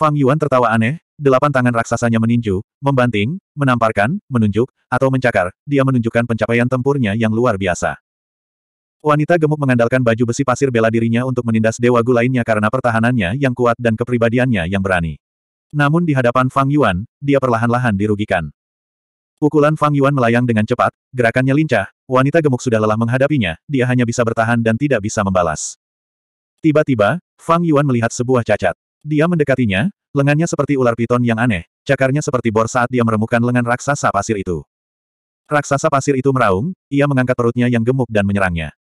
Fang Yuan tertawa aneh, delapan tangan raksasanya meninju, membanting, menamparkan, menunjuk, atau mencakar, dia menunjukkan pencapaian tempurnya yang luar biasa. Wanita gemuk mengandalkan baju besi pasir bela dirinya untuk menindas dewa gu lainnya karena pertahanannya yang kuat dan kepribadiannya yang berani. Namun di hadapan Fang Yuan, dia perlahan-lahan dirugikan. Pukulan Fang Yuan melayang dengan cepat, gerakannya lincah, wanita gemuk sudah lelah menghadapinya, dia hanya bisa bertahan dan tidak bisa membalas. Tiba-tiba, Fang Yuan melihat sebuah cacat. Dia mendekatinya, lengannya seperti ular piton yang aneh, cakarnya seperti bor saat dia meremukkan lengan raksasa pasir itu. Raksasa pasir itu meraung, ia mengangkat perutnya yang gemuk dan menyerangnya.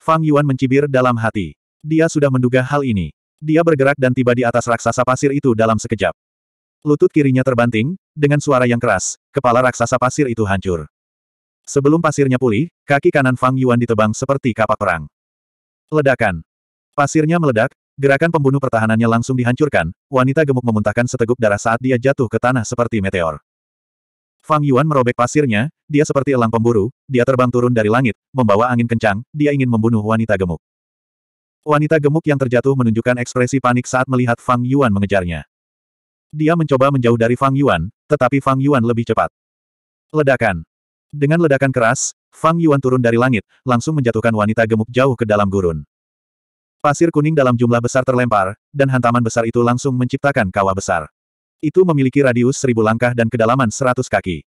Fang Yuan mencibir dalam hati. Dia sudah menduga hal ini. Dia bergerak dan tiba di atas raksasa pasir itu dalam sekejap. Lutut kirinya terbanting, dengan suara yang keras, kepala raksasa pasir itu hancur. Sebelum pasirnya pulih, kaki kanan Fang Yuan ditebang seperti kapak perang. Ledakan. Pasirnya meledak, Gerakan pembunuh pertahanannya langsung dihancurkan, wanita gemuk memuntahkan seteguk darah saat dia jatuh ke tanah seperti meteor. Fang Yuan merobek pasirnya, dia seperti elang pemburu, dia terbang turun dari langit, membawa angin kencang, dia ingin membunuh wanita gemuk. Wanita gemuk yang terjatuh menunjukkan ekspresi panik saat melihat Fang Yuan mengejarnya. Dia mencoba menjauh dari Fang Yuan, tetapi Fang Yuan lebih cepat. Ledakan. Dengan ledakan keras, Fang Yuan turun dari langit, langsung menjatuhkan wanita gemuk jauh ke dalam gurun. Pasir kuning dalam jumlah besar terlempar, dan hantaman besar itu langsung menciptakan kawah besar. Itu memiliki radius seribu langkah dan kedalaman seratus kaki.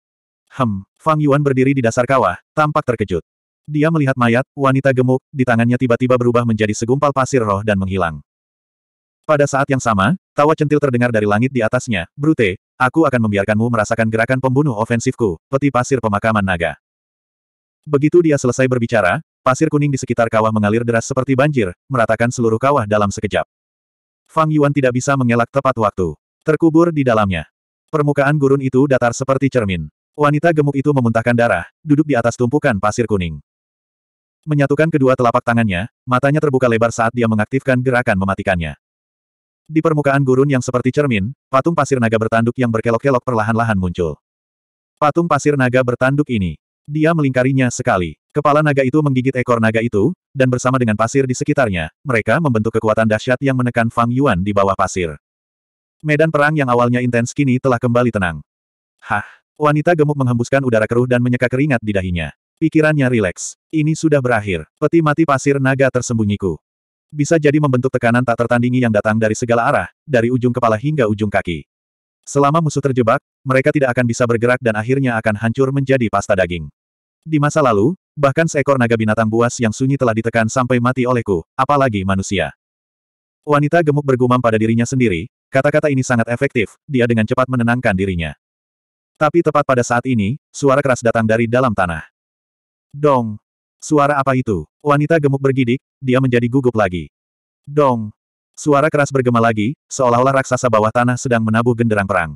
Hem, Fang Yuan berdiri di dasar kawah, tampak terkejut. Dia melihat mayat, wanita gemuk, di tangannya tiba-tiba berubah menjadi segumpal pasir roh dan menghilang. Pada saat yang sama, tawa centil terdengar dari langit di atasnya, Brute, aku akan membiarkanmu merasakan gerakan pembunuh ofensifku, peti pasir pemakaman naga. Begitu dia selesai berbicara, Pasir kuning di sekitar kawah mengalir deras seperti banjir, meratakan seluruh kawah dalam sekejap. Fang Yuan tidak bisa mengelak tepat waktu. Terkubur di dalamnya. Permukaan gurun itu datar seperti cermin. Wanita gemuk itu memuntahkan darah, duduk di atas tumpukan pasir kuning. Menyatukan kedua telapak tangannya, matanya terbuka lebar saat dia mengaktifkan gerakan mematikannya. Di permukaan gurun yang seperti cermin, patung pasir naga bertanduk yang berkelok-kelok perlahan-lahan muncul. Patung pasir naga bertanduk ini. Dia melingkarinya sekali. Kepala naga itu menggigit ekor naga itu, dan bersama dengan pasir di sekitarnya, mereka membentuk kekuatan dahsyat yang menekan Fang Yuan di bawah pasir. Medan perang yang awalnya intens kini telah kembali tenang. Hah! Wanita gemuk menghembuskan udara keruh dan menyeka keringat di dahinya. Pikirannya rileks. Ini sudah berakhir. Peti mati pasir naga tersembunyiku. Bisa jadi membentuk tekanan tak tertandingi yang datang dari segala arah, dari ujung kepala hingga ujung kaki. Selama musuh terjebak, mereka tidak akan bisa bergerak dan akhirnya akan hancur menjadi pasta daging. Di masa lalu, Bahkan seekor naga binatang buas yang sunyi telah ditekan sampai mati olehku, apalagi manusia. Wanita gemuk bergumam pada dirinya sendiri, kata-kata ini sangat efektif, dia dengan cepat menenangkan dirinya. Tapi tepat pada saat ini, suara keras datang dari dalam tanah. Dong! Suara apa itu? Wanita gemuk bergidik, dia menjadi gugup lagi. Dong! Suara keras bergema lagi, seolah-olah raksasa bawah tanah sedang menabuh genderang perang.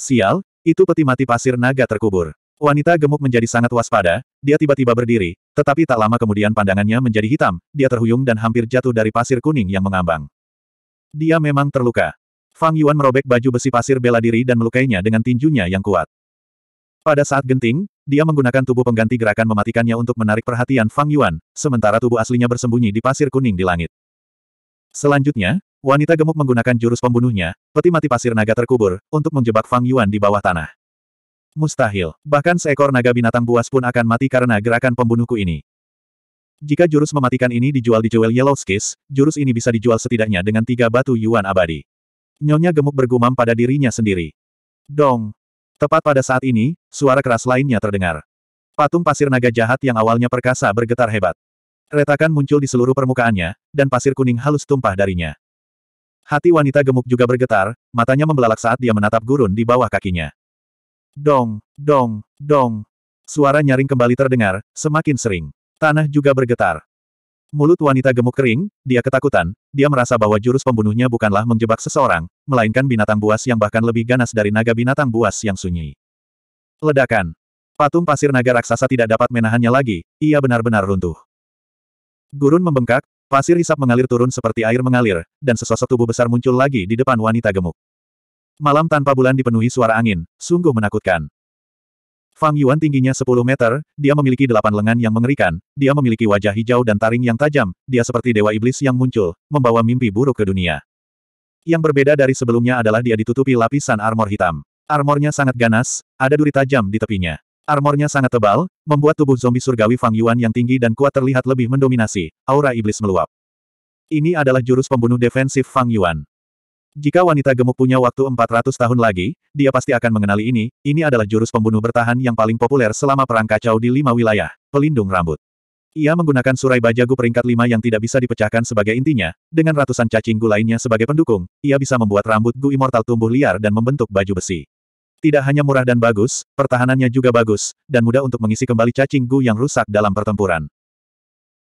Sial, itu peti mati pasir naga terkubur. Wanita gemuk menjadi sangat waspada, dia tiba-tiba berdiri, tetapi tak lama kemudian pandangannya menjadi hitam, dia terhuyung dan hampir jatuh dari pasir kuning yang mengambang. Dia memang terluka. Fang Yuan merobek baju besi pasir bela diri dan melukainya dengan tinjunya yang kuat. Pada saat genting, dia menggunakan tubuh pengganti gerakan mematikannya untuk menarik perhatian Fang Yuan, sementara tubuh aslinya bersembunyi di pasir kuning di langit. Selanjutnya, wanita gemuk menggunakan jurus pembunuhnya, peti mati pasir naga terkubur, untuk menjebak Fang Yuan di bawah tanah. Mustahil. Bahkan seekor naga binatang buas pun akan mati karena gerakan pembunuhku ini. Jika jurus mematikan ini dijual di Jewel Yellow Skis, jurus ini bisa dijual setidaknya dengan tiga batu yuan abadi. Nyonya gemuk bergumam pada dirinya sendiri. Dong. Tepat pada saat ini, suara keras lainnya terdengar. Patung pasir naga jahat yang awalnya perkasa bergetar hebat. Retakan muncul di seluruh permukaannya, dan pasir kuning halus tumpah darinya. Hati wanita gemuk juga bergetar, matanya membelalak saat dia menatap gurun di bawah kakinya. Dong, dong, dong. Suara nyaring kembali terdengar, semakin sering. Tanah juga bergetar. Mulut wanita gemuk kering, dia ketakutan, dia merasa bahwa jurus pembunuhnya bukanlah menjebak seseorang, melainkan binatang buas yang bahkan lebih ganas dari naga binatang buas yang sunyi. Ledakan. Patung pasir naga raksasa tidak dapat menahannya lagi, ia benar-benar runtuh. Gurun membengkak, pasir hisap mengalir turun seperti air mengalir, dan sesosok tubuh besar muncul lagi di depan wanita gemuk. Malam tanpa bulan dipenuhi suara angin, sungguh menakutkan. Fang Yuan tingginya 10 meter, dia memiliki delapan lengan yang mengerikan, dia memiliki wajah hijau dan taring yang tajam, dia seperti dewa iblis yang muncul, membawa mimpi buruk ke dunia. Yang berbeda dari sebelumnya adalah dia ditutupi lapisan armor hitam. Armornya sangat ganas, ada duri tajam di tepinya. Armornya sangat tebal, membuat tubuh zombie surgawi Fang Yuan yang tinggi dan kuat terlihat lebih mendominasi, aura iblis meluap. Ini adalah jurus pembunuh defensif Fang Yuan. Jika wanita gemuk punya waktu 400 tahun lagi, dia pasti akan mengenali ini, ini adalah jurus pembunuh bertahan yang paling populer selama Perang Kacau di lima wilayah, pelindung rambut. Ia menggunakan surai bajagu peringkat lima yang tidak bisa dipecahkan sebagai intinya, dengan ratusan cacing gu lainnya sebagai pendukung, ia bisa membuat rambut gu immortal tumbuh liar dan membentuk baju besi. Tidak hanya murah dan bagus, pertahanannya juga bagus, dan mudah untuk mengisi kembali cacing gu yang rusak dalam pertempuran.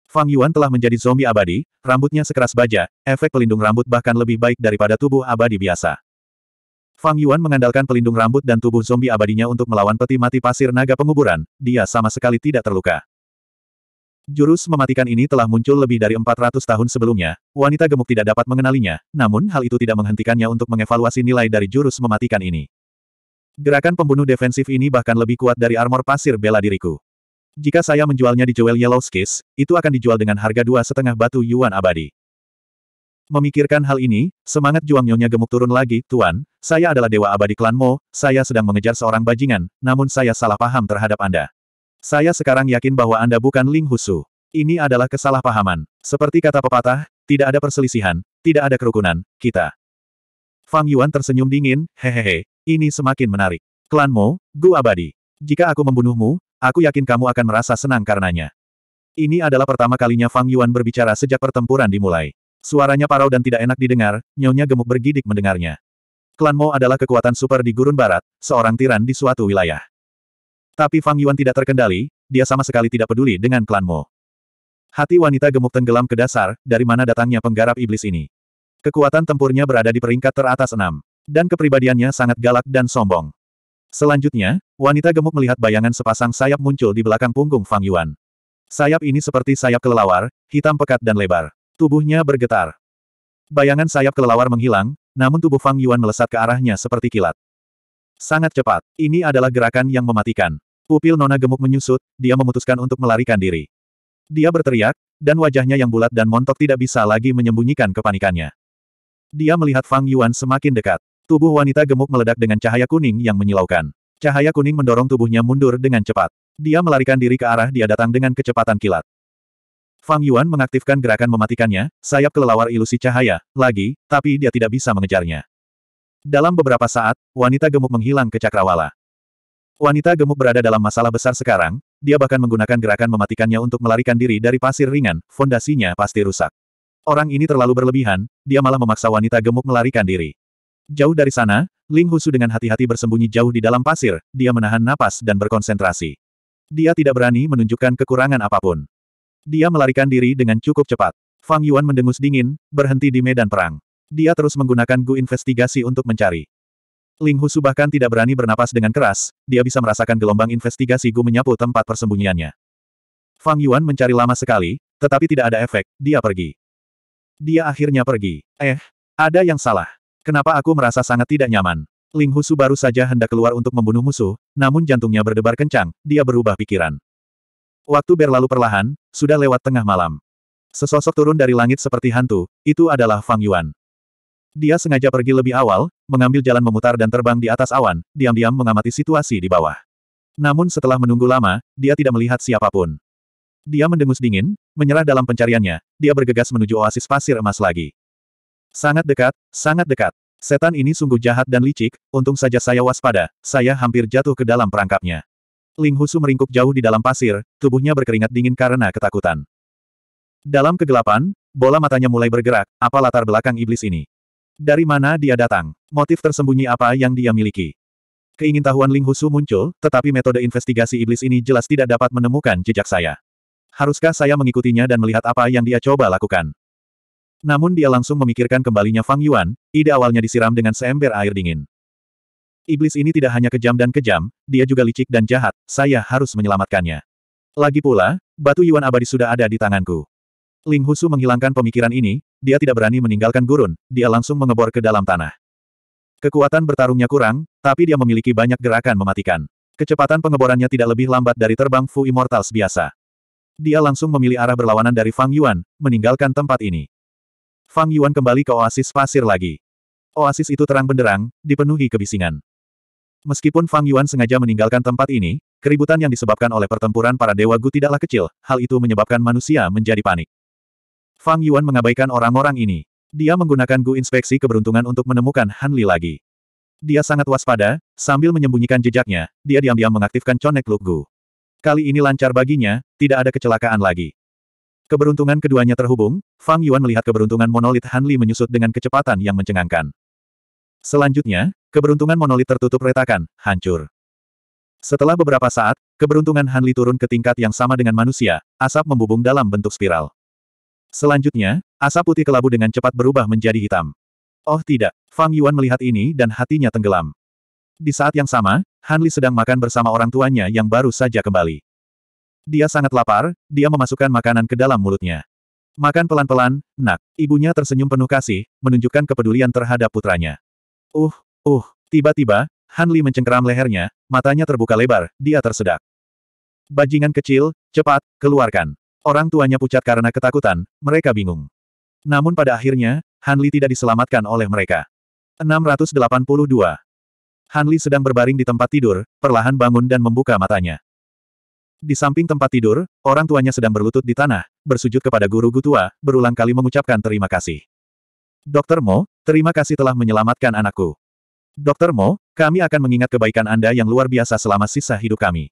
Fang Yuan telah menjadi zombie abadi, rambutnya sekeras baja, efek pelindung rambut bahkan lebih baik daripada tubuh abadi biasa. Fang Yuan mengandalkan pelindung rambut dan tubuh zombie abadinya untuk melawan peti mati pasir naga penguburan, dia sama sekali tidak terluka. Jurus mematikan ini telah muncul lebih dari 400 tahun sebelumnya, wanita gemuk tidak dapat mengenalinya, namun hal itu tidak menghentikannya untuk mengevaluasi nilai dari jurus mematikan ini. Gerakan pembunuh defensif ini bahkan lebih kuat dari armor pasir bela diriku. Jika saya menjualnya di Jewel Yellow Skis, itu akan dijual dengan harga dua setengah batu yuan abadi. Memikirkan hal ini, semangat Juang Nyonya gemuk turun lagi, Tuan, saya adalah dewa abadi klan Mo, saya sedang mengejar seorang bajingan, namun saya salah paham terhadap Anda. Saya sekarang yakin bahwa Anda bukan Ling Husu. Ini adalah kesalahpahaman. Seperti kata pepatah, tidak ada perselisihan, tidak ada kerukunan, kita. Fang Yuan tersenyum dingin, hehehe, ini semakin menarik. Klan Mo, Gu Abadi. Jika aku membunuhmu, Aku yakin kamu akan merasa senang karenanya. Ini adalah pertama kalinya Fang Yuan berbicara sejak pertempuran dimulai. Suaranya parau dan tidak enak didengar, nyonya gemuk bergidik mendengarnya. Klan Mo adalah kekuatan super di Gurun Barat, seorang tiran di suatu wilayah. Tapi Fang Yuan tidak terkendali, dia sama sekali tidak peduli dengan klan Mo. Hati wanita gemuk tenggelam ke dasar, dari mana datangnya penggarap iblis ini. Kekuatan tempurnya berada di peringkat teratas enam. Dan kepribadiannya sangat galak dan sombong. Selanjutnya, wanita gemuk melihat bayangan sepasang sayap muncul di belakang punggung Fang Yuan. Sayap ini seperti sayap kelelawar, hitam pekat dan lebar. Tubuhnya bergetar. Bayangan sayap kelelawar menghilang, namun tubuh Fang Yuan melesat ke arahnya seperti kilat. Sangat cepat, ini adalah gerakan yang mematikan. Pupil nona gemuk menyusut, dia memutuskan untuk melarikan diri. Dia berteriak, dan wajahnya yang bulat dan montok tidak bisa lagi menyembunyikan kepanikannya. Dia melihat Fang Yuan semakin dekat. Tubuh wanita gemuk meledak dengan cahaya kuning yang menyilaukan. Cahaya kuning mendorong tubuhnya mundur dengan cepat. Dia melarikan diri ke arah dia datang dengan kecepatan kilat. Fang Yuan mengaktifkan gerakan mematikannya, sayap kelelawar ilusi cahaya, lagi, tapi dia tidak bisa mengejarnya. Dalam beberapa saat, wanita gemuk menghilang ke cakrawala. Wanita gemuk berada dalam masalah besar sekarang, dia bahkan menggunakan gerakan mematikannya untuk melarikan diri dari pasir ringan, fondasinya pasti rusak. Orang ini terlalu berlebihan, dia malah memaksa wanita gemuk melarikan diri. Jauh dari sana, Ling Husu dengan hati-hati bersembunyi jauh di dalam pasir, dia menahan napas dan berkonsentrasi. Dia tidak berani menunjukkan kekurangan apapun. Dia melarikan diri dengan cukup cepat. Fang Yuan mendengus dingin, berhenti di medan perang. Dia terus menggunakan gu investigasi untuk mencari. Ling Husu bahkan tidak berani bernapas dengan keras, dia bisa merasakan gelombang investigasi gu menyapu tempat persembunyiannya. Fang Yuan mencari lama sekali, tetapi tidak ada efek, dia pergi. Dia akhirnya pergi. Eh, ada yang salah. Kenapa aku merasa sangat tidak nyaman? Ling Husu baru saja hendak keluar untuk membunuh musuh, namun jantungnya berdebar kencang, dia berubah pikiran. Waktu berlalu perlahan, sudah lewat tengah malam. Sesosok turun dari langit seperti hantu, itu adalah Fang Yuan. Dia sengaja pergi lebih awal, mengambil jalan memutar dan terbang di atas awan, diam-diam mengamati situasi di bawah. Namun setelah menunggu lama, dia tidak melihat siapapun. Dia mendengus dingin, menyerah dalam pencariannya, dia bergegas menuju oasis pasir emas lagi. Sangat dekat, sangat dekat. Setan ini sungguh jahat dan licik, untung saja saya waspada, saya hampir jatuh ke dalam perangkapnya. Ling Husu meringkuk jauh di dalam pasir, tubuhnya berkeringat dingin karena ketakutan. Dalam kegelapan, bola matanya mulai bergerak, apa latar belakang iblis ini? Dari mana dia datang? Motif tersembunyi apa yang dia miliki? Keingintahuan Ling Husu muncul, tetapi metode investigasi iblis ini jelas tidak dapat menemukan jejak saya. Haruskah saya mengikutinya dan melihat apa yang dia coba lakukan? Namun dia langsung memikirkan kembalinya Fang Yuan, ide awalnya disiram dengan seember air dingin. Iblis ini tidak hanya kejam dan kejam, dia juga licik dan jahat, saya harus menyelamatkannya. Lagi pula, batu Yuan abadi sudah ada di tanganku. Ling Husu menghilangkan pemikiran ini, dia tidak berani meninggalkan gurun, dia langsung mengebor ke dalam tanah. Kekuatan bertarungnya kurang, tapi dia memiliki banyak gerakan mematikan. Kecepatan pengeborannya tidak lebih lambat dari terbang Fu Immortals biasa. Dia langsung memilih arah berlawanan dari Fang Yuan, meninggalkan tempat ini. Fang Yuan kembali ke oasis pasir lagi. Oasis itu terang benderang, dipenuhi kebisingan. Meskipun Fang Yuan sengaja meninggalkan tempat ini, keributan yang disebabkan oleh pertempuran para dewa Gu tidaklah kecil, hal itu menyebabkan manusia menjadi panik. Fang Yuan mengabaikan orang-orang ini. Dia menggunakan Gu inspeksi keberuntungan untuk menemukan Han Li lagi. Dia sangat waspada, sambil menyembunyikan jejaknya, dia diam-diam mengaktifkan conek Lu Gu. Kali ini lancar baginya, tidak ada kecelakaan lagi. Keberuntungan keduanya terhubung, Fang Yuan melihat keberuntungan monolit Han Li menyusut dengan kecepatan yang mencengangkan. Selanjutnya, keberuntungan monolit tertutup retakan, hancur. Setelah beberapa saat, keberuntungan Han Li turun ke tingkat yang sama dengan manusia, asap membubung dalam bentuk spiral. Selanjutnya, asap putih kelabu dengan cepat berubah menjadi hitam. Oh tidak, Fang Yuan melihat ini dan hatinya tenggelam. Di saat yang sama, Han Li sedang makan bersama orang tuanya yang baru saja kembali. Dia sangat lapar, dia memasukkan makanan ke dalam mulutnya. Makan pelan-pelan, nak. Ibunya tersenyum penuh kasih, menunjukkan kepedulian terhadap putranya. Uh, uh, tiba-tiba, Hanli mencengkeram lehernya, matanya terbuka lebar, dia tersedak. Bajingan kecil, cepat, keluarkan. Orang tuanya pucat karena ketakutan, mereka bingung. Namun pada akhirnya, Hanli tidak diselamatkan oleh mereka. 682. Hanli sedang berbaring di tempat tidur, perlahan bangun dan membuka matanya. Di samping tempat tidur, orang tuanya sedang berlutut di tanah, bersujud kepada guru gutua, berulang kali mengucapkan terima kasih. Dokter Mo, terima kasih telah menyelamatkan anakku. Dokter Mo, kami akan mengingat kebaikan Anda yang luar biasa selama sisa hidup kami.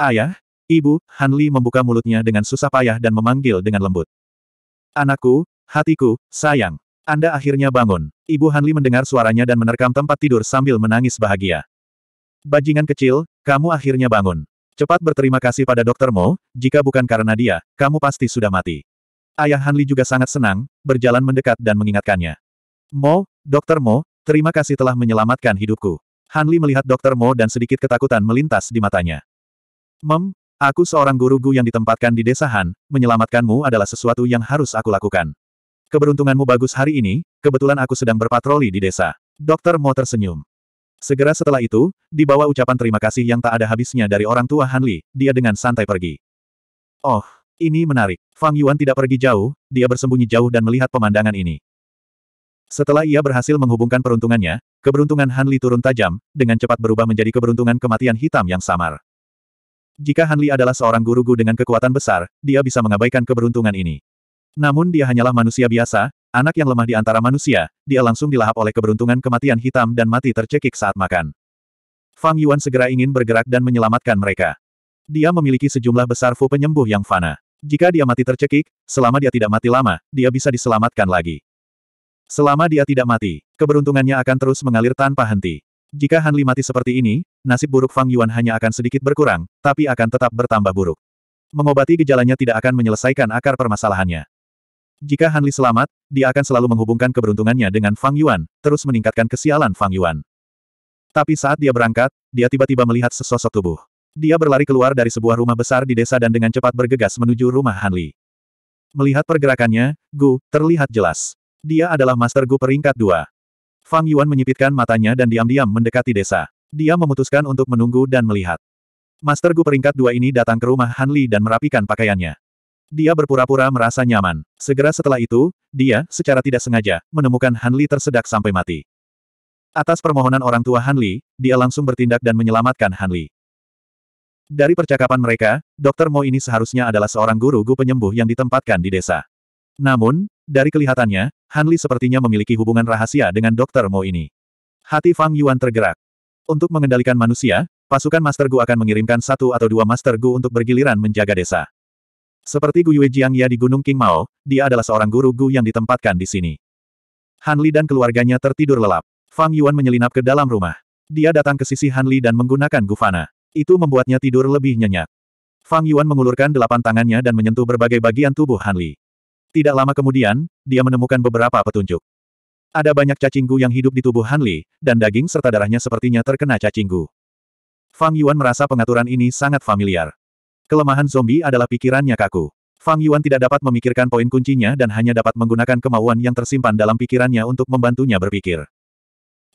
Ayah, Ibu, Hanli membuka mulutnya dengan susah payah dan memanggil dengan lembut. Anakku, hatiku, sayang. Anda akhirnya bangun. Ibu Hanli mendengar suaranya dan menerkam tempat tidur sambil menangis bahagia. Bajingan kecil, kamu akhirnya bangun. Cepat berterima kasih pada Dr. Mo, jika bukan karena dia, kamu pasti sudah mati. Ayah Hanli juga sangat senang, berjalan mendekat dan mengingatkannya. Mo, Dr. Mo, terima kasih telah menyelamatkan hidupku. Hanli melihat Dr. Mo dan sedikit ketakutan melintas di matanya. Mem, aku seorang guru Gu yang ditempatkan di desa Han, menyelamatkanmu adalah sesuatu yang harus aku lakukan. Keberuntunganmu bagus hari ini, kebetulan aku sedang berpatroli di desa. Dr. Mo tersenyum. Segera setelah itu, di bawah ucapan terima kasih yang tak ada habisnya dari orang tua Han Li, dia dengan santai pergi. Oh, ini menarik. Fang Yuan tidak pergi jauh, dia bersembunyi jauh dan melihat pemandangan ini. Setelah ia berhasil menghubungkan peruntungannya, keberuntungan Han Li turun tajam, dengan cepat berubah menjadi keberuntungan kematian hitam yang samar. Jika Han Li adalah seorang guru guru dengan kekuatan besar, dia bisa mengabaikan keberuntungan ini. Namun dia hanyalah manusia biasa, Anak yang lemah di antara manusia, dia langsung dilahap oleh keberuntungan kematian hitam dan mati tercekik saat makan. Fang Yuan segera ingin bergerak dan menyelamatkan mereka. Dia memiliki sejumlah besar fu penyembuh yang fana. Jika dia mati tercekik, selama dia tidak mati lama, dia bisa diselamatkan lagi. Selama dia tidak mati, keberuntungannya akan terus mengalir tanpa henti. Jika Han Li mati seperti ini, nasib buruk Fang Yuan hanya akan sedikit berkurang, tapi akan tetap bertambah buruk. Mengobati gejalanya tidak akan menyelesaikan akar permasalahannya. Jika Han Li selamat, dia akan selalu menghubungkan keberuntungannya dengan Fang Yuan, terus meningkatkan kesialan Fang Yuan. Tapi saat dia berangkat, dia tiba-tiba melihat sesosok tubuh. Dia berlari keluar dari sebuah rumah besar di desa dan dengan cepat bergegas menuju rumah Han Li. Melihat pergerakannya, Gu, terlihat jelas. Dia adalah Master Gu peringkat dua. Fang Yuan menyipitkan matanya dan diam-diam mendekati desa. Dia memutuskan untuk menunggu dan melihat. Master Gu peringkat dua ini datang ke rumah Han Li dan merapikan pakaiannya. Dia berpura-pura merasa nyaman. Segera setelah itu, dia, secara tidak sengaja, menemukan Hanli tersedak sampai mati. Atas permohonan orang tua Hanli, dia langsung bertindak dan menyelamatkan Hanli. Dari percakapan mereka, Dokter Mo ini seharusnya adalah seorang guru gu penyembuh yang ditempatkan di desa. Namun, dari kelihatannya, Hanli sepertinya memiliki hubungan rahasia dengan Dokter Mo ini. Hati Fang Yuan tergerak. Untuk mengendalikan manusia, pasukan Master Gu akan mengirimkan satu atau dua Master Gu untuk bergiliran menjaga desa. Seperti Gu Yue ya di Gunung King Mao, dia adalah seorang guru Gu yang ditempatkan di sini. Han Li dan keluarganya tertidur lelap. Fang Yuan menyelinap ke dalam rumah. Dia datang ke sisi Han Li dan menggunakan gufana. Itu membuatnya tidur lebih nyenyak. Fang Yuan mengulurkan delapan tangannya dan menyentuh berbagai bagian tubuh Han Li. Tidak lama kemudian, dia menemukan beberapa petunjuk. Ada banyak cacing gu yang hidup di tubuh Han Li, dan daging serta darahnya sepertinya terkena cacing gu. Fang Yuan merasa pengaturan ini sangat familiar. Kelemahan zombie adalah pikirannya kaku. Fang Yuan tidak dapat memikirkan poin kuncinya dan hanya dapat menggunakan kemauan yang tersimpan dalam pikirannya untuk membantunya berpikir.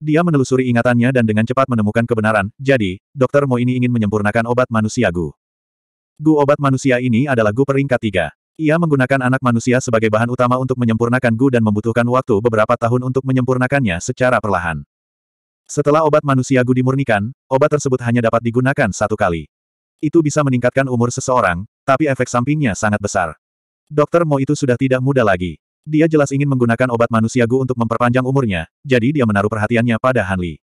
Dia menelusuri ingatannya dan dengan cepat menemukan kebenaran, jadi, dokter Mo ini ingin menyempurnakan obat manusia Gu. Gu obat manusia ini adalah Gu peringkat tiga. Ia menggunakan anak manusia sebagai bahan utama untuk menyempurnakan Gu dan membutuhkan waktu beberapa tahun untuk menyempurnakannya secara perlahan. Setelah obat manusia Gu dimurnikan, obat tersebut hanya dapat digunakan satu kali. Itu bisa meningkatkan umur seseorang, tapi efek sampingnya sangat besar. Dokter Mo itu sudah tidak muda lagi. Dia jelas ingin menggunakan obat manusia Gu untuk memperpanjang umurnya, jadi dia menaruh perhatiannya pada Han Li.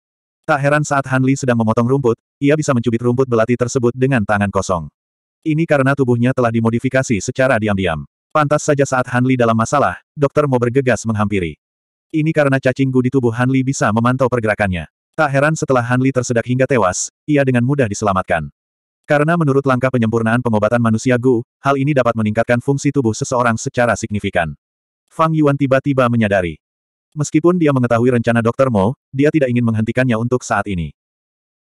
Tak heran saat Han Li sedang memotong rumput, ia bisa mencubit rumput belati tersebut dengan tangan kosong. Ini karena tubuhnya telah dimodifikasi secara diam-diam. Pantas saja saat Han Li dalam masalah, dokter Mo bergegas menghampiri. Ini karena cacing Gu di tubuh Han Li bisa memantau pergerakannya. Tak heran setelah Han Li tersedak hingga tewas, ia dengan mudah diselamatkan. Karena menurut langkah penyempurnaan pengobatan manusia Gu, hal ini dapat meningkatkan fungsi tubuh seseorang secara signifikan. Fang Yuan tiba-tiba menyadari. Meskipun dia mengetahui rencana Dr. Mo, dia tidak ingin menghentikannya untuk saat ini.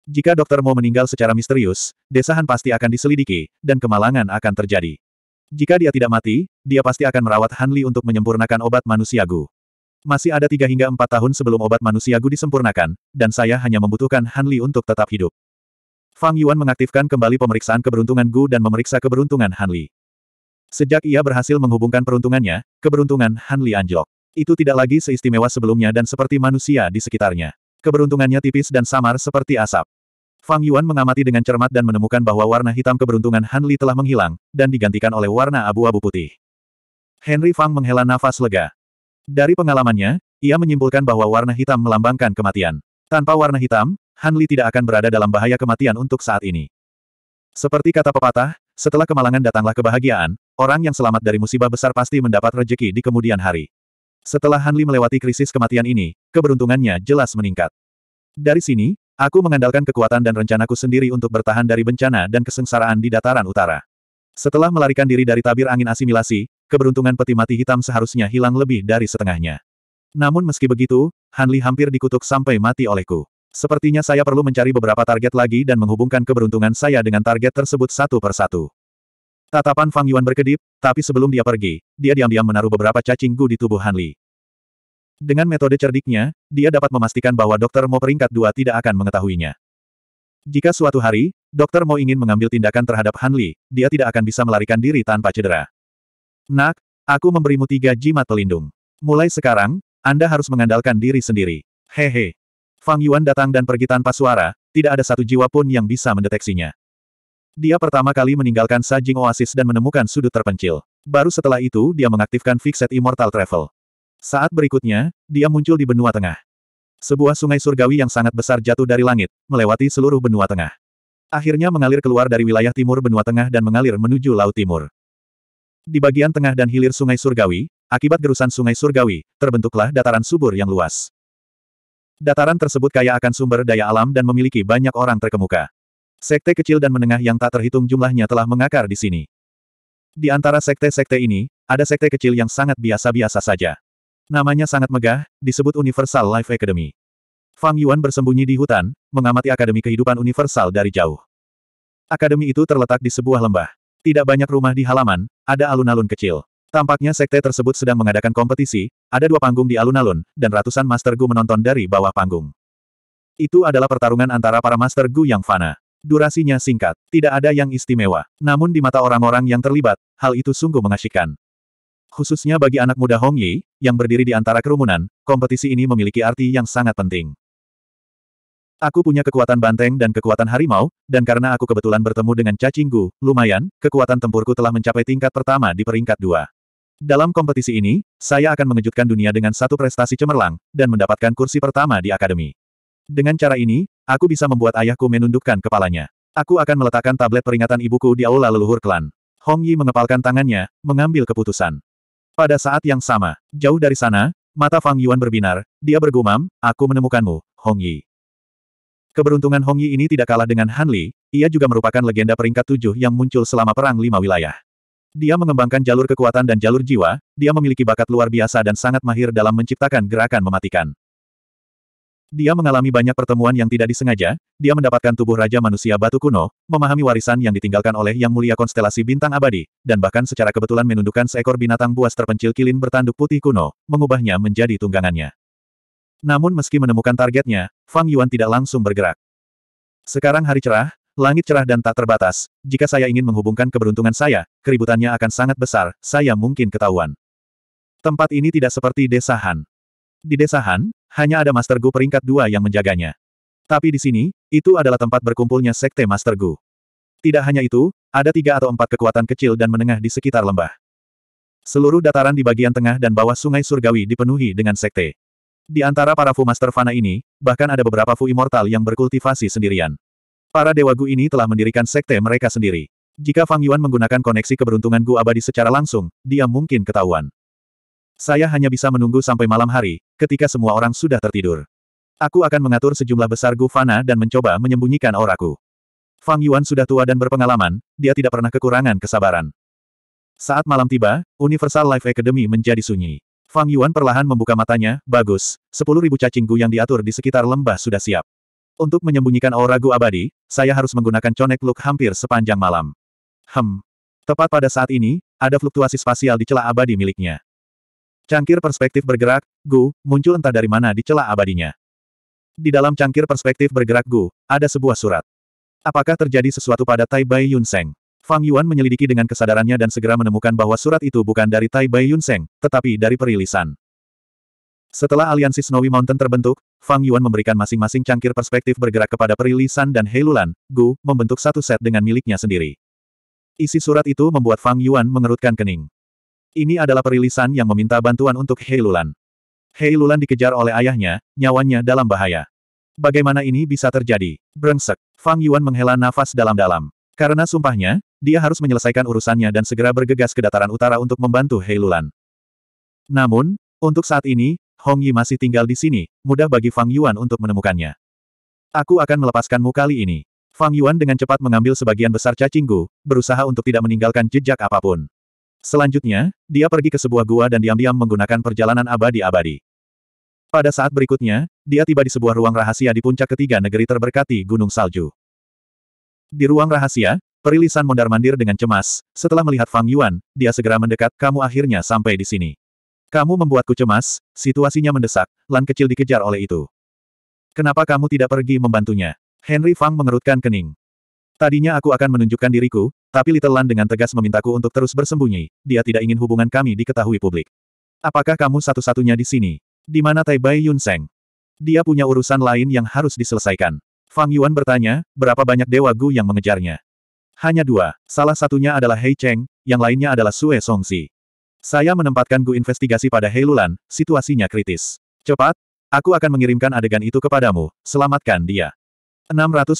Jika Dr. Mo meninggal secara misterius, desahan pasti akan diselidiki, dan kemalangan akan terjadi. Jika dia tidak mati, dia pasti akan merawat Hanli untuk menyempurnakan obat manusia Gu. Masih ada tiga hingga empat tahun sebelum obat manusia Gu disempurnakan, dan saya hanya membutuhkan Hanli untuk tetap hidup. Fang Yuan mengaktifkan kembali pemeriksaan keberuntungan Gu dan memeriksa keberuntungan Han Li. Sejak ia berhasil menghubungkan peruntungannya, keberuntungan Han Li anjlok. Itu tidak lagi seistimewa sebelumnya dan seperti manusia di sekitarnya. Keberuntungannya tipis dan samar seperti asap. Fang Yuan mengamati dengan cermat dan menemukan bahwa warna hitam keberuntungan Han Li telah menghilang, dan digantikan oleh warna abu-abu putih. Henry Fang menghela nafas lega. Dari pengalamannya, ia menyimpulkan bahwa warna hitam melambangkan kematian. Tanpa warna hitam, Han Li tidak akan berada dalam bahaya kematian untuk saat ini. Seperti kata pepatah, setelah kemalangan datanglah kebahagiaan, orang yang selamat dari musibah besar pasti mendapat rejeki di kemudian hari. Setelah Han Li melewati krisis kematian ini, keberuntungannya jelas meningkat. Dari sini, aku mengandalkan kekuatan dan rencanaku sendiri untuk bertahan dari bencana dan kesengsaraan di dataran utara. Setelah melarikan diri dari tabir angin asimilasi, keberuntungan peti mati hitam seharusnya hilang lebih dari setengahnya. Namun meski begitu, Han Li hampir dikutuk sampai mati olehku. Sepertinya saya perlu mencari beberapa target lagi dan menghubungkan keberuntungan saya dengan target tersebut satu per satu. Tatapan Fang Yuan berkedip, tapi sebelum dia pergi, dia diam-diam menaruh beberapa cacing gu di tubuh Han Li. Dengan metode cerdiknya, dia dapat memastikan bahwa Dr. Mo peringkat dua tidak akan mengetahuinya. Jika suatu hari, Dr. Mo ingin mengambil tindakan terhadap Han Li, dia tidak akan bisa melarikan diri tanpa cedera. Nak, aku memberimu tiga jimat pelindung. Mulai sekarang, Anda harus mengandalkan diri sendiri. Hehe. Fang Yuan datang dan pergi tanpa suara, tidak ada satu jiwa pun yang bisa mendeteksinya. Dia pertama kali meninggalkan Sajing Oasis dan menemukan sudut terpencil. Baru setelah itu dia mengaktifkan Fixed Immortal Travel. Saat berikutnya, dia muncul di benua tengah. Sebuah sungai surgawi yang sangat besar jatuh dari langit, melewati seluruh benua tengah. Akhirnya mengalir keluar dari wilayah timur benua tengah dan mengalir menuju laut timur. Di bagian tengah dan hilir sungai surgawi, akibat gerusan sungai surgawi, terbentuklah dataran subur yang luas. Dataran tersebut kaya akan sumber daya alam dan memiliki banyak orang terkemuka. Sekte kecil dan menengah yang tak terhitung jumlahnya telah mengakar di sini. Di antara sekte-sekte ini, ada sekte kecil yang sangat biasa-biasa saja. Namanya sangat megah, disebut Universal Life Academy. Fang Yuan bersembunyi di hutan, mengamati Akademi Kehidupan Universal dari jauh. Akademi itu terletak di sebuah lembah. Tidak banyak rumah di halaman, ada alun-alun kecil. Tampaknya sekte tersebut sedang mengadakan kompetisi, ada dua panggung di alun-alun, dan ratusan Master Gu menonton dari bawah panggung. Itu adalah pertarungan antara para Master Gu yang fana. Durasinya singkat, tidak ada yang istimewa. Namun di mata orang-orang yang terlibat, hal itu sungguh mengasyikkan. Khususnya bagi anak muda Hong Yi, yang berdiri di antara kerumunan, kompetisi ini memiliki arti yang sangat penting. Aku punya kekuatan banteng dan kekuatan harimau, dan karena aku kebetulan bertemu dengan cacing gu, lumayan, kekuatan tempurku telah mencapai tingkat pertama di peringkat dua. Dalam kompetisi ini, saya akan mengejutkan dunia dengan satu prestasi cemerlang, dan mendapatkan kursi pertama di akademi. Dengan cara ini, aku bisa membuat ayahku menundukkan kepalanya. Aku akan meletakkan tablet peringatan ibuku di aula leluhur klan. Hong Yi mengepalkan tangannya, mengambil keputusan. Pada saat yang sama, jauh dari sana, mata Fang Yuan berbinar, dia bergumam, aku menemukanmu, Hong Yi. Keberuntungan Hong Yi ini tidak kalah dengan Han Li, ia juga merupakan legenda peringkat tujuh yang muncul selama Perang Lima Wilayah. Dia mengembangkan jalur kekuatan dan jalur jiwa, dia memiliki bakat luar biasa dan sangat mahir dalam menciptakan gerakan mematikan. Dia mengalami banyak pertemuan yang tidak disengaja, dia mendapatkan tubuh Raja Manusia Batu Kuno, memahami warisan yang ditinggalkan oleh Yang Mulia Konstelasi Bintang Abadi, dan bahkan secara kebetulan menundukkan seekor binatang buas terpencil kilin bertanduk putih kuno, mengubahnya menjadi tunggangannya. Namun meski menemukan targetnya, Fang Yuan tidak langsung bergerak. Sekarang hari cerah, Langit cerah dan tak terbatas, jika saya ingin menghubungkan keberuntungan saya, keributannya akan sangat besar, saya mungkin ketahuan. Tempat ini tidak seperti desa Han. Di desa Han, hanya ada Master Gu peringkat dua yang menjaganya. Tapi di sini, itu adalah tempat berkumpulnya Sekte Master Gu. Tidak hanya itu, ada tiga atau empat kekuatan kecil dan menengah di sekitar lembah. Seluruh dataran di bagian tengah dan bawah sungai surgawi dipenuhi dengan sekte. Di antara para Fu Master Fana ini, bahkan ada beberapa Fu Immortal yang berkultivasi sendirian. Para Dewa Gu ini telah mendirikan sekte mereka sendiri. Jika Fang Yuan menggunakan koneksi keberuntungan Gu abadi secara langsung, dia mungkin ketahuan. Saya hanya bisa menunggu sampai malam hari, ketika semua orang sudah tertidur. Aku akan mengatur sejumlah besar Gu Fana dan mencoba menyembunyikan auraku. Fang Yuan sudah tua dan berpengalaman, dia tidak pernah kekurangan kesabaran. Saat malam tiba, Universal Life Academy menjadi sunyi. Fang Yuan perlahan membuka matanya, bagus, sepuluh cacing Gu yang diatur di sekitar lembah sudah siap. Untuk menyembunyikan aura Gu abadi, saya harus menggunakan conek look hampir sepanjang malam. Hem. Tepat pada saat ini, ada fluktuasi spasial di celah abadi miliknya. Cangkir perspektif bergerak, Gu, muncul entah dari mana di celah abadinya. Di dalam cangkir perspektif bergerak Gu, ada sebuah surat. Apakah terjadi sesuatu pada Tai Bai Yun Fang Yuan menyelidiki dengan kesadarannya dan segera menemukan bahwa surat itu bukan dari Tai Bai Yun tetapi dari perilisan. Setelah aliansi Snowy Mountain terbentuk, Fang Yuan memberikan masing-masing cangkir perspektif bergerak kepada perilisan San dan Heilulan, Gu, membentuk satu set dengan miliknya sendiri. Isi surat itu membuat Fang Yuan mengerutkan kening. Ini adalah perilisan San yang meminta bantuan untuk Heilulan. Heilulan dikejar oleh ayahnya, nyawanya dalam bahaya. Bagaimana ini bisa terjadi? Brengsek. Fang Yuan menghela nafas dalam-dalam. Karena sumpahnya, dia harus menyelesaikan urusannya dan segera bergegas ke dataran utara untuk membantu Heilulan. Namun, untuk saat ini, Hong Yi masih tinggal di sini, mudah bagi Fang Yuan untuk menemukannya. Aku akan melepaskanmu kali ini. Fang Yuan dengan cepat mengambil sebagian besar cacinggu, berusaha untuk tidak meninggalkan jejak apapun. Selanjutnya, dia pergi ke sebuah gua dan diam-diam menggunakan perjalanan abadi-abadi. Pada saat berikutnya, dia tiba di sebuah ruang rahasia di puncak ketiga negeri terberkati Gunung Salju. Di ruang rahasia, perilisan mondar-mandir dengan cemas, setelah melihat Fang Yuan, dia segera mendekat, kamu akhirnya sampai di sini. Kamu membuatku cemas, situasinya mendesak, Lan kecil dikejar oleh itu. Kenapa kamu tidak pergi membantunya? Henry Fang mengerutkan kening. Tadinya aku akan menunjukkan diriku, tapi Little Lan dengan tegas memintaku untuk terus bersembunyi, dia tidak ingin hubungan kami diketahui publik. Apakah kamu satu-satunya di sini? Di mana Tai Bai Yun Seng? Dia punya urusan lain yang harus diselesaikan. Fang Yuan bertanya, berapa banyak Dewa Gu yang mengejarnya? Hanya dua, salah satunya adalah Hei Cheng, yang lainnya adalah Sue Songzi. Saya menempatkan Gu investigasi pada Heilulan, situasinya kritis. Cepat, aku akan mengirimkan adegan itu kepadamu, selamatkan dia. 683.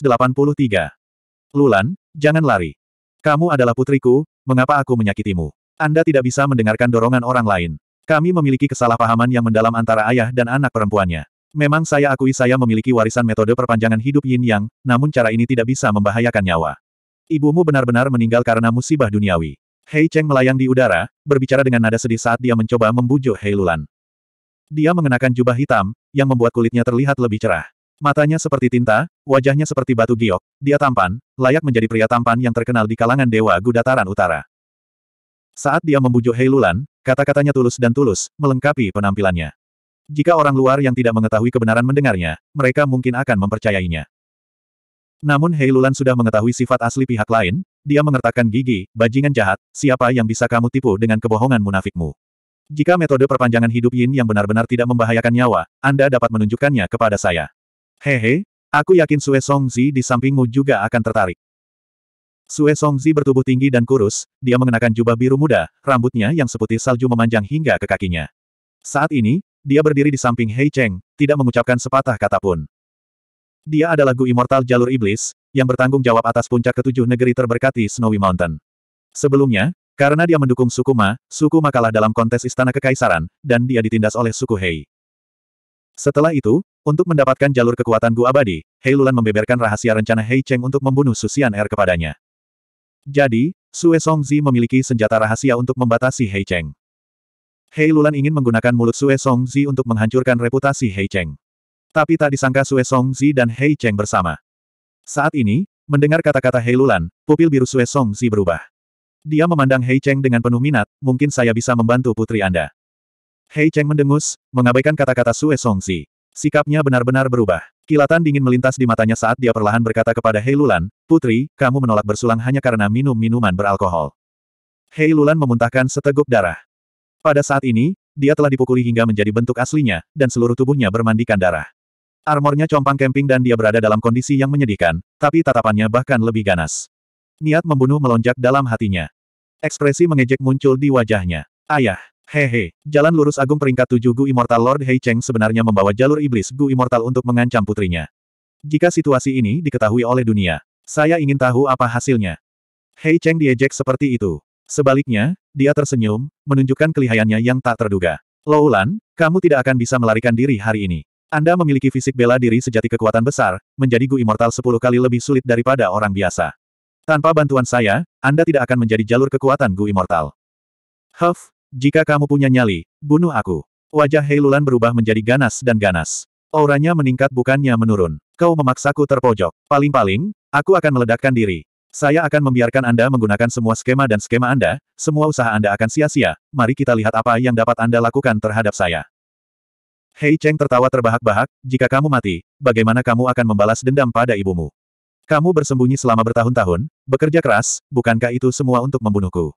Lulan, jangan lari. Kamu adalah putriku, mengapa aku menyakitimu? Anda tidak bisa mendengarkan dorongan orang lain. Kami memiliki kesalahpahaman yang mendalam antara ayah dan anak perempuannya. Memang saya akui saya memiliki warisan metode perpanjangan hidup yin yang, namun cara ini tidak bisa membahayakan nyawa. Ibumu benar-benar meninggal karena musibah duniawi. Hei Cheng melayang di udara, berbicara dengan nada sedih saat dia mencoba membujuk Hei Lulan. Dia mengenakan jubah hitam, yang membuat kulitnya terlihat lebih cerah. Matanya seperti tinta, wajahnya seperti batu giok, dia tampan, layak menjadi pria tampan yang terkenal di kalangan Dewa Gudataran Utara. Saat dia membujuk Hei Lulan, kata-katanya tulus dan tulus, melengkapi penampilannya. Jika orang luar yang tidak mengetahui kebenaran mendengarnya, mereka mungkin akan mempercayainya. Namun Hei Lulan sudah mengetahui sifat asli pihak lain, dia mengertakkan gigi, bajingan jahat, siapa yang bisa kamu tipu dengan kebohongan munafikmu? Jika metode perpanjangan hidup Yin yang benar-benar tidak membahayakan nyawa, Anda dapat menunjukkannya kepada saya. Hehe, aku yakin Sue Songzi di sampingmu juga akan tertarik. Sue Songzi bertubuh tinggi dan kurus, dia mengenakan jubah biru muda, rambutnya yang seputih salju memanjang hingga ke kakinya. Saat ini, dia berdiri di samping Hei Cheng, tidak mengucapkan sepatah kata pun. Dia adalah Gu Immortal Jalur Iblis, yang bertanggung jawab atas puncak ketujuh negeri terberkati Snowy Mountain. Sebelumnya, karena dia mendukung suku Ma, suku Ma kalah dalam kontes Istana Kekaisaran, dan dia ditindas oleh suku Hei. Setelah itu, untuk mendapatkan jalur kekuatan Gu Abadi, Hei Lulan membeberkan rahasia rencana Hei Cheng untuk membunuh Susian Er kepadanya. Jadi, Sue Songzi memiliki senjata rahasia untuk membatasi Hei Cheng. Hei Lulan ingin menggunakan mulut Sue Songzi untuk menghancurkan reputasi Hei Cheng. Tapi tak disangka Sue Zi dan Hei Cheng bersama. Saat ini, mendengar kata-kata Hei Lulan, pupil biru Sue Zi berubah. Dia memandang Hei Cheng dengan penuh minat, mungkin saya bisa membantu putri Anda. Hei Cheng mendengus, mengabaikan kata-kata Sue Zi. Sikapnya benar-benar berubah. Kilatan dingin melintas di matanya saat dia perlahan berkata kepada Hei Lulan, Putri, kamu menolak bersulang hanya karena minum minuman beralkohol. Hei Lulan memuntahkan seteguk darah. Pada saat ini, dia telah dipukuli hingga menjadi bentuk aslinya, dan seluruh tubuhnya bermandikan darah. Armornya compang kemping dan dia berada dalam kondisi yang menyedihkan, tapi tatapannya bahkan lebih ganas. Niat membunuh melonjak dalam hatinya. Ekspresi mengejek muncul di wajahnya. Ayah, hehe, jalan lurus agung peringkat tujuh Gu Immortal Lord Hei Cheng sebenarnya membawa jalur iblis Gu Immortal untuk mengancam putrinya. Jika situasi ini diketahui oleh dunia, saya ingin tahu apa hasilnya. Hei Cheng diejek seperti itu. Sebaliknya, dia tersenyum, menunjukkan kelihayannya yang tak terduga. Loulan, kamu tidak akan bisa melarikan diri hari ini. Anda memiliki fisik bela diri sejati kekuatan besar, menjadi Gu Immortal 10 kali lebih sulit daripada orang biasa. Tanpa bantuan saya, Anda tidak akan menjadi jalur kekuatan Gu Immortal. Huff, jika kamu punya nyali, bunuh aku. Wajah Heilulan berubah menjadi ganas dan ganas. Auranya meningkat bukannya menurun. Kau memaksaku terpojok. Paling-paling, aku akan meledakkan diri. Saya akan membiarkan Anda menggunakan semua skema dan skema Anda, semua usaha Anda akan sia-sia, mari kita lihat apa yang dapat Anda lakukan terhadap saya. Hei Cheng tertawa terbahak-bahak, jika kamu mati, bagaimana kamu akan membalas dendam pada ibumu? Kamu bersembunyi selama bertahun-tahun, bekerja keras, bukankah itu semua untuk membunuhku?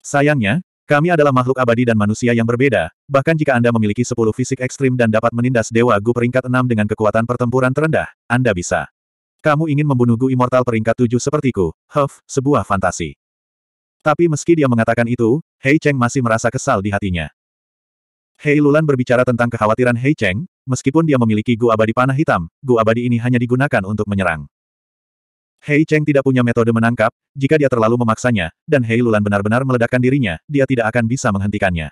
Sayangnya, kami adalah makhluk abadi dan manusia yang berbeda, bahkan jika Anda memiliki sepuluh fisik ekstrim dan dapat menindas Dewa Gu peringkat enam dengan kekuatan pertempuran terendah, Anda bisa. Kamu ingin membunuh Gu Immortal peringkat tujuh sepertiku, huff, sebuah fantasi. Tapi meski dia mengatakan itu, Hei Cheng masih merasa kesal di hatinya. Hei Lulan berbicara tentang kekhawatiran Hei Cheng, meskipun dia memiliki Gu Abadi Panah Hitam, Gu Abadi ini hanya digunakan untuk menyerang. Hei Cheng tidak punya metode menangkap, jika dia terlalu memaksanya, dan Hei Lulan benar-benar meledakkan dirinya, dia tidak akan bisa menghentikannya.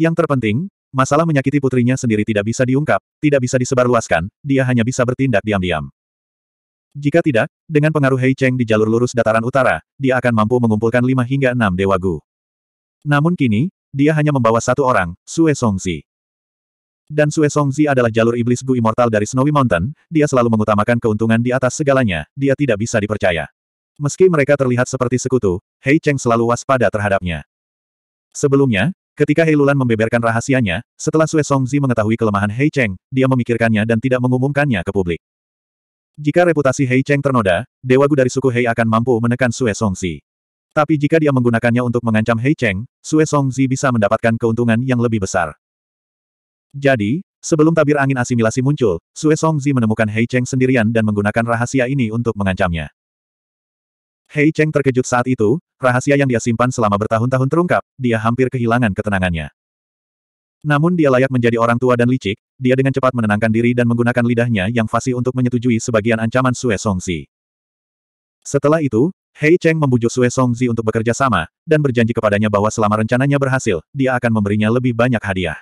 Yang terpenting, masalah menyakiti putrinya sendiri tidak bisa diungkap, tidak bisa disebarluaskan, dia hanya bisa bertindak diam-diam. Jika tidak, dengan pengaruh Hei Cheng di jalur lurus dataran utara, dia akan mampu mengumpulkan lima hingga enam dewa Gu. Namun kini, dia hanya membawa satu orang, Sue Songzi. Dan Sue Songzi adalah jalur iblis Gu Immortal dari Snowy Mountain, dia selalu mengutamakan keuntungan di atas segalanya, dia tidak bisa dipercaya. Meski mereka terlihat seperti sekutu, Hei Cheng selalu waspada terhadapnya. Sebelumnya, ketika Hei Lulan membeberkan rahasianya, setelah Sue Songzi mengetahui kelemahan Hei Cheng, dia memikirkannya dan tidak mengumumkannya ke publik. Jika reputasi Hei Cheng ternoda, Dewa Gu dari suku Hei akan mampu menekan Sue Songzi. Tapi jika dia menggunakannya untuk mengancam Hei Cheng, Sue Songzi bisa mendapatkan keuntungan yang lebih besar. Jadi, sebelum tabir angin asimilasi muncul, Sue Songzi menemukan Hei Cheng sendirian dan menggunakan rahasia ini untuk mengancamnya. Hei Cheng terkejut saat itu, rahasia yang dia simpan selama bertahun-tahun terungkap, dia hampir kehilangan ketenangannya. Namun dia layak menjadi orang tua dan licik, dia dengan cepat menenangkan diri dan menggunakan lidahnya yang fasih untuk menyetujui sebagian ancaman Sue Songzi. Setelah itu, Hei Cheng membujuk Sue Songzi untuk bekerja sama, dan berjanji kepadanya bahwa selama rencananya berhasil, dia akan memberinya lebih banyak hadiah.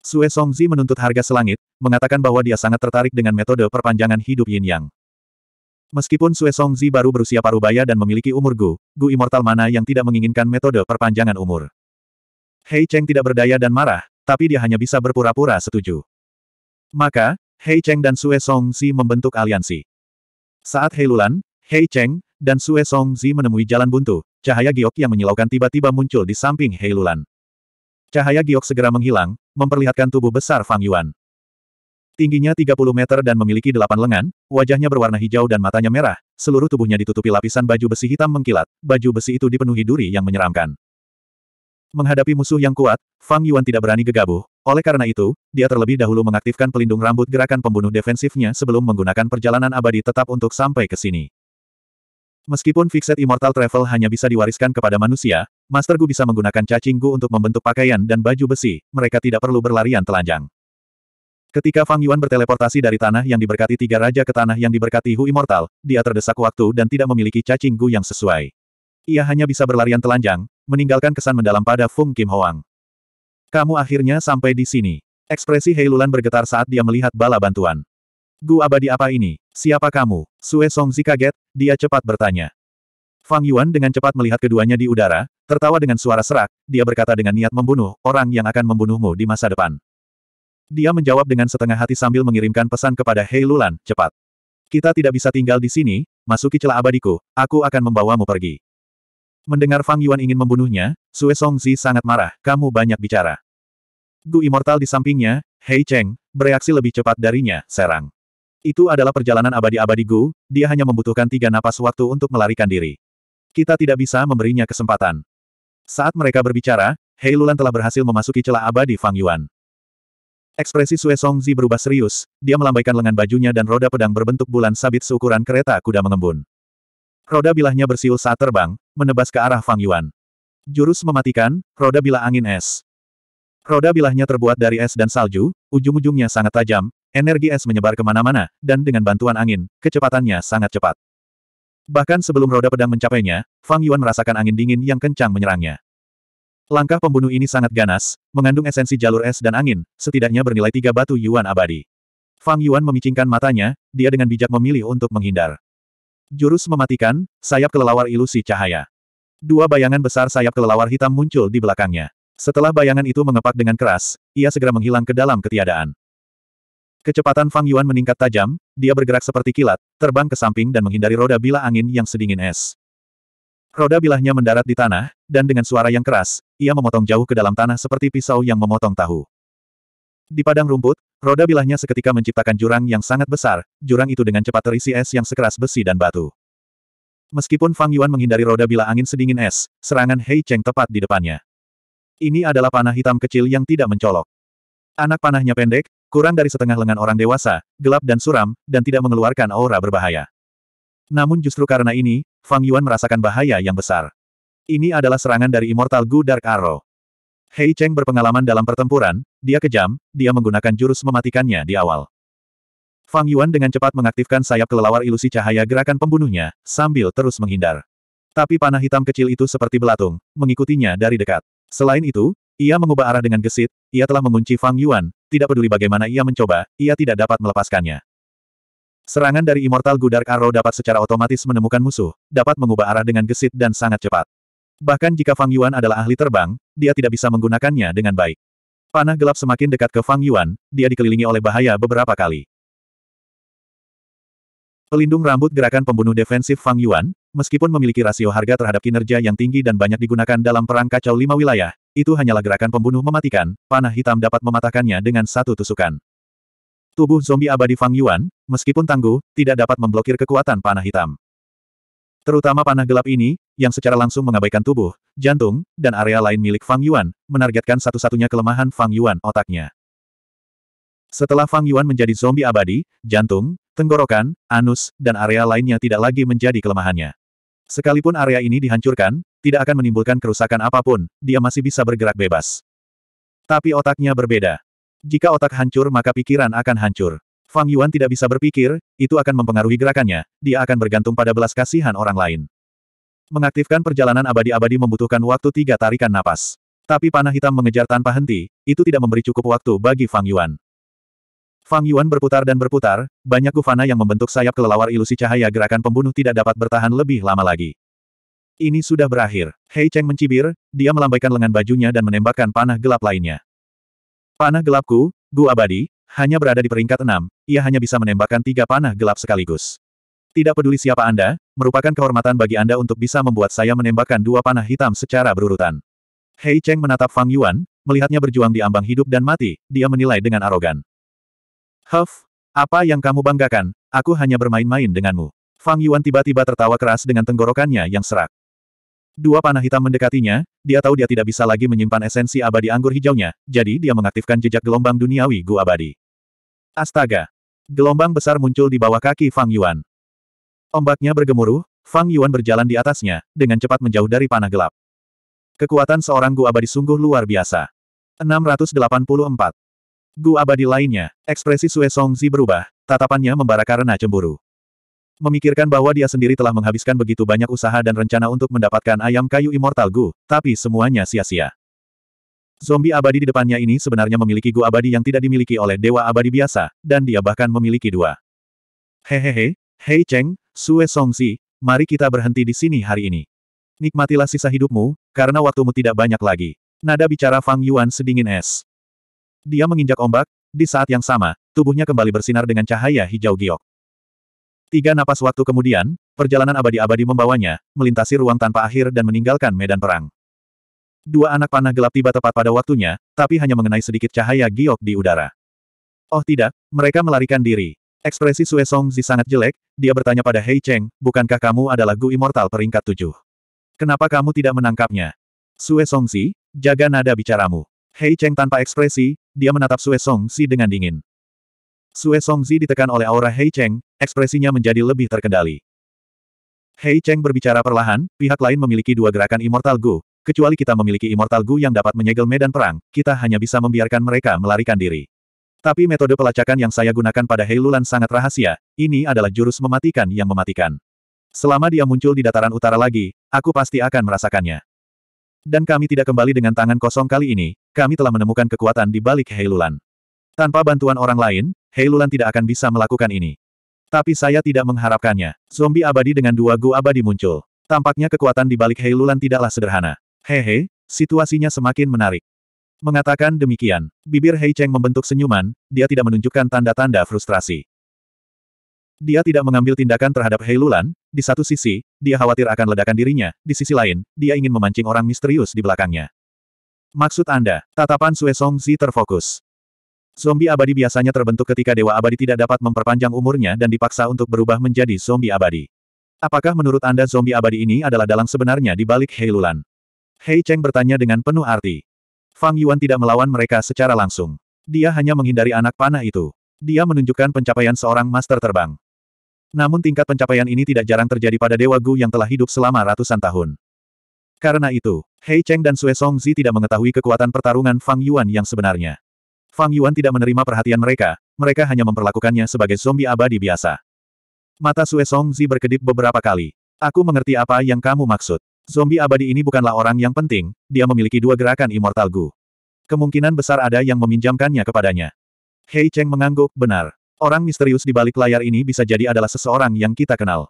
Sue Songzi menuntut harga selangit, mengatakan bahwa dia sangat tertarik dengan metode perpanjangan hidup Yin Yang. Meskipun Sue Songzi baru berusia parubaya dan memiliki umur Gu, Gu Immortal mana yang tidak menginginkan metode perpanjangan umur. Hei Cheng tidak berdaya dan marah, tapi dia hanya bisa berpura-pura setuju. Maka, Hei Cheng dan Sue Songzi membentuk aliansi. Saat Hei Lulan, Hei Cheng, dan Sue Zi menemui jalan buntu, cahaya giok yang menyilaukan tiba-tiba muncul di samping Hei Cahaya giok segera menghilang, memperlihatkan tubuh besar Fang Yuan. Tingginya 30 meter dan memiliki delapan lengan, wajahnya berwarna hijau dan matanya merah, seluruh tubuhnya ditutupi lapisan baju besi hitam mengkilat, baju besi itu dipenuhi duri yang menyeramkan. Menghadapi musuh yang kuat, Fang Yuan tidak berani gegabah, oleh karena itu, dia terlebih dahulu mengaktifkan pelindung rambut gerakan pembunuh defensifnya sebelum menggunakan perjalanan abadi tetap untuk sampai ke sini. Meskipun Fixed Immortal Travel hanya bisa diwariskan kepada manusia, Master Gu bisa menggunakan cacing Gu untuk membentuk pakaian dan baju besi, mereka tidak perlu berlarian telanjang. Ketika Fang Yuan berteleportasi dari tanah yang diberkati tiga raja ke tanah yang diberkati Hu Immortal, dia terdesak waktu dan tidak memiliki cacing Gu yang sesuai. Ia hanya bisa berlarian telanjang, meninggalkan kesan mendalam pada Fung Kim Hoang. Kamu akhirnya sampai di sini. Ekspresi Heilulan bergetar saat dia melihat bala bantuan. Gu abadi apa ini? Siapa kamu? Sue Songzi kaget, dia cepat bertanya. Fang Yuan dengan cepat melihat keduanya di udara, tertawa dengan suara serak, dia berkata dengan niat membunuh orang yang akan membunuhmu di masa depan. Dia menjawab dengan setengah hati sambil mengirimkan pesan kepada Hei Lulan, cepat. Kita tidak bisa tinggal di sini, masuki celah abadiku, aku akan membawamu pergi. Mendengar Fang Yuan ingin membunuhnya, Sue Songzi sangat marah, kamu banyak bicara. Gu Immortal di sampingnya, Hei Cheng, bereaksi lebih cepat darinya, serang. Itu adalah perjalanan abadi-abadi Gu, dia hanya membutuhkan tiga napas waktu untuk melarikan diri. Kita tidak bisa memberinya kesempatan. Saat mereka berbicara, Hei Lulan telah berhasil memasuki celah abadi Fang Yuan. Ekspresi Sue Songzi berubah serius, dia melambaikan lengan bajunya dan roda pedang berbentuk bulan sabit seukuran kereta kuda mengembun. Roda bilahnya bersiul saat terbang, menebas ke arah Fang Yuan. Jurus mematikan, roda bilah angin es. Roda bilahnya terbuat dari es dan salju, ujung-ujungnya sangat tajam, energi es menyebar kemana-mana, dan dengan bantuan angin, kecepatannya sangat cepat. Bahkan sebelum roda pedang mencapainya, Fang Yuan merasakan angin dingin yang kencang menyerangnya. Langkah pembunuh ini sangat ganas, mengandung esensi jalur es dan angin, setidaknya bernilai tiga batu Yuan abadi. Fang Yuan memicingkan matanya, dia dengan bijak memilih untuk menghindar. Jurus mematikan, sayap kelelawar ilusi cahaya. Dua bayangan besar sayap kelelawar hitam muncul di belakangnya. Setelah bayangan itu mengepak dengan keras, ia segera menghilang ke dalam ketiadaan. Kecepatan Fang Yuan meningkat tajam, dia bergerak seperti kilat, terbang ke samping dan menghindari roda bila angin yang sedingin es. Roda bilahnya mendarat di tanah, dan dengan suara yang keras, ia memotong jauh ke dalam tanah seperti pisau yang memotong tahu. Di padang rumput, roda bilahnya seketika menciptakan jurang yang sangat besar, jurang itu dengan cepat terisi es yang sekeras besi dan batu. Meskipun Fang Yuan menghindari roda bila angin sedingin es, serangan Hei Cheng tepat di depannya. Ini adalah panah hitam kecil yang tidak mencolok. Anak panahnya pendek, kurang dari setengah lengan orang dewasa, gelap dan suram, dan tidak mengeluarkan aura berbahaya. Namun justru karena ini, Fang Yuan merasakan bahaya yang besar. Ini adalah serangan dari Immortal Gu Dark Arrow. Hei Cheng berpengalaman dalam pertempuran, dia kejam, dia menggunakan jurus mematikannya di awal. Fang Yuan dengan cepat mengaktifkan sayap kelelawar ilusi cahaya gerakan pembunuhnya, sambil terus menghindar. Tapi panah hitam kecil itu seperti belatung, mengikutinya dari dekat. Selain itu, ia mengubah arah dengan gesit, ia telah mengunci Fang Yuan, tidak peduli bagaimana ia mencoba, ia tidak dapat melepaskannya. Serangan dari Immortal Gudark Arrow dapat secara otomatis menemukan musuh, dapat mengubah arah dengan gesit dan sangat cepat. Bahkan jika Fang Yuan adalah ahli terbang, dia tidak bisa menggunakannya dengan baik. Panah gelap semakin dekat ke Fang Yuan, dia dikelilingi oleh bahaya beberapa kali. Pelindung rambut gerakan pembunuh defensif Fang Yuan, Meskipun memiliki rasio harga terhadap kinerja yang tinggi dan banyak digunakan dalam perang kacau lima wilayah, itu hanyalah gerakan pembunuh mematikan, panah hitam dapat mematahkannya dengan satu tusukan. Tubuh zombie abadi Fang Yuan, meskipun tangguh, tidak dapat memblokir kekuatan panah hitam. Terutama panah gelap ini, yang secara langsung mengabaikan tubuh, jantung, dan area lain milik Fang Yuan, menargetkan satu-satunya kelemahan Fang Yuan, otaknya. Setelah Fang Yuan menjadi zombie abadi, jantung, tenggorokan, anus, dan area lainnya tidak lagi menjadi kelemahannya. Sekalipun area ini dihancurkan, tidak akan menimbulkan kerusakan apapun, dia masih bisa bergerak bebas. Tapi otaknya berbeda. Jika otak hancur maka pikiran akan hancur. Fang Yuan tidak bisa berpikir, itu akan mempengaruhi gerakannya, dia akan bergantung pada belas kasihan orang lain. Mengaktifkan perjalanan abadi-abadi membutuhkan waktu tiga tarikan napas. Tapi panah hitam mengejar tanpa henti, itu tidak memberi cukup waktu bagi Fang Yuan. Fang Yuan berputar dan berputar, banyak gufana yang membentuk sayap kelelawar ilusi cahaya gerakan pembunuh tidak dapat bertahan lebih lama lagi. Ini sudah berakhir. Hei Cheng mencibir, dia melambaikan lengan bajunya dan menembakkan panah gelap lainnya. Panah gelapku, Gu Abadi, hanya berada di peringkat enam. ia hanya bisa menembakkan tiga panah gelap sekaligus. Tidak peduli siapa Anda, merupakan kehormatan bagi Anda untuk bisa membuat saya menembakkan dua panah hitam secara berurutan. Hei Cheng menatap Fang Yuan, melihatnya berjuang di ambang hidup dan mati, dia menilai dengan arogan. Huff, apa yang kamu banggakan, aku hanya bermain-main denganmu. Fang Yuan tiba-tiba tertawa keras dengan tenggorokannya yang serak. Dua panah hitam mendekatinya, dia tahu dia tidak bisa lagi menyimpan esensi abadi anggur hijaunya, jadi dia mengaktifkan jejak gelombang duniawi Gu Abadi. Astaga! Gelombang besar muncul di bawah kaki Fang Yuan. Ombaknya bergemuruh, Fang Yuan berjalan di atasnya, dengan cepat menjauh dari panah gelap. Kekuatan seorang Gu Abadi sungguh luar biasa. 684 Gu abadi lainnya, ekspresi Sue Songzi berubah, tatapannya membara karena cemburu. Memikirkan bahwa dia sendiri telah menghabiskan begitu banyak usaha dan rencana untuk mendapatkan ayam kayu immortal Gu, tapi semuanya sia-sia. Zombie abadi di depannya ini sebenarnya memiliki Gu abadi yang tidak dimiliki oleh dewa abadi biasa, dan dia bahkan memiliki dua. Hehehe, hei Cheng, Sue Songzi, mari kita berhenti di sini hari ini. Nikmatilah sisa hidupmu, karena waktumu tidak banyak lagi. Nada bicara Fang Yuan sedingin es. Dia menginjak ombak, di saat yang sama, tubuhnya kembali bersinar dengan cahaya hijau giok. Tiga napas waktu kemudian, perjalanan abadi-abadi membawanya, melintasi ruang tanpa akhir dan meninggalkan medan perang. Dua anak panah gelap tiba tepat pada waktunya, tapi hanya mengenai sedikit cahaya giok di udara. Oh tidak, mereka melarikan diri. Ekspresi Sue Songzi sangat jelek, dia bertanya pada Hei Cheng, bukankah kamu adalah Gu Immortal peringkat tujuh? Kenapa kamu tidak menangkapnya? Sue Songzi, jaga nada bicaramu. Hei Cheng tanpa ekspresi, dia menatap Sue Zi dengan dingin. Sue Zi ditekan oleh aura Hei Cheng, ekspresinya menjadi lebih terkendali. Hei Cheng berbicara perlahan, pihak lain memiliki dua gerakan Immortal Gu, kecuali kita memiliki Immortal Gu yang dapat menyegel medan perang, kita hanya bisa membiarkan mereka melarikan diri. Tapi metode pelacakan yang saya gunakan pada Hei Lulan sangat rahasia, ini adalah jurus mematikan yang mematikan. Selama dia muncul di dataran utara lagi, aku pasti akan merasakannya. Dan kami tidak kembali dengan tangan kosong kali ini, kami telah menemukan kekuatan di balik Heilulan. Tanpa bantuan orang lain, Heilulan tidak akan bisa melakukan ini. Tapi saya tidak mengharapkannya. Zombie abadi dengan dua gu abadi muncul. Tampaknya kekuatan di balik Heilulan tidaklah sederhana. Hehe, situasinya semakin menarik. Mengatakan demikian, bibir Hei Cheng membentuk senyuman, dia tidak menunjukkan tanda-tanda frustrasi. Dia tidak mengambil tindakan terhadap Heilulan? Di satu sisi, dia khawatir akan ledakan dirinya, di sisi lain, dia ingin memancing orang misterius di belakangnya. Maksud Anda, tatapan Sue Songzi terfokus. Zombie abadi biasanya terbentuk ketika dewa abadi tidak dapat memperpanjang umurnya dan dipaksa untuk berubah menjadi zombie abadi. Apakah menurut Anda zombie abadi ini adalah dalang sebenarnya di balik Hei Lulan? Hei Cheng bertanya dengan penuh arti. Fang Yuan tidak melawan mereka secara langsung. Dia hanya menghindari anak panah itu. Dia menunjukkan pencapaian seorang master terbang. Namun tingkat pencapaian ini tidak jarang terjadi pada Dewa Gu yang telah hidup selama ratusan tahun. Karena itu, Hei Cheng dan Sue Songzi tidak mengetahui kekuatan pertarungan Fang Yuan yang sebenarnya. Fang Yuan tidak menerima perhatian mereka, mereka hanya memperlakukannya sebagai zombie abadi biasa. Mata Sue Songzi berkedip beberapa kali. Aku mengerti apa yang kamu maksud. Zombie abadi ini bukanlah orang yang penting, dia memiliki dua gerakan Immortal Gu. Kemungkinan besar ada yang meminjamkannya kepadanya. Hei Cheng mengangguk, benar. Orang misterius di balik layar ini bisa jadi adalah seseorang yang kita kenal.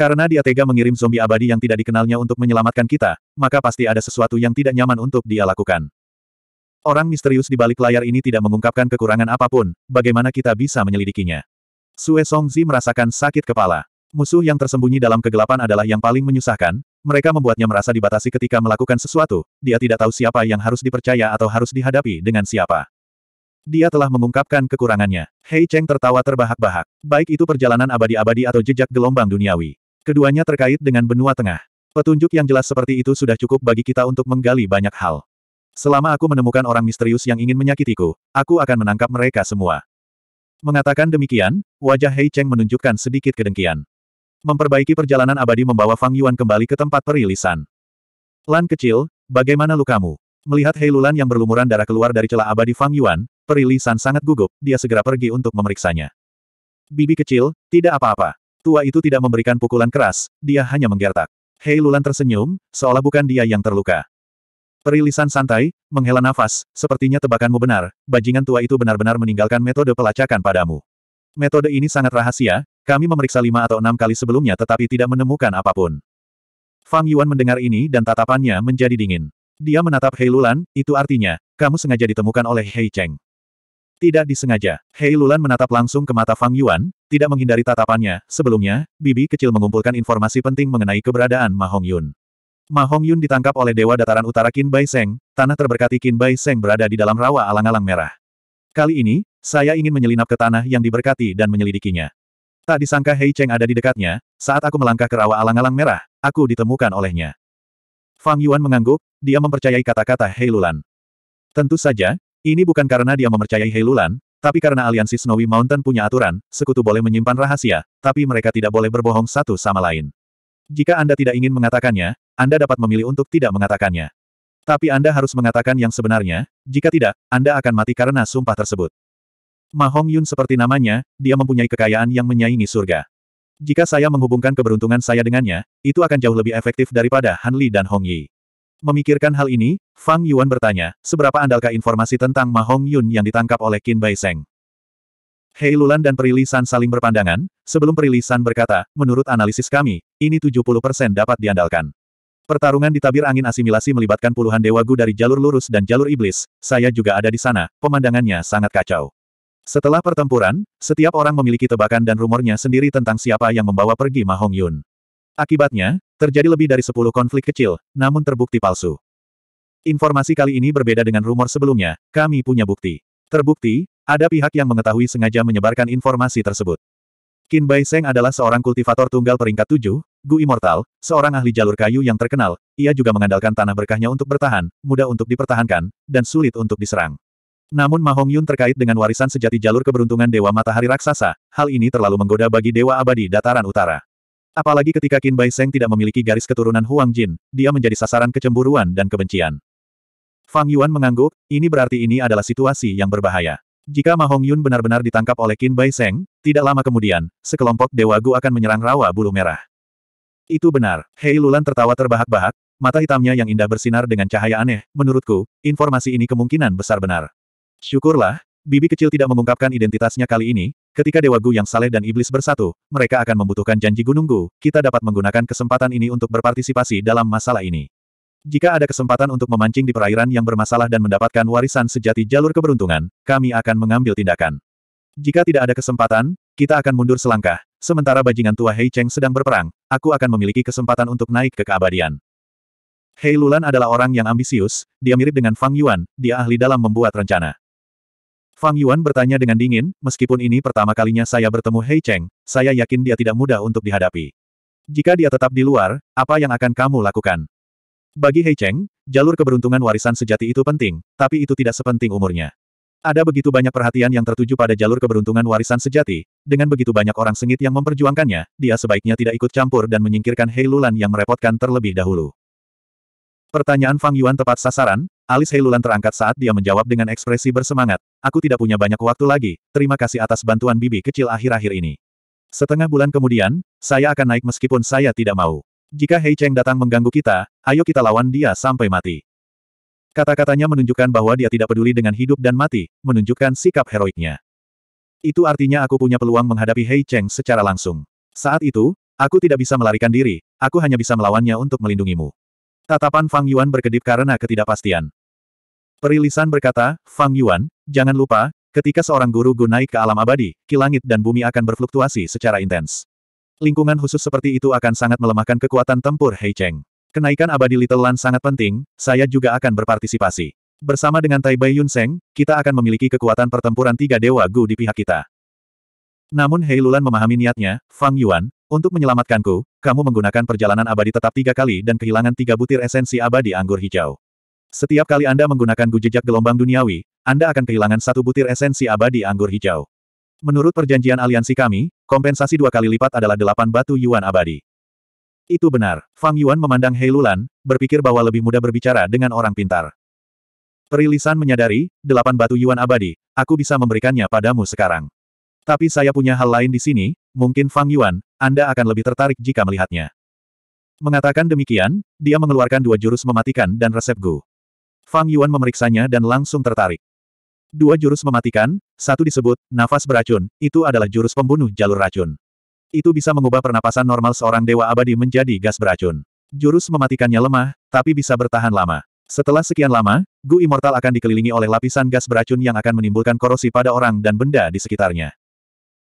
Karena dia tega mengirim zombie abadi yang tidak dikenalnya untuk menyelamatkan kita, maka pasti ada sesuatu yang tidak nyaman untuk dia lakukan. Orang misterius di balik layar ini tidak mengungkapkan kekurangan apapun, bagaimana kita bisa menyelidikinya. Sue Songzi merasakan sakit kepala. Musuh yang tersembunyi dalam kegelapan adalah yang paling menyusahkan, mereka membuatnya merasa dibatasi ketika melakukan sesuatu, dia tidak tahu siapa yang harus dipercaya atau harus dihadapi dengan siapa. Dia telah mengungkapkan kekurangannya. Hei Cheng tertawa terbahak-bahak. Baik itu perjalanan abadi-abadi atau jejak gelombang duniawi. Keduanya terkait dengan benua tengah. Petunjuk yang jelas seperti itu sudah cukup bagi kita untuk menggali banyak hal. Selama aku menemukan orang misterius yang ingin menyakitiku, aku akan menangkap mereka semua. Mengatakan demikian, wajah Hei Cheng menunjukkan sedikit kedengkian. Memperbaiki perjalanan abadi membawa Fang Yuan kembali ke tempat perilisan. Lan kecil, bagaimana lukamu? Melihat Hei Lulan yang berlumuran darah keluar dari celah abadi Fang Yuan, Perilisan sangat gugup, dia segera pergi untuk memeriksanya. Bibi kecil, tidak apa-apa. Tua itu tidak memberikan pukulan keras, dia hanya menggertak. Hei Lulan tersenyum, seolah bukan dia yang terluka. Perilisan santai, menghela nafas, sepertinya tebakanmu benar, bajingan tua itu benar-benar meninggalkan metode pelacakan padamu. Metode ini sangat rahasia, kami memeriksa lima atau enam kali sebelumnya tetapi tidak menemukan apapun. Fang Yuan mendengar ini dan tatapannya menjadi dingin. Dia menatap Hei Lulan, itu artinya, kamu sengaja ditemukan oleh Hei Cheng. Tidak disengaja, Hei Lulan menatap langsung ke mata Fang Yuan, tidak menghindari tatapannya. Sebelumnya, Bibi kecil mengumpulkan informasi penting mengenai keberadaan Ma Hong Yun. Ma Hong Yun ditangkap oleh Dewa Dataran Utara Qin Bai Seng, tanah terberkati Qin Bai Seng berada di dalam rawa alang-alang merah. Kali ini, saya ingin menyelinap ke tanah yang diberkati dan menyelidikinya. Tak disangka Hei Cheng ada di dekatnya, saat aku melangkah ke rawa alang-alang merah, aku ditemukan olehnya. Fang Yuan mengangguk, dia mempercayai kata-kata Hei Lulan. Tentu saja, ini bukan karena dia mempercayai Heilulan, tapi karena aliansi Snowy Mountain punya aturan, sekutu boleh menyimpan rahasia, tapi mereka tidak boleh berbohong satu sama lain. Jika Anda tidak ingin mengatakannya, Anda dapat memilih untuk tidak mengatakannya. Tapi Anda harus mengatakan yang sebenarnya, jika tidak, Anda akan mati karena sumpah tersebut. Mahong Yun seperti namanya, dia mempunyai kekayaan yang menyaingi surga. Jika saya menghubungkan keberuntungan saya dengannya, itu akan jauh lebih efektif daripada Han Li dan Hong Yi. Memikirkan hal ini, Fang Yuan bertanya, seberapa andalkah informasi tentang Ma Hong Yun yang ditangkap oleh Qin Bai Seng? Hei Lulan dan Perilisan saling berpandangan, sebelum Perilisan berkata, menurut analisis kami, ini 70% dapat diandalkan. Pertarungan di tabir angin asimilasi melibatkan puluhan dewa gu dari jalur lurus dan jalur iblis, saya juga ada di sana, pemandangannya sangat kacau. Setelah pertempuran, setiap orang memiliki tebakan dan rumornya sendiri tentang siapa yang membawa pergi Ma Hong Yun. Akibatnya, terjadi lebih dari 10 konflik kecil, namun terbukti palsu. Informasi kali ini berbeda dengan rumor sebelumnya, kami punya bukti. Terbukti, ada pihak yang mengetahui sengaja menyebarkan informasi tersebut. Qin Bai Seng adalah seorang kultivator tunggal peringkat 7, Gu Immortal, seorang ahli jalur kayu yang terkenal, ia juga mengandalkan tanah berkahnya untuk bertahan, mudah untuk dipertahankan, dan sulit untuk diserang. Namun Ma Hong Yun terkait dengan warisan sejati jalur keberuntungan Dewa Matahari Raksasa, hal ini terlalu menggoda bagi Dewa Abadi Dataran Utara. Apalagi ketika Qin Bai Seng tidak memiliki garis keturunan Huang Jin, dia menjadi sasaran kecemburuan dan kebencian. Fang Yuan mengangguk, ini berarti ini adalah situasi yang berbahaya. Jika Ma Hong Yun benar-benar ditangkap oleh Qin Bai Seng, tidak lama kemudian, sekelompok Dewa Gu akan menyerang rawa bulu merah. Itu benar, Hei Lulan tertawa terbahak-bahak, mata hitamnya yang indah bersinar dengan cahaya aneh, menurutku, informasi ini kemungkinan besar benar. Syukurlah, Bibi kecil tidak mengungkapkan identitasnya kali ini, ketika Dewa Gu yang saleh dan iblis bersatu, mereka akan membutuhkan janji Gunung Gu, kita dapat menggunakan kesempatan ini untuk berpartisipasi dalam masalah ini. Jika ada kesempatan untuk memancing di perairan yang bermasalah dan mendapatkan warisan sejati jalur keberuntungan, kami akan mengambil tindakan. Jika tidak ada kesempatan, kita akan mundur selangkah, sementara bajingan tua Hei Cheng sedang berperang, aku akan memiliki kesempatan untuk naik ke keabadian. Hei Lulan adalah orang yang ambisius, dia mirip dengan Fang Yuan, dia ahli dalam membuat rencana. Fang Yuan bertanya dengan dingin, meskipun ini pertama kalinya saya bertemu Hei Cheng, saya yakin dia tidak mudah untuk dihadapi. Jika dia tetap di luar, apa yang akan kamu lakukan? Bagi Hei Cheng, jalur keberuntungan warisan sejati itu penting, tapi itu tidak sepenting umurnya. Ada begitu banyak perhatian yang tertuju pada jalur keberuntungan warisan sejati, dengan begitu banyak orang sengit yang memperjuangkannya, dia sebaiknya tidak ikut campur dan menyingkirkan Hei Lulan yang merepotkan terlebih dahulu. Pertanyaan Fang Yuan tepat sasaran, alis Hei Lulan terangkat saat dia menjawab dengan ekspresi bersemangat, Aku tidak punya banyak waktu lagi, terima kasih atas bantuan bibi kecil akhir-akhir ini. Setengah bulan kemudian, saya akan naik meskipun saya tidak mau. Jika Hei Cheng datang mengganggu kita, ayo kita lawan dia sampai mati. Kata-katanya menunjukkan bahwa dia tidak peduli dengan hidup dan mati, menunjukkan sikap heroiknya. Itu artinya aku punya peluang menghadapi Hei Cheng secara langsung. Saat itu, aku tidak bisa melarikan diri, aku hanya bisa melawannya untuk melindungimu. Tatapan Fang Yuan berkedip karena ketidakpastian. Perilisan berkata, Fang Yuan, jangan lupa, ketika seorang guru Gu naik ke alam abadi, kilangit dan bumi akan berfluktuasi secara intens. Lingkungan khusus seperti itu akan sangat melemahkan kekuatan tempur Hei Cheng. Kenaikan abadi Little Lan sangat penting, saya juga akan berpartisipasi. Bersama dengan Tai Bai Yun Seng, kita akan memiliki kekuatan pertempuran tiga dewa Gu di pihak kita. Namun Hei Lulan memahami niatnya, Fang Yuan, untuk menyelamatkanku, kamu menggunakan perjalanan abadi tetap tiga kali dan kehilangan tiga butir esensi abadi anggur hijau. Setiap kali Anda menggunakan jejak gelombang duniawi, Anda akan kehilangan satu butir esensi abadi anggur hijau. Menurut perjanjian aliansi kami, kompensasi dua kali lipat adalah delapan batu yuan abadi. Itu benar. Fang Yuan memandang Hei Lulan, berpikir bahwa lebih mudah berbicara dengan orang pintar. Perilisan menyadari, delapan batu yuan abadi, aku bisa memberikannya padamu sekarang. Tapi saya punya hal lain di sini, mungkin Fang Yuan, Anda akan lebih tertarik jika melihatnya. Mengatakan demikian, dia mengeluarkan dua jurus mematikan dan resep Gu. Fang Yuan memeriksanya dan langsung tertarik. Dua jurus mematikan, satu disebut, nafas beracun, itu adalah jurus pembunuh jalur racun. Itu bisa mengubah pernapasan normal seorang dewa abadi menjadi gas beracun. Jurus mematikannya lemah, tapi bisa bertahan lama. Setelah sekian lama, Gu Immortal akan dikelilingi oleh lapisan gas beracun yang akan menimbulkan korosi pada orang dan benda di sekitarnya.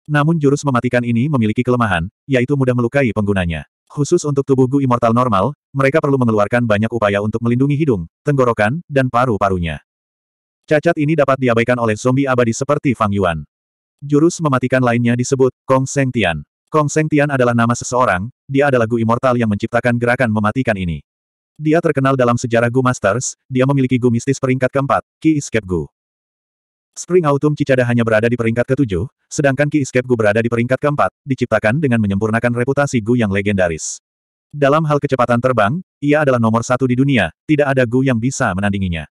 Namun jurus mematikan ini memiliki kelemahan, yaitu mudah melukai penggunanya. Khusus untuk tubuh Gu Immortal normal, mereka perlu mengeluarkan banyak upaya untuk melindungi hidung, tenggorokan, dan paru-parunya. Cacat ini dapat diabaikan oleh zombie abadi seperti Fang Yuan. Jurus mematikan lainnya disebut Kong Seng Tian. Kong Seng Tian adalah nama seseorang, dia adalah Gu Immortal yang menciptakan gerakan mematikan ini. Dia terkenal dalam sejarah Gu Masters, dia memiliki Gu mistis peringkat keempat, Ki Escape Gu. Spring Autumn Cicada hanya berada di peringkat ketujuh, sedangkan Ki Escape Gu berada di peringkat keempat, diciptakan dengan menyempurnakan reputasi Gu yang legendaris. Dalam hal kecepatan terbang, ia adalah nomor satu di dunia, tidak ada Gu yang bisa menandinginya.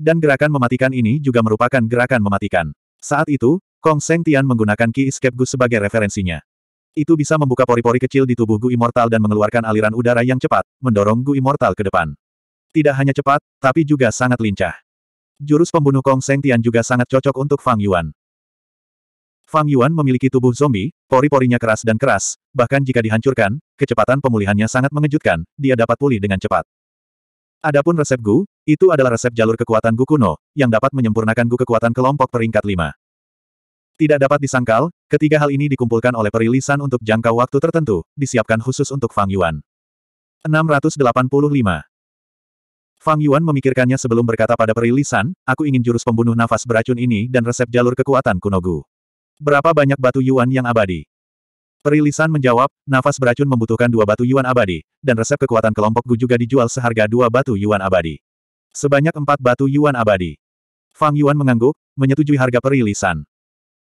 Dan gerakan mematikan ini juga merupakan gerakan mematikan. Saat itu, Kong Seng Tian menggunakan Ki Escape Gu sebagai referensinya. Itu bisa membuka pori-pori kecil di tubuh Gu Immortal dan mengeluarkan aliran udara yang cepat, mendorong Gu Immortal ke depan. Tidak hanya cepat, tapi juga sangat lincah. Jurus pembunuh Kong Seng Tian juga sangat cocok untuk Fang Yuan. Fang Yuan memiliki tubuh zombie, pori-porinya keras dan keras, bahkan jika dihancurkan, kecepatan pemulihannya sangat mengejutkan, dia dapat pulih dengan cepat. Adapun resep Gu, itu adalah resep jalur kekuatan Gu kuno, yang dapat menyempurnakan Gu kekuatan kelompok peringkat 5. Tidak dapat disangkal, ketiga hal ini dikumpulkan oleh perilisan untuk jangka waktu tertentu, disiapkan khusus untuk Fang Yuan. 685. Fang Yuan memikirkannya sebelum berkata pada perilisan, aku ingin jurus pembunuh nafas beracun ini dan resep jalur kekuatan kuno gu. Berapa banyak batu Yuan yang abadi? Perilisan menjawab, nafas beracun membutuhkan dua batu Yuan abadi, dan resep kekuatan kelompok Gu juga dijual seharga dua batu Yuan abadi. Sebanyak empat batu Yuan abadi. Fang Yuan mengangguk, menyetujui harga perilisan.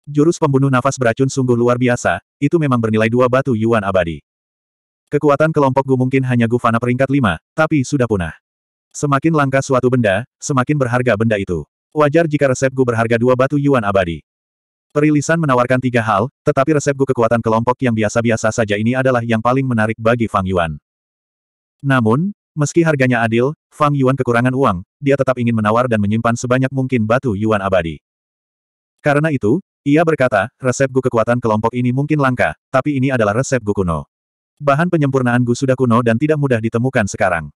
Jurus pembunuh nafas beracun sungguh luar biasa, itu memang bernilai dua batu Yuan abadi. Kekuatan kelompok Gu mungkin hanya Gu Fana peringkat lima, tapi sudah punah. Semakin langka suatu benda, semakin berharga benda itu. Wajar jika resep Gu berharga dua batu yuan abadi. Perilisan menawarkan tiga hal, tetapi resep Gu kekuatan kelompok yang biasa-biasa saja ini adalah yang paling menarik bagi Fang Yuan. Namun, meski harganya adil, Fang Yuan kekurangan uang, dia tetap ingin menawar dan menyimpan sebanyak mungkin batu yuan abadi. Karena itu, ia berkata, resep Gu kekuatan kelompok ini mungkin langka, tapi ini adalah resep Gu kuno. Bahan penyempurnaan Gu sudah kuno dan tidak mudah ditemukan sekarang.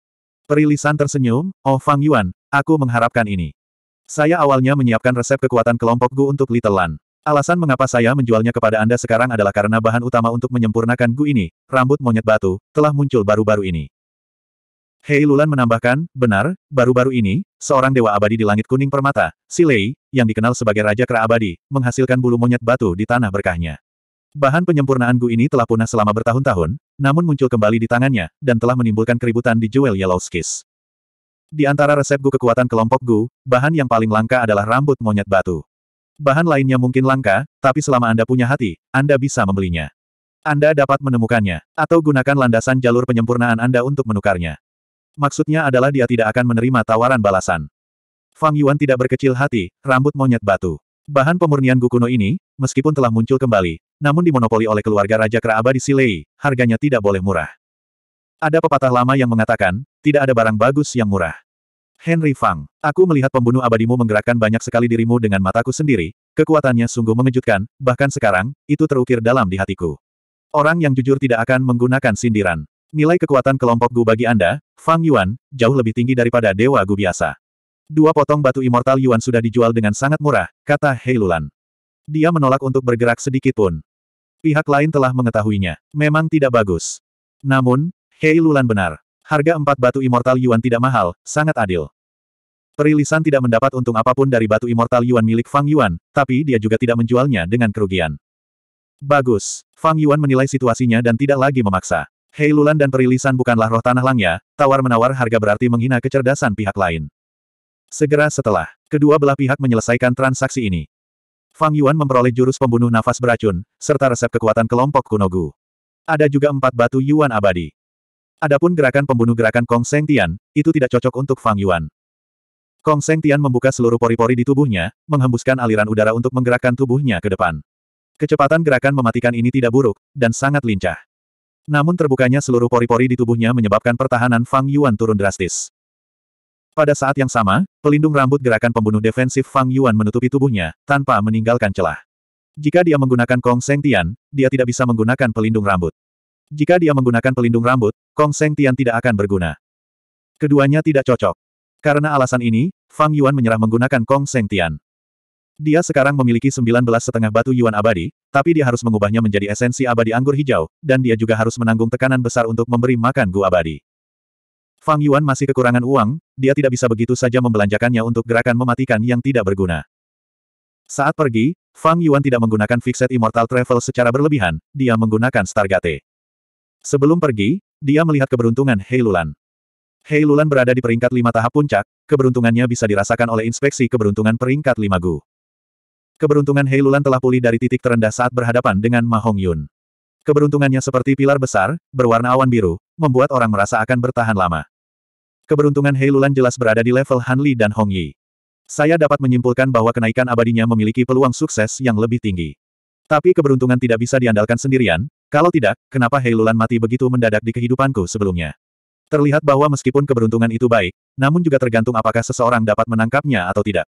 Perilisan tersenyum, Oh Fang Yuan, aku mengharapkan ini. Saya awalnya menyiapkan resep kekuatan kelompok Gu untuk Little Lan. Alasan mengapa saya menjualnya kepada Anda sekarang adalah karena bahan utama untuk menyempurnakan Gu ini, rambut monyet batu, telah muncul baru-baru ini. Hei Lulan menambahkan, benar, baru-baru ini, seorang dewa abadi di langit kuning permata, Silei, yang dikenal sebagai Raja Kera Abadi, menghasilkan bulu monyet batu di tanah berkahnya. Bahan penyempurnaan Gu ini telah punah selama bertahun-tahun, namun muncul kembali di tangannya, dan telah menimbulkan keributan di Jewel Yellow Skis. Di antara resep Gu kekuatan kelompok Gu, bahan yang paling langka adalah rambut monyet batu. Bahan lainnya mungkin langka, tapi selama Anda punya hati, Anda bisa membelinya. Anda dapat menemukannya, atau gunakan landasan jalur penyempurnaan Anda untuk menukarnya. Maksudnya adalah dia tidak akan menerima tawaran balasan. Fang Yuan tidak berkecil hati, rambut monyet batu. Bahan pemurnian Gukuno ini, meskipun telah muncul kembali, namun dimonopoli oleh keluarga Raja Kera di Silei, harganya tidak boleh murah. Ada pepatah lama yang mengatakan, tidak ada barang bagus yang murah. Henry Fang, aku melihat pembunuh abadimu menggerakkan banyak sekali dirimu dengan mataku sendiri, kekuatannya sungguh mengejutkan, bahkan sekarang, itu terukir dalam di hatiku. Orang yang jujur tidak akan menggunakan sindiran. Nilai kekuatan kelompok Gu bagi Anda, Fang Yuan, jauh lebih tinggi daripada Dewa Gu biasa. Dua potong batu immortal Yuan sudah dijual dengan sangat murah, kata Heilulan. Dia menolak untuk bergerak sedikit pun. Pihak lain telah mengetahuinya. Memang tidak bagus. Namun, Heilulan benar. Harga empat batu immortal Yuan tidak mahal, sangat adil. Perilisan tidak mendapat untung apapun dari batu immortal Yuan milik Fang Yuan, tapi dia juga tidak menjualnya dengan kerugian. Bagus. Fang Yuan menilai situasinya dan tidak lagi memaksa. Heilulan dan perilisan bukanlah roh tanah langnya. tawar-menawar harga berarti menghina kecerdasan pihak lain. Segera setelah, kedua belah pihak menyelesaikan transaksi ini. Fang Yuan memperoleh jurus pembunuh nafas beracun, serta resep kekuatan kelompok Kunogu. Ada juga empat batu Yuan abadi. Adapun gerakan pembunuh gerakan Kong Seng Tian, itu tidak cocok untuk Fang Yuan. Kong Seng Tian membuka seluruh pori-pori di tubuhnya, menghembuskan aliran udara untuk menggerakkan tubuhnya ke depan. Kecepatan gerakan mematikan ini tidak buruk, dan sangat lincah. Namun terbukanya seluruh pori-pori di tubuhnya menyebabkan pertahanan Fang Yuan turun drastis. Pada saat yang sama, pelindung rambut gerakan pembunuh defensif Fang Yuan menutupi tubuhnya, tanpa meninggalkan celah. Jika dia menggunakan Kong Seng Tian, dia tidak bisa menggunakan pelindung rambut. Jika dia menggunakan pelindung rambut, Kong Seng Tian tidak akan berguna. Keduanya tidak cocok. Karena alasan ini, Fang Yuan menyerah menggunakan Kong Seng Tian. Dia sekarang memiliki 19 setengah batu Yuan abadi, tapi dia harus mengubahnya menjadi esensi abadi anggur hijau, dan dia juga harus menanggung tekanan besar untuk memberi makan Gu abadi. Fang Yuan masih kekurangan uang, dia tidak bisa begitu saja membelanjakannya untuk gerakan mematikan yang tidak berguna. Saat pergi, Fang Yuan tidak menggunakan Fixed Immortal Travel secara berlebihan, dia menggunakan Stargate. Sebelum pergi, dia melihat keberuntungan Hei Lulan. berada di peringkat lima tahap puncak, keberuntungannya bisa dirasakan oleh inspeksi keberuntungan peringkat lima Gu. Keberuntungan Hei telah pulih dari titik terendah saat berhadapan dengan Ma Hong Yun. Keberuntungannya seperti pilar besar, berwarna awan biru, membuat orang merasa akan bertahan lama. Keberuntungan Heilulan jelas berada di level Hanli dan Hong Yi. Saya dapat menyimpulkan bahwa kenaikan abadinya memiliki peluang sukses yang lebih tinggi. Tapi keberuntungan tidak bisa diandalkan sendirian, kalau tidak, kenapa Heilulan mati begitu mendadak di kehidupanku sebelumnya? Terlihat bahwa meskipun keberuntungan itu baik, namun juga tergantung apakah seseorang dapat menangkapnya atau tidak.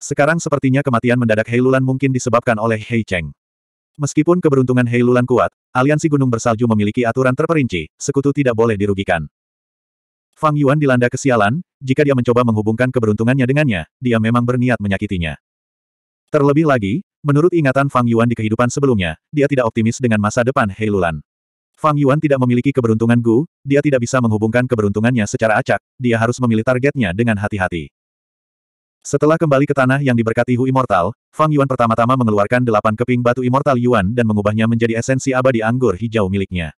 Sekarang sepertinya kematian mendadak Heilulan mungkin disebabkan oleh Hei Cheng. Meskipun keberuntungan Heilulan kuat, aliansi Gunung Bersalju memiliki aturan terperinci, sekutu tidak boleh dirugikan. Fang Yuan dilanda kesialan, jika dia mencoba menghubungkan keberuntungannya dengannya, dia memang berniat menyakitinya. Terlebih lagi, menurut ingatan Fang Yuan di kehidupan sebelumnya, dia tidak optimis dengan masa depan Hei Fang Yuan tidak memiliki keberuntungan Gu, dia tidak bisa menghubungkan keberuntungannya secara acak, dia harus memilih targetnya dengan hati-hati. Setelah kembali ke tanah yang diberkati Hu Immortal, Fang Yuan pertama-tama mengeluarkan delapan keping batu Immortal Yuan dan mengubahnya menjadi esensi abadi anggur hijau miliknya.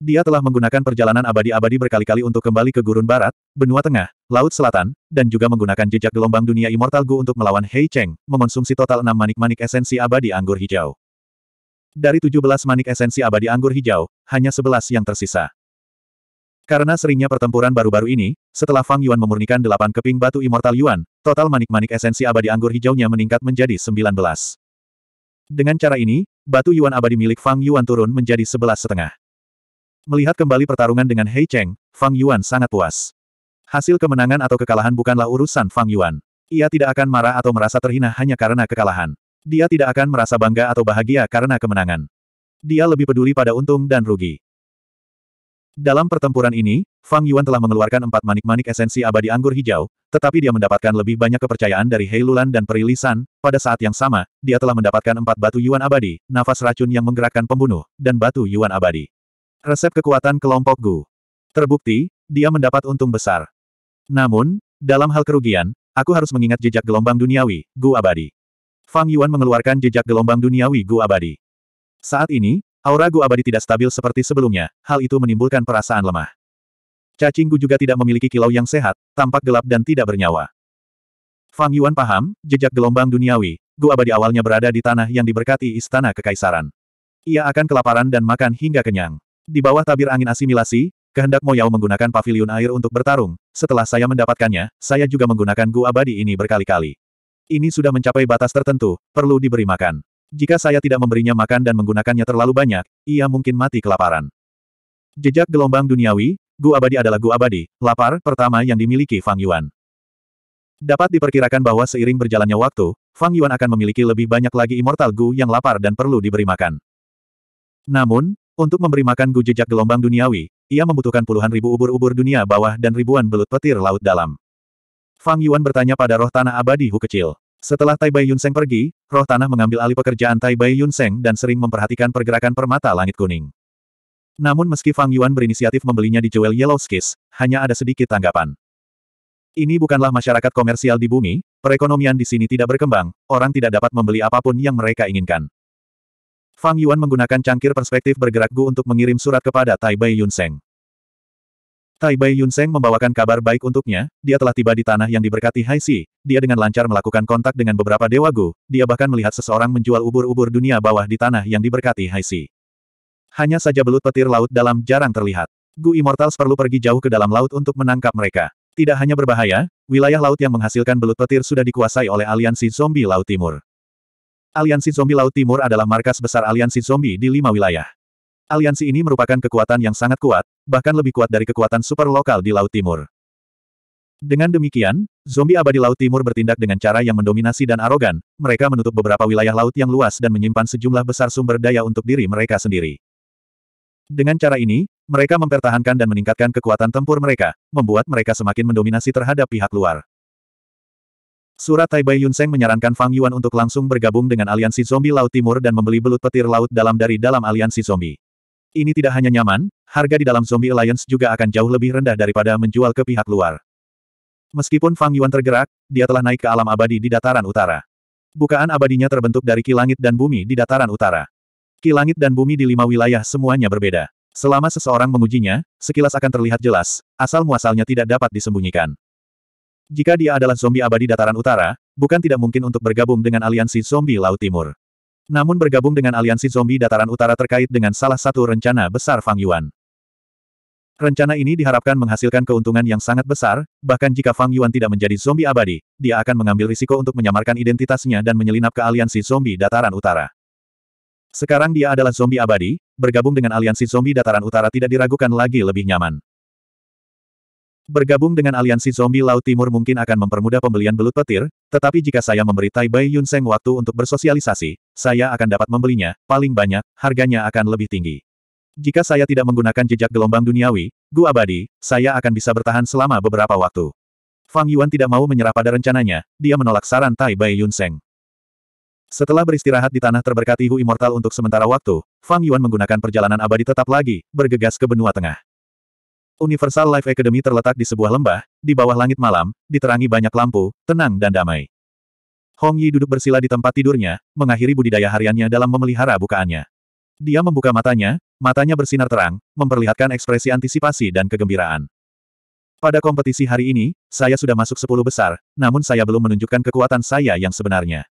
Dia telah menggunakan perjalanan abadi-abadi berkali-kali untuk kembali ke gurun barat, benua tengah, laut selatan, dan juga menggunakan jejak gelombang dunia Immortal Gu untuk melawan Hei Cheng, mengonsumsi total enam manik-manik esensi abadi anggur hijau. Dari 17 manik esensi abadi anggur hijau, hanya sebelas yang tersisa. Karena seringnya pertempuran baru-baru ini, setelah Fang Yuan memurnikan delapan keping batu Immortal Yuan, total manik-manik esensi abadi anggur hijaunya meningkat menjadi sembilan belas. Dengan cara ini, batu Yuan abadi milik Fang Yuan turun menjadi sebelas setengah. Melihat kembali pertarungan dengan Hei Cheng, Fang Yuan sangat puas. Hasil kemenangan atau kekalahan bukanlah urusan Fang Yuan. Ia tidak akan marah atau merasa terhina hanya karena kekalahan. Dia tidak akan merasa bangga atau bahagia karena kemenangan. Dia lebih peduli pada untung dan rugi. Dalam pertempuran ini, Fang Yuan telah mengeluarkan empat manik-manik esensi abadi anggur hijau, tetapi dia mendapatkan lebih banyak kepercayaan dari Hei Lulan dan Perilisan. Pada saat yang sama, dia telah mendapatkan empat batu Yuan abadi, nafas racun yang menggerakkan pembunuh, dan batu Yuan abadi. Resep kekuatan kelompok Gu. Terbukti, dia mendapat untung besar. Namun, dalam hal kerugian, aku harus mengingat jejak gelombang duniawi, Gu abadi. Fang Yuan mengeluarkan jejak gelombang duniawi Gu abadi. Saat ini, aura Gu abadi tidak stabil seperti sebelumnya, hal itu menimbulkan perasaan lemah. Cacing Gu juga tidak memiliki kilau yang sehat, tampak gelap dan tidak bernyawa. Fang Yuan paham, jejak gelombang duniawi, Gu abadi awalnya berada di tanah yang diberkati istana kekaisaran. Ia akan kelaparan dan makan hingga kenyang. Di bawah tabir angin asimilasi, kehendak Moyao menggunakan pavilion air untuk bertarung. Setelah saya mendapatkannya, saya juga menggunakan gua abadi ini berkali-kali. Ini sudah mencapai batas tertentu, perlu diberi makan. Jika saya tidak memberinya makan dan menggunakannya terlalu banyak, ia mungkin mati kelaparan. Jejak gelombang duniawi, gua abadi adalah gua abadi, lapar, pertama yang dimiliki Fang Yuan. Dapat diperkirakan bahwa seiring berjalannya waktu, Fang Yuan akan memiliki lebih banyak lagi immortal gu yang lapar dan perlu diberi makan. Namun, untuk memberi makan Gu jejak gelombang duniawi, ia membutuhkan puluhan ribu ubur-ubur dunia bawah dan ribuan belut petir laut dalam. Fang Yuan bertanya pada roh tanah abadi Hu kecil. Setelah Tai Bai Yunseng pergi, roh tanah mengambil alih pekerjaan Tai Bai Yunseng dan sering memperhatikan pergerakan permata langit kuning. Namun meski Fang Yuan berinisiatif membelinya di Jewel Yellow Skis, hanya ada sedikit tanggapan. Ini bukanlah masyarakat komersial di bumi, perekonomian di sini tidak berkembang, orang tidak dapat membeli apapun yang mereka inginkan. Fang Yuan menggunakan cangkir perspektif bergerak Gu untuk mengirim surat kepada Tai Bai Yunseng. Tai Bai Yunseng membawakan kabar baik untuknya, dia telah tiba di tanah yang diberkati Si, dia dengan lancar melakukan kontak dengan beberapa dewa Gu, dia bahkan melihat seseorang menjual ubur-ubur dunia bawah di tanah yang diberkati Si. Hanya saja belut petir laut dalam jarang terlihat. Gu Immortals perlu pergi jauh ke dalam laut untuk menangkap mereka. Tidak hanya berbahaya, wilayah laut yang menghasilkan belut petir sudah dikuasai oleh aliansi zombie Laut Timur. Aliansi Zombie Laut Timur adalah markas besar aliansi zombie di lima wilayah. Aliansi ini merupakan kekuatan yang sangat kuat, bahkan lebih kuat dari kekuatan super lokal di Laut Timur. Dengan demikian, zombie abadi Laut Timur bertindak dengan cara yang mendominasi dan arogan, mereka menutup beberapa wilayah laut yang luas dan menyimpan sejumlah besar sumber daya untuk diri mereka sendiri. Dengan cara ini, mereka mempertahankan dan meningkatkan kekuatan tempur mereka, membuat mereka semakin mendominasi terhadap pihak luar. Surat Taibai Yunseng menyarankan Fang Yuan untuk langsung bergabung dengan aliansi zombie Laut Timur dan membeli belut petir laut dalam dari dalam aliansi zombie. Ini tidak hanya nyaman, harga di dalam Zombie Alliance juga akan jauh lebih rendah daripada menjual ke pihak luar. Meskipun Fang Yuan tergerak, dia telah naik ke alam abadi di dataran utara. Bukaan abadinya terbentuk dari kilangit dan bumi di dataran utara. Kilangit dan bumi di lima wilayah semuanya berbeda. Selama seseorang mengujinya, sekilas akan terlihat jelas, asal-muasalnya tidak dapat disembunyikan. Jika dia adalah zombie abadi dataran utara, bukan tidak mungkin untuk bergabung dengan aliansi zombie Laut Timur. Namun bergabung dengan aliansi zombie dataran utara terkait dengan salah satu rencana besar Fang Yuan. Rencana ini diharapkan menghasilkan keuntungan yang sangat besar, bahkan jika Fang Yuan tidak menjadi zombie abadi, dia akan mengambil risiko untuk menyamarkan identitasnya dan menyelinap ke aliansi zombie dataran utara. Sekarang dia adalah zombie abadi, bergabung dengan aliansi zombie dataran utara tidak diragukan lagi lebih nyaman. Bergabung dengan aliansi zombie Laut Timur mungkin akan mempermudah pembelian belut petir, tetapi jika saya memberi Tai Bai Yun Seng waktu untuk bersosialisasi, saya akan dapat membelinya, paling banyak, harganya akan lebih tinggi. Jika saya tidak menggunakan jejak gelombang duniawi, Gu Abadi, saya akan bisa bertahan selama beberapa waktu. Fang Yuan tidak mau menyerah pada rencananya, dia menolak saran Tai Bai Yun Seng. Setelah beristirahat di tanah terberkati Hu Immortal untuk sementara waktu, Fang Yuan menggunakan perjalanan abadi tetap lagi, bergegas ke benua tengah. Universal Life Academy terletak di sebuah lembah, di bawah langit malam, diterangi banyak lampu, tenang dan damai. Hong Yi duduk bersila di tempat tidurnya, mengakhiri budidaya hariannya dalam memelihara bukaannya. Dia membuka matanya, matanya bersinar terang, memperlihatkan ekspresi antisipasi dan kegembiraan. Pada kompetisi hari ini, saya sudah masuk sepuluh besar, namun saya belum menunjukkan kekuatan saya yang sebenarnya.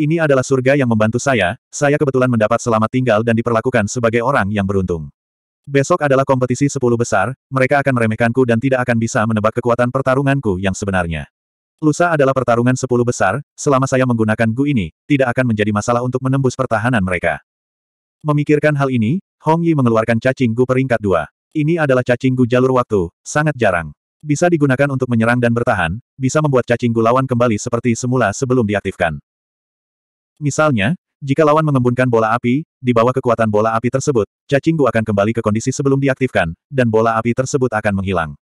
Ini adalah surga yang membantu saya, saya kebetulan mendapat selamat tinggal dan diperlakukan sebagai orang yang beruntung. Besok adalah kompetisi sepuluh besar, mereka akan meremehkanku dan tidak akan bisa menebak kekuatan pertarunganku yang sebenarnya. Lusa adalah pertarungan sepuluh besar, selama saya menggunakan Gu ini, tidak akan menjadi masalah untuk menembus pertahanan mereka. Memikirkan hal ini, Hong Yi mengeluarkan cacing Gu peringkat dua. Ini adalah cacing Gu jalur waktu, sangat jarang. Bisa digunakan untuk menyerang dan bertahan, bisa membuat cacing Gu lawan kembali seperti semula sebelum diaktifkan. Misalnya, jika lawan mengembunkan bola api, di bawah kekuatan bola api tersebut, cacingku akan kembali ke kondisi sebelum diaktifkan, dan bola api tersebut akan menghilang.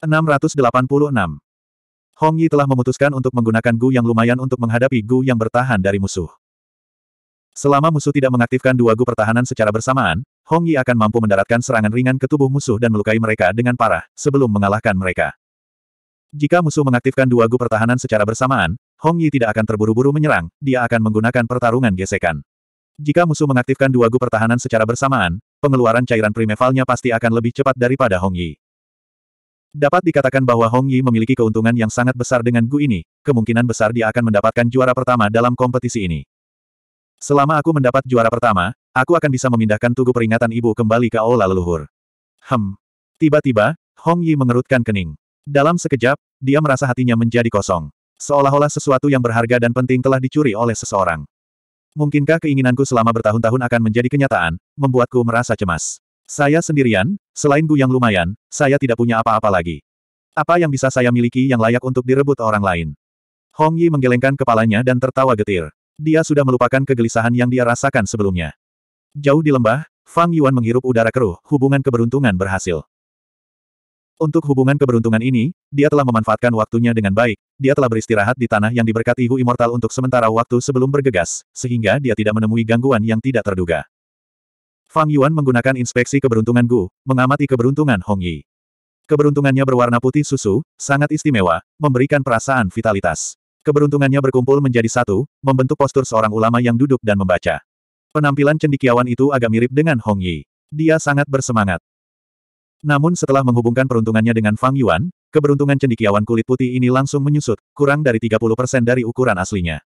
686. Hong Yi telah memutuskan untuk menggunakan Gu yang lumayan untuk menghadapi Gu yang bertahan dari musuh. Selama musuh tidak mengaktifkan dua Gu pertahanan secara bersamaan, Hong Yi akan mampu mendaratkan serangan ringan ke tubuh musuh dan melukai mereka dengan parah, sebelum mengalahkan mereka. Jika musuh mengaktifkan dua Gu pertahanan secara bersamaan, Hong Yi tidak akan terburu-buru menyerang, dia akan menggunakan pertarungan gesekan. Jika musuh mengaktifkan dua gu pertahanan secara bersamaan, pengeluaran cairan primevalnya pasti akan lebih cepat daripada Hong Yi. Dapat dikatakan bahwa Hong Yi memiliki keuntungan yang sangat besar dengan Gu ini, kemungkinan besar dia akan mendapatkan juara pertama dalam kompetisi ini. Selama aku mendapat juara pertama, aku akan bisa memindahkan tugu peringatan ibu kembali ke aula leluhur. Hem. Tiba-tiba, Hong Yi mengerutkan kening. Dalam sekejap, dia merasa hatinya menjadi kosong. Seolah-olah sesuatu yang berharga dan penting telah dicuri oleh seseorang. Mungkinkah keinginanku selama bertahun-tahun akan menjadi kenyataan, membuatku merasa cemas. Saya sendirian, selain Gu yang lumayan, saya tidak punya apa-apa lagi. Apa yang bisa saya miliki yang layak untuk direbut orang lain? Hong Yi menggelengkan kepalanya dan tertawa getir. Dia sudah melupakan kegelisahan yang dia rasakan sebelumnya. Jauh di lembah, Fang Yuan menghirup udara keruh, hubungan keberuntungan berhasil. Untuk hubungan keberuntungan ini, dia telah memanfaatkan waktunya dengan baik. Dia telah beristirahat di tanah yang diberkati Hu Immortal untuk sementara waktu sebelum bergegas, sehingga dia tidak menemui gangguan yang tidak terduga. Fang Yuan menggunakan inspeksi keberuntungan Gu, mengamati keberuntungan Hong Yi. Keberuntungannya berwarna putih susu, sangat istimewa, memberikan perasaan vitalitas. Keberuntungannya berkumpul menjadi satu, membentuk postur seorang ulama yang duduk dan membaca. Penampilan cendikiawan itu agak mirip dengan Hong Yi. Dia sangat bersemangat. Namun setelah menghubungkan peruntungannya dengan Fang Yuan, keberuntungan cendikiawan kulit putih ini langsung menyusut, kurang dari 30% dari ukuran aslinya.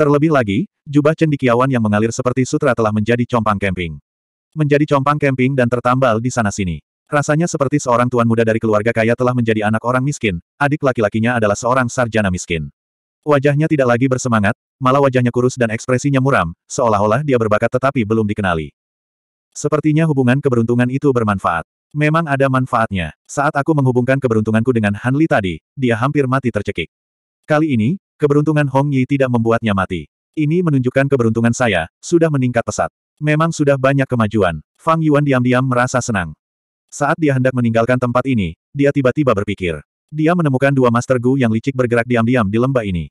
Terlebih lagi, jubah cendikiawan yang mengalir seperti sutra telah menjadi compang camping. Menjadi compang camping dan tertambal di sana-sini. Rasanya seperti seorang tuan muda dari keluarga kaya telah menjadi anak orang miskin, adik laki-lakinya adalah seorang sarjana miskin. Wajahnya tidak lagi bersemangat, malah wajahnya kurus dan ekspresinya muram, seolah-olah dia berbakat tetapi belum dikenali. Sepertinya hubungan keberuntungan itu bermanfaat. Memang ada manfaatnya. Saat aku menghubungkan keberuntunganku dengan Han Li tadi, dia hampir mati tercekik. Kali ini, keberuntungan Hong Yi tidak membuatnya mati. Ini menunjukkan keberuntungan saya, sudah meningkat pesat. Memang sudah banyak kemajuan. Fang Yuan diam-diam merasa senang. Saat dia hendak meninggalkan tempat ini, dia tiba-tiba berpikir. Dia menemukan dua Master Gu yang licik bergerak diam-diam di lembah ini.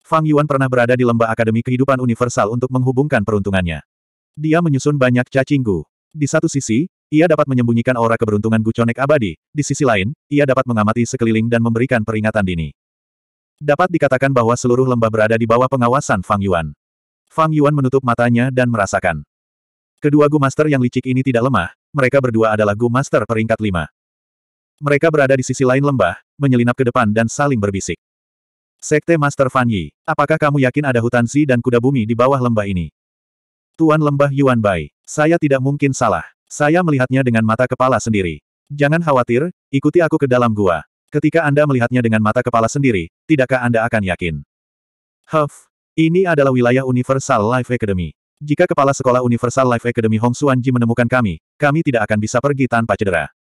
Fang Yuan pernah berada di lembah Akademi Kehidupan Universal untuk menghubungkan peruntungannya. Dia menyusun banyak cacing Gu. Di satu sisi, ia dapat menyembunyikan aura keberuntungan Guconek abadi, di sisi lain, ia dapat mengamati sekeliling dan memberikan peringatan dini. Dapat dikatakan bahwa seluruh lembah berada di bawah pengawasan Fang Yuan. Fang Yuan menutup matanya dan merasakan. Kedua Gu Master yang licik ini tidak lemah, mereka berdua adalah Gu Master peringkat lima. Mereka berada di sisi lain lembah, menyelinap ke depan dan saling berbisik. Sekte Master Fan Yi, apakah kamu yakin ada hutan si dan kuda bumi di bawah lembah ini? Tuan Lembah Yuan Bai, saya tidak mungkin salah. Saya melihatnya dengan mata kepala sendiri. Jangan khawatir, ikuti aku ke dalam gua. Ketika Anda melihatnya dengan mata kepala sendiri, tidakkah Anda akan yakin? Huff, ini adalah wilayah Universal Life Academy. Jika kepala sekolah Universal Life Academy Hong Xuan Ji menemukan kami, kami tidak akan bisa pergi tanpa cedera.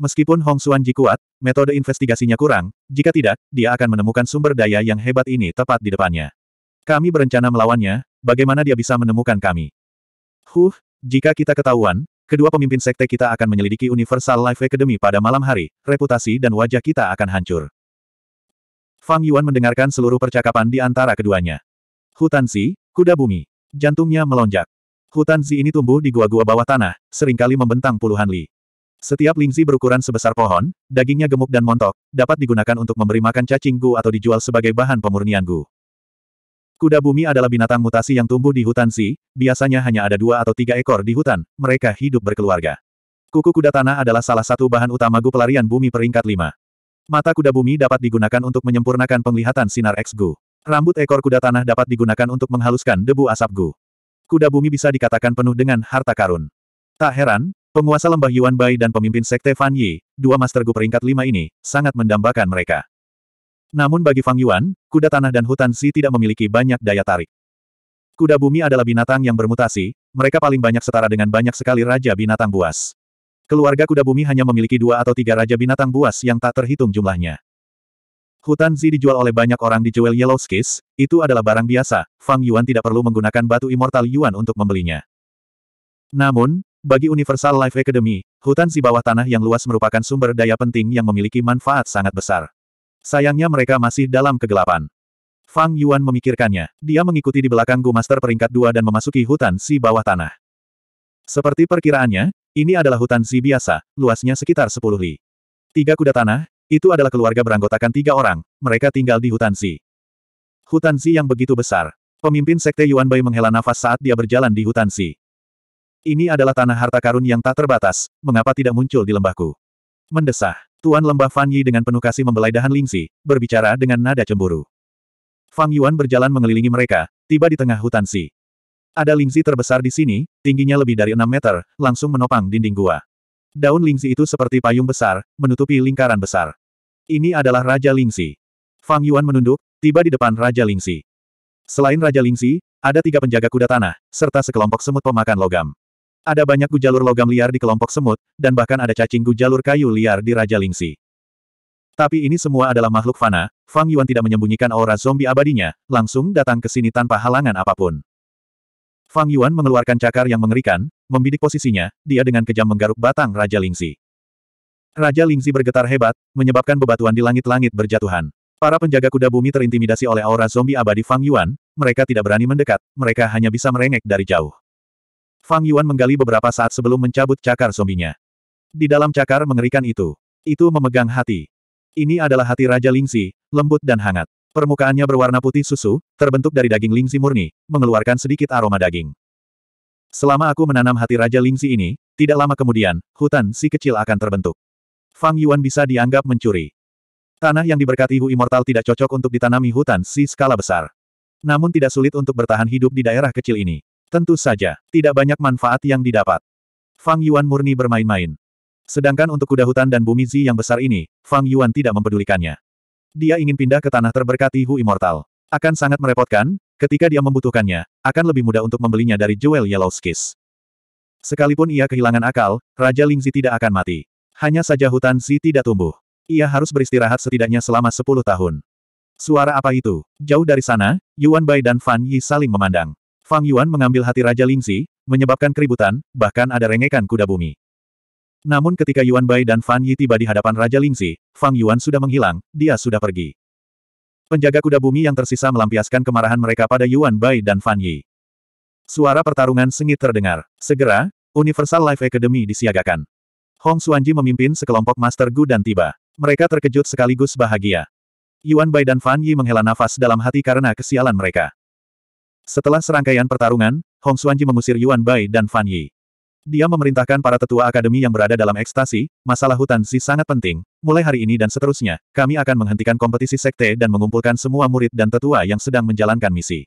Meskipun Hong Xuan Ji kuat, metode investigasinya kurang, jika tidak, dia akan menemukan sumber daya yang hebat ini tepat di depannya. Kami berencana melawannya, bagaimana dia bisa menemukan kami? Huh, jika kita ketahuan, Kedua pemimpin sekte kita akan menyelidiki Universal Life Academy pada malam hari, reputasi dan wajah kita akan hancur. Fang Yuan mendengarkan seluruh percakapan di antara keduanya. Hutan Zi, kuda bumi. Jantungnya melonjak. Hutan Zi ini tumbuh di gua-gua bawah tanah, seringkali membentang puluhan li. Setiap lingzi berukuran sebesar pohon, dagingnya gemuk dan montok, dapat digunakan untuk memberi makan cacing gu atau dijual sebagai bahan pemurnian gu. Kuda bumi adalah binatang mutasi yang tumbuh di hutan Si, biasanya hanya ada dua atau tiga ekor di hutan, mereka hidup berkeluarga. Kuku kuda tanah adalah salah satu bahan utama Gu pelarian bumi peringkat lima. Mata kuda bumi dapat digunakan untuk menyempurnakan penglihatan sinar X Gu. Rambut ekor kuda tanah dapat digunakan untuk menghaluskan debu asap Gu. Kuda bumi bisa dikatakan penuh dengan harta karun. Tak heran, penguasa lembah Yuan Bai dan pemimpin sekte Fan Yi, dua master Gu peringkat lima ini, sangat mendambakan mereka. Namun bagi Fang Yuan, kuda tanah dan hutan si tidak memiliki banyak daya tarik. Kuda bumi adalah binatang yang bermutasi, mereka paling banyak setara dengan banyak sekali raja binatang buas. Keluarga kuda bumi hanya memiliki dua atau tiga raja binatang buas yang tak terhitung jumlahnya. Hutan Zi dijual oleh banyak orang di Jewel Yellow Skis, itu adalah barang biasa, Fang Yuan tidak perlu menggunakan batu immortal Yuan untuk membelinya. Namun, bagi Universal Life Academy, hutan Zi bawah tanah yang luas merupakan sumber daya penting yang memiliki manfaat sangat besar. Sayangnya mereka masih dalam kegelapan. Fang Yuan memikirkannya. Dia mengikuti di belakang Gu Master peringkat dua dan memasuki hutan si bawah tanah. Seperti perkiraannya, ini adalah hutan si biasa, luasnya sekitar sepuluh li. Tiga kuda tanah, itu adalah keluarga beranggotakan tiga orang, mereka tinggal di hutan si. Hutan si yang begitu besar. Pemimpin Sekte Yuan Bai menghela nafas saat dia berjalan di hutan si. Ini adalah tanah harta karun yang tak terbatas, mengapa tidak muncul di lembahku? mendesah. Tuan Lembah Fan Yi dengan penuh kasih membelai dahan Lingxi, berbicara dengan nada cemburu. Fang Yuan berjalan mengelilingi mereka, tiba di tengah hutan Si. Ada Lingxi terbesar di sini, tingginya lebih dari 6 meter, langsung menopang dinding gua. Daun Lingxi itu seperti payung besar, menutupi lingkaran besar. Ini adalah Raja Lingxi. Fang Yuan menunduk, tiba di depan Raja Lingxi. Selain Raja Lingxi, ada tiga penjaga kuda tanah, serta sekelompok semut pemakan logam. Ada banyak gujalur logam liar di kelompok semut, dan bahkan ada cacing gujalur kayu liar di Raja Lingsi. Tapi ini semua adalah makhluk fana, Fang Yuan tidak menyembunyikan aura zombie abadinya, langsung datang ke sini tanpa halangan apapun. Fang Yuan mengeluarkan cakar yang mengerikan, membidik posisinya, dia dengan kejam menggaruk batang Raja Lingsi. Raja Lingxi bergetar hebat, menyebabkan bebatuan di langit-langit berjatuhan. Para penjaga kuda bumi terintimidasi oleh aura zombie abadi Fang Yuan, mereka tidak berani mendekat, mereka hanya bisa merengek dari jauh. Fang Yuan menggali beberapa saat sebelum mencabut cakar zombinya. Di dalam cakar mengerikan itu. Itu memegang hati. Ini adalah hati Raja Lingxi, lembut dan hangat. Permukaannya berwarna putih susu, terbentuk dari daging Lingxi murni, mengeluarkan sedikit aroma daging. Selama aku menanam hati Raja Lingxi ini, tidak lama kemudian, hutan si kecil akan terbentuk. Fang Yuan bisa dianggap mencuri. Tanah yang diberkati Hu Immortal tidak cocok untuk ditanami hutan si skala besar. Namun tidak sulit untuk bertahan hidup di daerah kecil ini. Tentu saja, tidak banyak manfaat yang didapat. Fang Yuan murni bermain-main. Sedangkan untuk kuda hutan dan bumi Zi yang besar ini, Fang Yuan tidak mempedulikannya. Dia ingin pindah ke tanah terberkati Hu Immortal. Akan sangat merepotkan, ketika dia membutuhkannya, akan lebih mudah untuk membelinya dari Jewel Yellow Skis. Sekalipun ia kehilangan akal, Raja Lingzi tidak akan mati. Hanya saja hutan Zi tidak tumbuh. Ia harus beristirahat setidaknya selama 10 tahun. Suara apa itu? Jauh dari sana, Yuan Bai dan Fan Yi saling memandang. Fang Yuan mengambil hati Raja Lingzi, menyebabkan keributan, bahkan ada rengekan kuda bumi. Namun ketika Yuan Bai dan Fan Yi tiba di hadapan Raja Lingzi, Fang Yuan sudah menghilang, dia sudah pergi. Penjaga kuda bumi yang tersisa melampiaskan kemarahan mereka pada Yuan Bai dan Fan Yi. Suara pertarungan sengit terdengar. Segera, Universal Life Academy disiagakan. Hong Suanji memimpin sekelompok Master Gu dan tiba. Mereka terkejut sekaligus bahagia. Yuan Bai dan Fan Yi menghela nafas dalam hati karena kesialan mereka. Setelah serangkaian pertarungan, Hong Xuanji mengusir Yuan Bai dan Fan Yi. Dia memerintahkan para tetua akademi yang berada dalam ekstasi, masalah hutan si sangat penting, mulai hari ini dan seterusnya, kami akan menghentikan kompetisi sekte dan mengumpulkan semua murid dan tetua yang sedang menjalankan misi.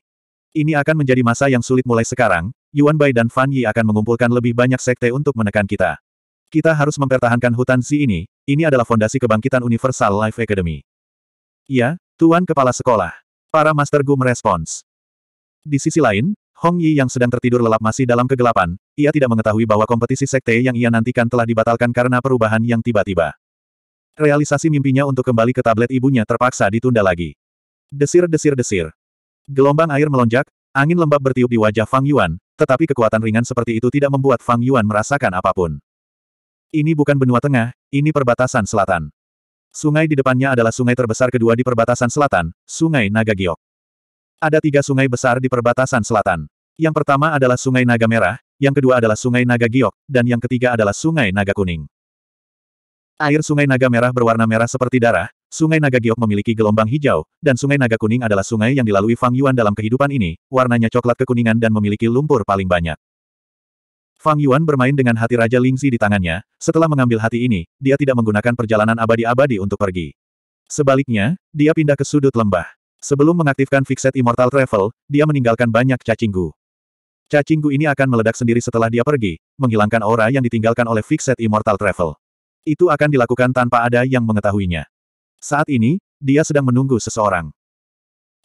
Ini akan menjadi masa yang sulit mulai sekarang, Yuan Bai dan Fan Yi akan mengumpulkan lebih banyak sekte untuk menekan kita. Kita harus mempertahankan hutan si ini, ini adalah fondasi kebangkitan Universal Life Academy. Ya, Tuan Kepala Sekolah. Para Master Gu merespons. Di sisi lain, Hong Yi yang sedang tertidur lelap masih dalam kegelapan, ia tidak mengetahui bahwa kompetisi sekte yang ia nantikan telah dibatalkan karena perubahan yang tiba-tiba. Realisasi mimpinya untuk kembali ke tablet ibunya terpaksa ditunda lagi. Desir-desir-desir. Gelombang air melonjak, angin lembab bertiup di wajah Fang Yuan, tetapi kekuatan ringan seperti itu tidak membuat Fang Yuan merasakan apapun. Ini bukan benua tengah, ini perbatasan selatan. Sungai di depannya adalah sungai terbesar kedua di perbatasan selatan, Sungai Naga Giok. Ada tiga sungai besar di perbatasan selatan. Yang pertama adalah Sungai Naga Merah, yang kedua adalah Sungai Naga Giok, dan yang ketiga adalah Sungai Naga Kuning. Air Sungai Naga Merah berwarna merah seperti darah, Sungai Naga Giok memiliki gelombang hijau, dan Sungai Naga Kuning adalah sungai yang dilalui Fang Yuan dalam kehidupan ini, warnanya coklat kekuningan dan memiliki lumpur paling banyak. Fang Yuan bermain dengan hati Raja Lingzi di tangannya, setelah mengambil hati ini, dia tidak menggunakan perjalanan abadi-abadi untuk pergi. Sebaliknya, dia pindah ke sudut lembah. Sebelum mengaktifkan Fixed Immortal Travel, dia meninggalkan banyak cacinggu. Cacinggu ini akan meledak sendiri setelah dia pergi, menghilangkan aura yang ditinggalkan oleh Fixed Immortal Travel. Itu akan dilakukan tanpa ada yang mengetahuinya. Saat ini, dia sedang menunggu seseorang.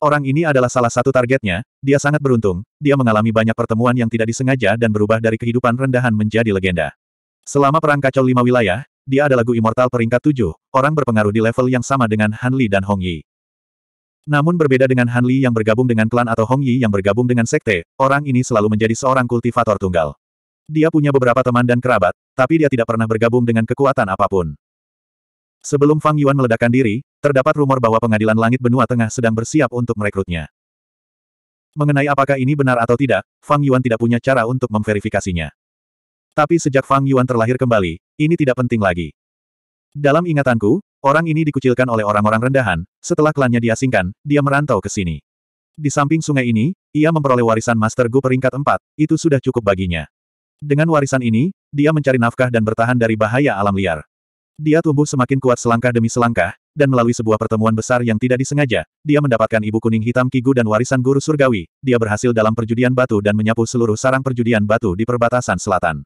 Orang ini adalah salah satu targetnya, dia sangat beruntung, dia mengalami banyak pertemuan yang tidak disengaja dan berubah dari kehidupan rendahan menjadi legenda. Selama perang kacau lima wilayah, dia adalah Gu Immortal peringkat tujuh, orang berpengaruh di level yang sama dengan Han Li dan Hong Yi. Namun berbeda dengan Han Li yang bergabung dengan klan atau Hong Yi yang bergabung dengan sekte, orang ini selalu menjadi seorang kultivator tunggal. Dia punya beberapa teman dan kerabat, tapi dia tidak pernah bergabung dengan kekuatan apapun. Sebelum Fang Yuan meledakkan diri, terdapat rumor bahwa pengadilan langit benua tengah sedang bersiap untuk merekrutnya. Mengenai apakah ini benar atau tidak, Fang Yuan tidak punya cara untuk memverifikasinya. Tapi sejak Fang Yuan terlahir kembali, ini tidak penting lagi. Dalam ingatanku, orang ini dikucilkan oleh orang-orang rendahan, setelah klannya diasingkan, dia merantau ke sini. Di samping sungai ini, ia memperoleh warisan Master Gu peringkat 4, itu sudah cukup baginya. Dengan warisan ini, dia mencari nafkah dan bertahan dari bahaya alam liar. Dia tumbuh semakin kuat selangkah demi selangkah, dan melalui sebuah pertemuan besar yang tidak disengaja, dia mendapatkan ibu kuning hitam Kigu dan warisan guru surgawi, dia berhasil dalam perjudian batu dan menyapu seluruh sarang perjudian batu di perbatasan selatan.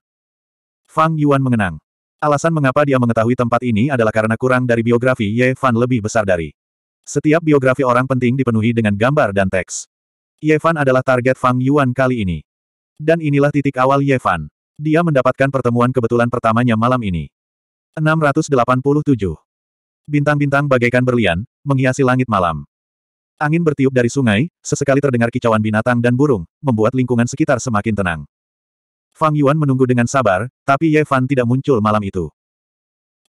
Fang Yuan mengenang. Alasan mengapa dia mengetahui tempat ini adalah karena kurang dari biografi Ye Fan lebih besar dari. Setiap biografi orang penting dipenuhi dengan gambar dan teks. Ye Fan adalah target Fang Yuan kali ini. Dan inilah titik awal Ye Fan. Dia mendapatkan pertemuan kebetulan pertamanya malam ini. 687. Bintang-bintang bagaikan berlian, menghiasi langit malam. Angin bertiup dari sungai, sesekali terdengar kicauan binatang dan burung, membuat lingkungan sekitar semakin tenang. Fang Yuan menunggu dengan sabar, tapi Ye Fan tidak muncul malam itu.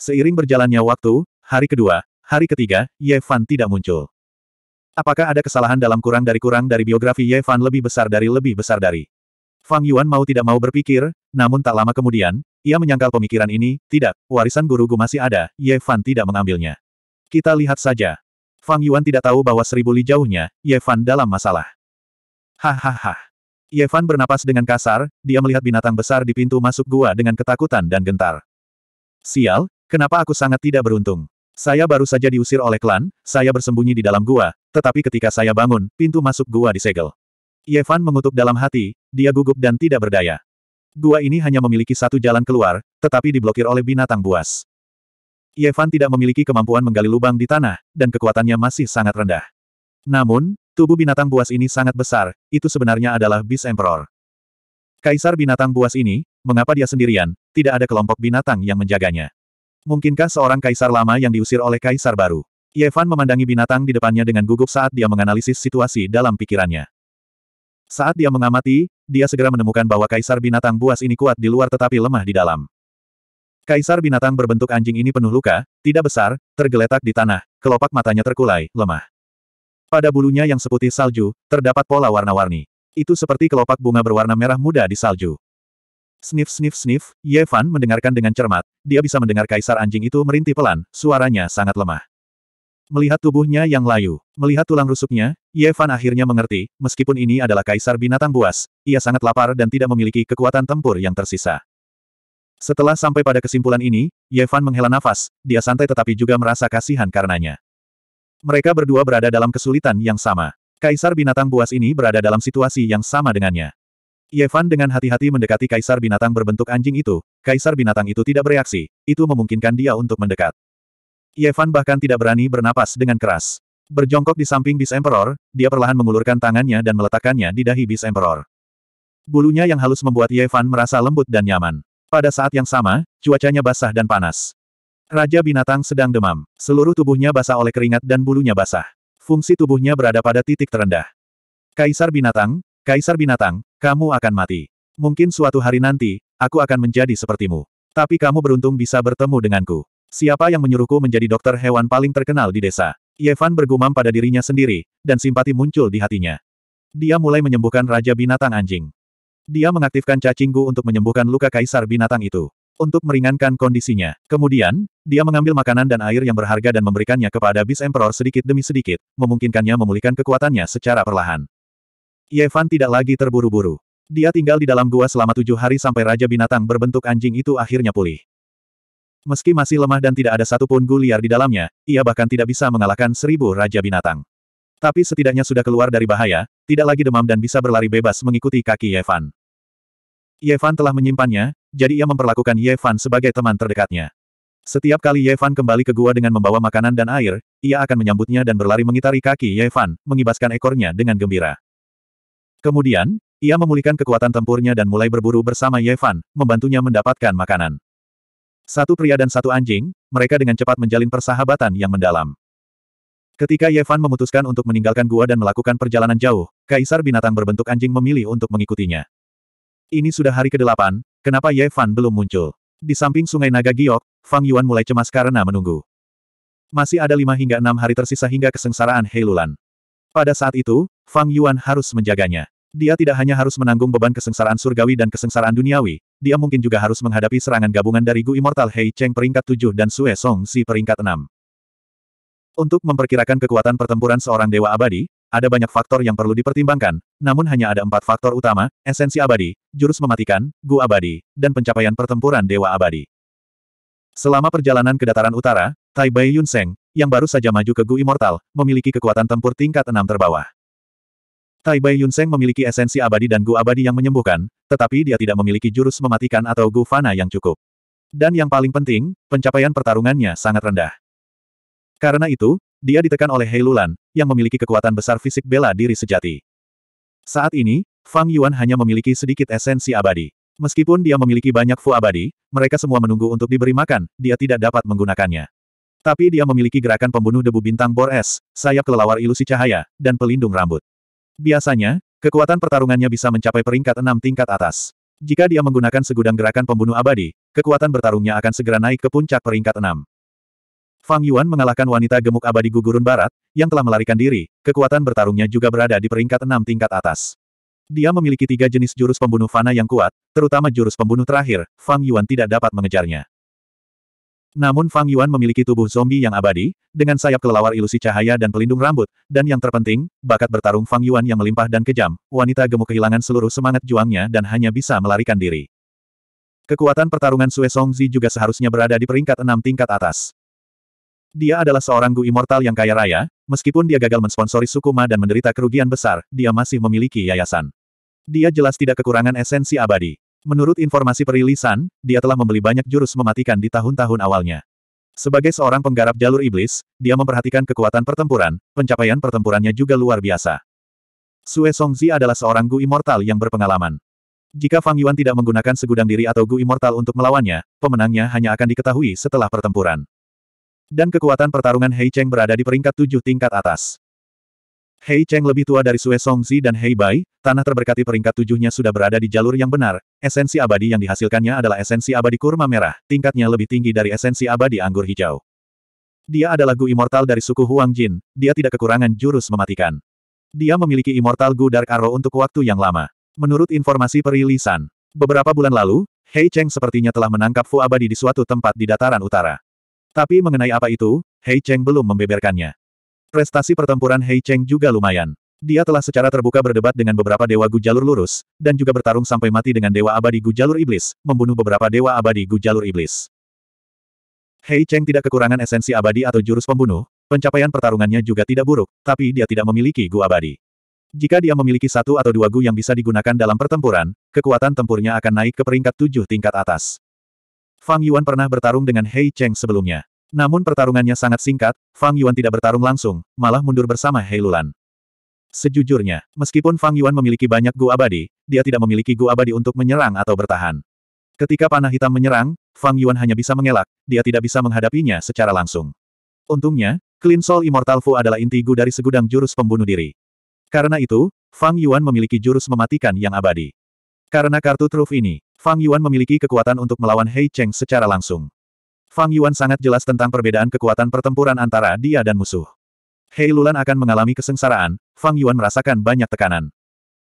Seiring berjalannya waktu, hari kedua, hari ketiga, Ye Fan tidak muncul. Apakah ada kesalahan dalam kurang dari kurang dari biografi Ye Fan lebih besar dari lebih besar dari? Fang Yuan mau tidak mau berpikir, namun tak lama kemudian, ia menyangkal pemikiran ini, tidak, warisan guru guruku masih ada, Ye Fan tidak mengambilnya. Kita lihat saja. Fang Yuan tidak tahu bahwa seribu li jauhnya, Ye Fan dalam masalah. Hahaha. Yevan bernapas dengan kasar, dia melihat binatang besar di pintu masuk gua dengan ketakutan dan gentar. Sial, kenapa aku sangat tidak beruntung? Saya baru saja diusir oleh klan, saya bersembunyi di dalam gua, tetapi ketika saya bangun, pintu masuk gua disegel. Yevan mengutuk dalam hati, dia gugup dan tidak berdaya. Gua ini hanya memiliki satu jalan keluar, tetapi diblokir oleh binatang buas. Yevan tidak memiliki kemampuan menggali lubang di tanah, dan kekuatannya masih sangat rendah. Namun, Tubuh binatang buas ini sangat besar, itu sebenarnya adalah bis Emperor. Kaisar binatang buas ini, mengapa dia sendirian, tidak ada kelompok binatang yang menjaganya. Mungkinkah seorang kaisar lama yang diusir oleh kaisar baru? Yevan memandangi binatang di depannya dengan gugup saat dia menganalisis situasi dalam pikirannya. Saat dia mengamati, dia segera menemukan bahwa kaisar binatang buas ini kuat di luar tetapi lemah di dalam. Kaisar binatang berbentuk anjing ini penuh luka, tidak besar, tergeletak di tanah, kelopak matanya terkulai, lemah. Pada bulunya yang seputih salju, terdapat pola warna-warni. Itu seperti kelopak bunga berwarna merah muda di salju. Sniff sniff sniff, Ye Fan mendengarkan dengan cermat, dia bisa mendengar kaisar anjing itu merintih pelan, suaranya sangat lemah. Melihat tubuhnya yang layu, melihat tulang rusuknya, Ye Fan akhirnya mengerti, meskipun ini adalah kaisar binatang buas, ia sangat lapar dan tidak memiliki kekuatan tempur yang tersisa. Setelah sampai pada kesimpulan ini, Ye Fan menghela nafas, dia santai tetapi juga merasa kasihan karenanya. Mereka berdua berada dalam kesulitan yang sama. Kaisar binatang buas ini berada dalam situasi yang sama dengannya. Yevan dengan hati-hati mendekati kaisar binatang berbentuk anjing itu, kaisar binatang itu tidak bereaksi, itu memungkinkan dia untuk mendekat. Yevan bahkan tidak berani bernapas dengan keras. Berjongkok di samping Beast Emperor, dia perlahan mengulurkan tangannya dan meletakkannya di dahi Beast Emperor. Bulunya yang halus membuat Yevan merasa lembut dan nyaman. Pada saat yang sama, cuacanya basah dan panas. Raja binatang sedang demam. Seluruh tubuhnya basah oleh keringat dan bulunya basah. Fungsi tubuhnya berada pada titik terendah. Kaisar binatang, Kaisar binatang, kamu akan mati. Mungkin suatu hari nanti, aku akan menjadi sepertimu. Tapi kamu beruntung bisa bertemu denganku. Siapa yang menyuruhku menjadi dokter hewan paling terkenal di desa? Yevan bergumam pada dirinya sendiri, dan simpati muncul di hatinya. Dia mulai menyembuhkan Raja Binatang Anjing. Dia mengaktifkan cacingku untuk menyembuhkan luka kaisar binatang itu untuk meringankan kondisinya. Kemudian, dia mengambil makanan dan air yang berharga dan memberikannya kepada Beast Emperor sedikit demi sedikit, memungkinkannya memulihkan kekuatannya secara perlahan. Yevan tidak lagi terburu-buru. Dia tinggal di dalam gua selama tujuh hari sampai Raja Binatang berbentuk anjing itu akhirnya pulih. Meski masih lemah dan tidak ada satupun gu liar di dalamnya, ia bahkan tidak bisa mengalahkan seribu Raja Binatang. Tapi setidaknya sudah keluar dari bahaya, tidak lagi demam dan bisa berlari bebas mengikuti kaki Yevan. Yevan telah menyimpannya, jadi ia memperlakukan Ye Fan sebagai teman terdekatnya. Setiap kali Ye Fan kembali ke gua dengan membawa makanan dan air, ia akan menyambutnya dan berlari mengitari kaki Ye Fan, mengibaskan ekornya dengan gembira. Kemudian, ia memulihkan kekuatan tempurnya dan mulai berburu bersama Ye Fan, membantunya mendapatkan makanan. Satu pria dan satu anjing, mereka dengan cepat menjalin persahabatan yang mendalam. Ketika Ye Fan memutuskan untuk meninggalkan gua dan melakukan perjalanan jauh, kaisar binatang berbentuk anjing memilih untuk mengikutinya. Ini sudah hari ke-8, Kenapa Ye Fan belum muncul? Di samping sungai Naga Giok, Fang Yuan mulai cemas karena menunggu. Masih ada lima hingga enam hari tersisa hingga kesengsaraan Heilulan. Pada saat itu, Fang Yuan harus menjaganya. Dia tidak hanya harus menanggung beban kesengsaraan surgawi dan kesengsaraan duniawi, dia mungkin juga harus menghadapi serangan gabungan dari Gu Immortal Hei Cheng peringkat 7 dan Sue Song Si peringkat 6. Untuk memperkirakan kekuatan pertempuran seorang dewa abadi, ada banyak faktor yang perlu dipertimbangkan, namun hanya ada empat faktor utama, esensi abadi, jurus mematikan, gu abadi, dan pencapaian pertempuran dewa abadi. Selama perjalanan ke dataran utara, Tai Bai Yunseng, yang baru saja maju ke Gu Immortal, memiliki kekuatan tempur tingkat enam terbawah. Tai Bai Yunseng memiliki esensi abadi dan Gu abadi yang menyembuhkan, tetapi dia tidak memiliki jurus mematikan atau Gu Fana yang cukup. Dan yang paling penting, pencapaian pertarungannya sangat rendah. Karena itu, dia ditekan oleh Hei yang memiliki kekuatan besar fisik bela diri sejati. Saat ini, Fang Yuan hanya memiliki sedikit esensi abadi. Meskipun dia memiliki banyak fu abadi, mereka semua menunggu untuk diberi makan, dia tidak dapat menggunakannya. Tapi dia memiliki gerakan pembunuh debu bintang bor es, sayap kelelawar ilusi cahaya, dan pelindung rambut. Biasanya, kekuatan pertarungannya bisa mencapai peringkat enam tingkat atas. Jika dia menggunakan segudang gerakan pembunuh abadi, kekuatan bertarungnya akan segera naik ke puncak peringkat enam. Fang Yuan mengalahkan wanita gemuk abadi gugurun barat, yang telah melarikan diri, kekuatan bertarungnya juga berada di peringkat enam tingkat atas. Dia memiliki tiga jenis jurus pembunuh fana yang kuat, terutama jurus pembunuh terakhir, Fang Yuan tidak dapat mengejarnya. Namun Fang Yuan memiliki tubuh zombie yang abadi, dengan sayap kelelawar ilusi cahaya dan pelindung rambut, dan yang terpenting, bakat bertarung Fang Yuan yang melimpah dan kejam, wanita gemuk kehilangan seluruh semangat juangnya dan hanya bisa melarikan diri. Kekuatan pertarungan Sue Songzi juga seharusnya berada di peringkat enam tingkat atas. Dia adalah seorang Gu Immortal yang kaya raya, meskipun dia gagal mensponsori Sukuma dan menderita kerugian besar, dia masih memiliki yayasan. Dia jelas tidak kekurangan esensi abadi. Menurut informasi perilisan, dia telah membeli banyak jurus mematikan di tahun-tahun awalnya. Sebagai seorang penggarap jalur iblis, dia memperhatikan kekuatan pertempuran, pencapaian pertempurannya juga luar biasa. Sue Songzi adalah seorang Gu Immortal yang berpengalaman. Jika Fang Yuan tidak menggunakan segudang diri atau Gu Immortal untuk melawannya, pemenangnya hanya akan diketahui setelah pertempuran. Dan kekuatan pertarungan Hei Cheng berada di peringkat tujuh tingkat atas. Hei Cheng lebih tua dari Sue Songzi dan Hei Bai, tanah terberkati peringkat tujuhnya sudah berada di jalur yang benar, esensi abadi yang dihasilkannya adalah esensi abadi kurma merah, tingkatnya lebih tinggi dari esensi abadi anggur hijau. Dia adalah Gu Immortal dari suku Huang Jin, dia tidak kekurangan jurus mematikan. Dia memiliki Immortal Gu Dark Arrow untuk waktu yang lama. Menurut informasi perilisan, beberapa bulan lalu, Hei Cheng sepertinya telah menangkap Fu Abadi di suatu tempat di dataran utara. Tapi mengenai apa itu, Hei Cheng belum membeberkannya. Prestasi pertempuran Hei Cheng juga lumayan. Dia telah secara terbuka berdebat dengan beberapa dewa Gu Jalur Lurus, dan juga bertarung sampai mati dengan dewa abadi Gu Jalur Iblis, membunuh beberapa dewa abadi Gu Jalur Iblis. Hei Cheng tidak kekurangan esensi abadi atau jurus pembunuh, pencapaian pertarungannya juga tidak buruk, tapi dia tidak memiliki Gu abadi. Jika dia memiliki satu atau dua Gu yang bisa digunakan dalam pertempuran, kekuatan tempurnya akan naik ke peringkat tujuh tingkat atas. Fang Yuan pernah bertarung dengan Hei Cheng sebelumnya. Namun pertarungannya sangat singkat, Fang Yuan tidak bertarung langsung, malah mundur bersama Hei Lulan. Sejujurnya, meskipun Fang Yuan memiliki banyak Gu Abadi, dia tidak memiliki Gu Abadi untuk menyerang atau bertahan. Ketika panah hitam menyerang, Fang Yuan hanya bisa mengelak, dia tidak bisa menghadapinya secara langsung. Untungnya, Clean Soul Immortal Fu adalah inti Gu dari segudang jurus pembunuh diri. Karena itu, Fang Yuan memiliki jurus mematikan yang abadi. Karena kartu truf ini, Fang Yuan memiliki kekuatan untuk melawan Hei Cheng secara langsung. Fang Yuan sangat jelas tentang perbedaan kekuatan pertempuran antara dia dan musuh. Hei Lulan akan mengalami kesengsaraan, Fang Yuan merasakan banyak tekanan.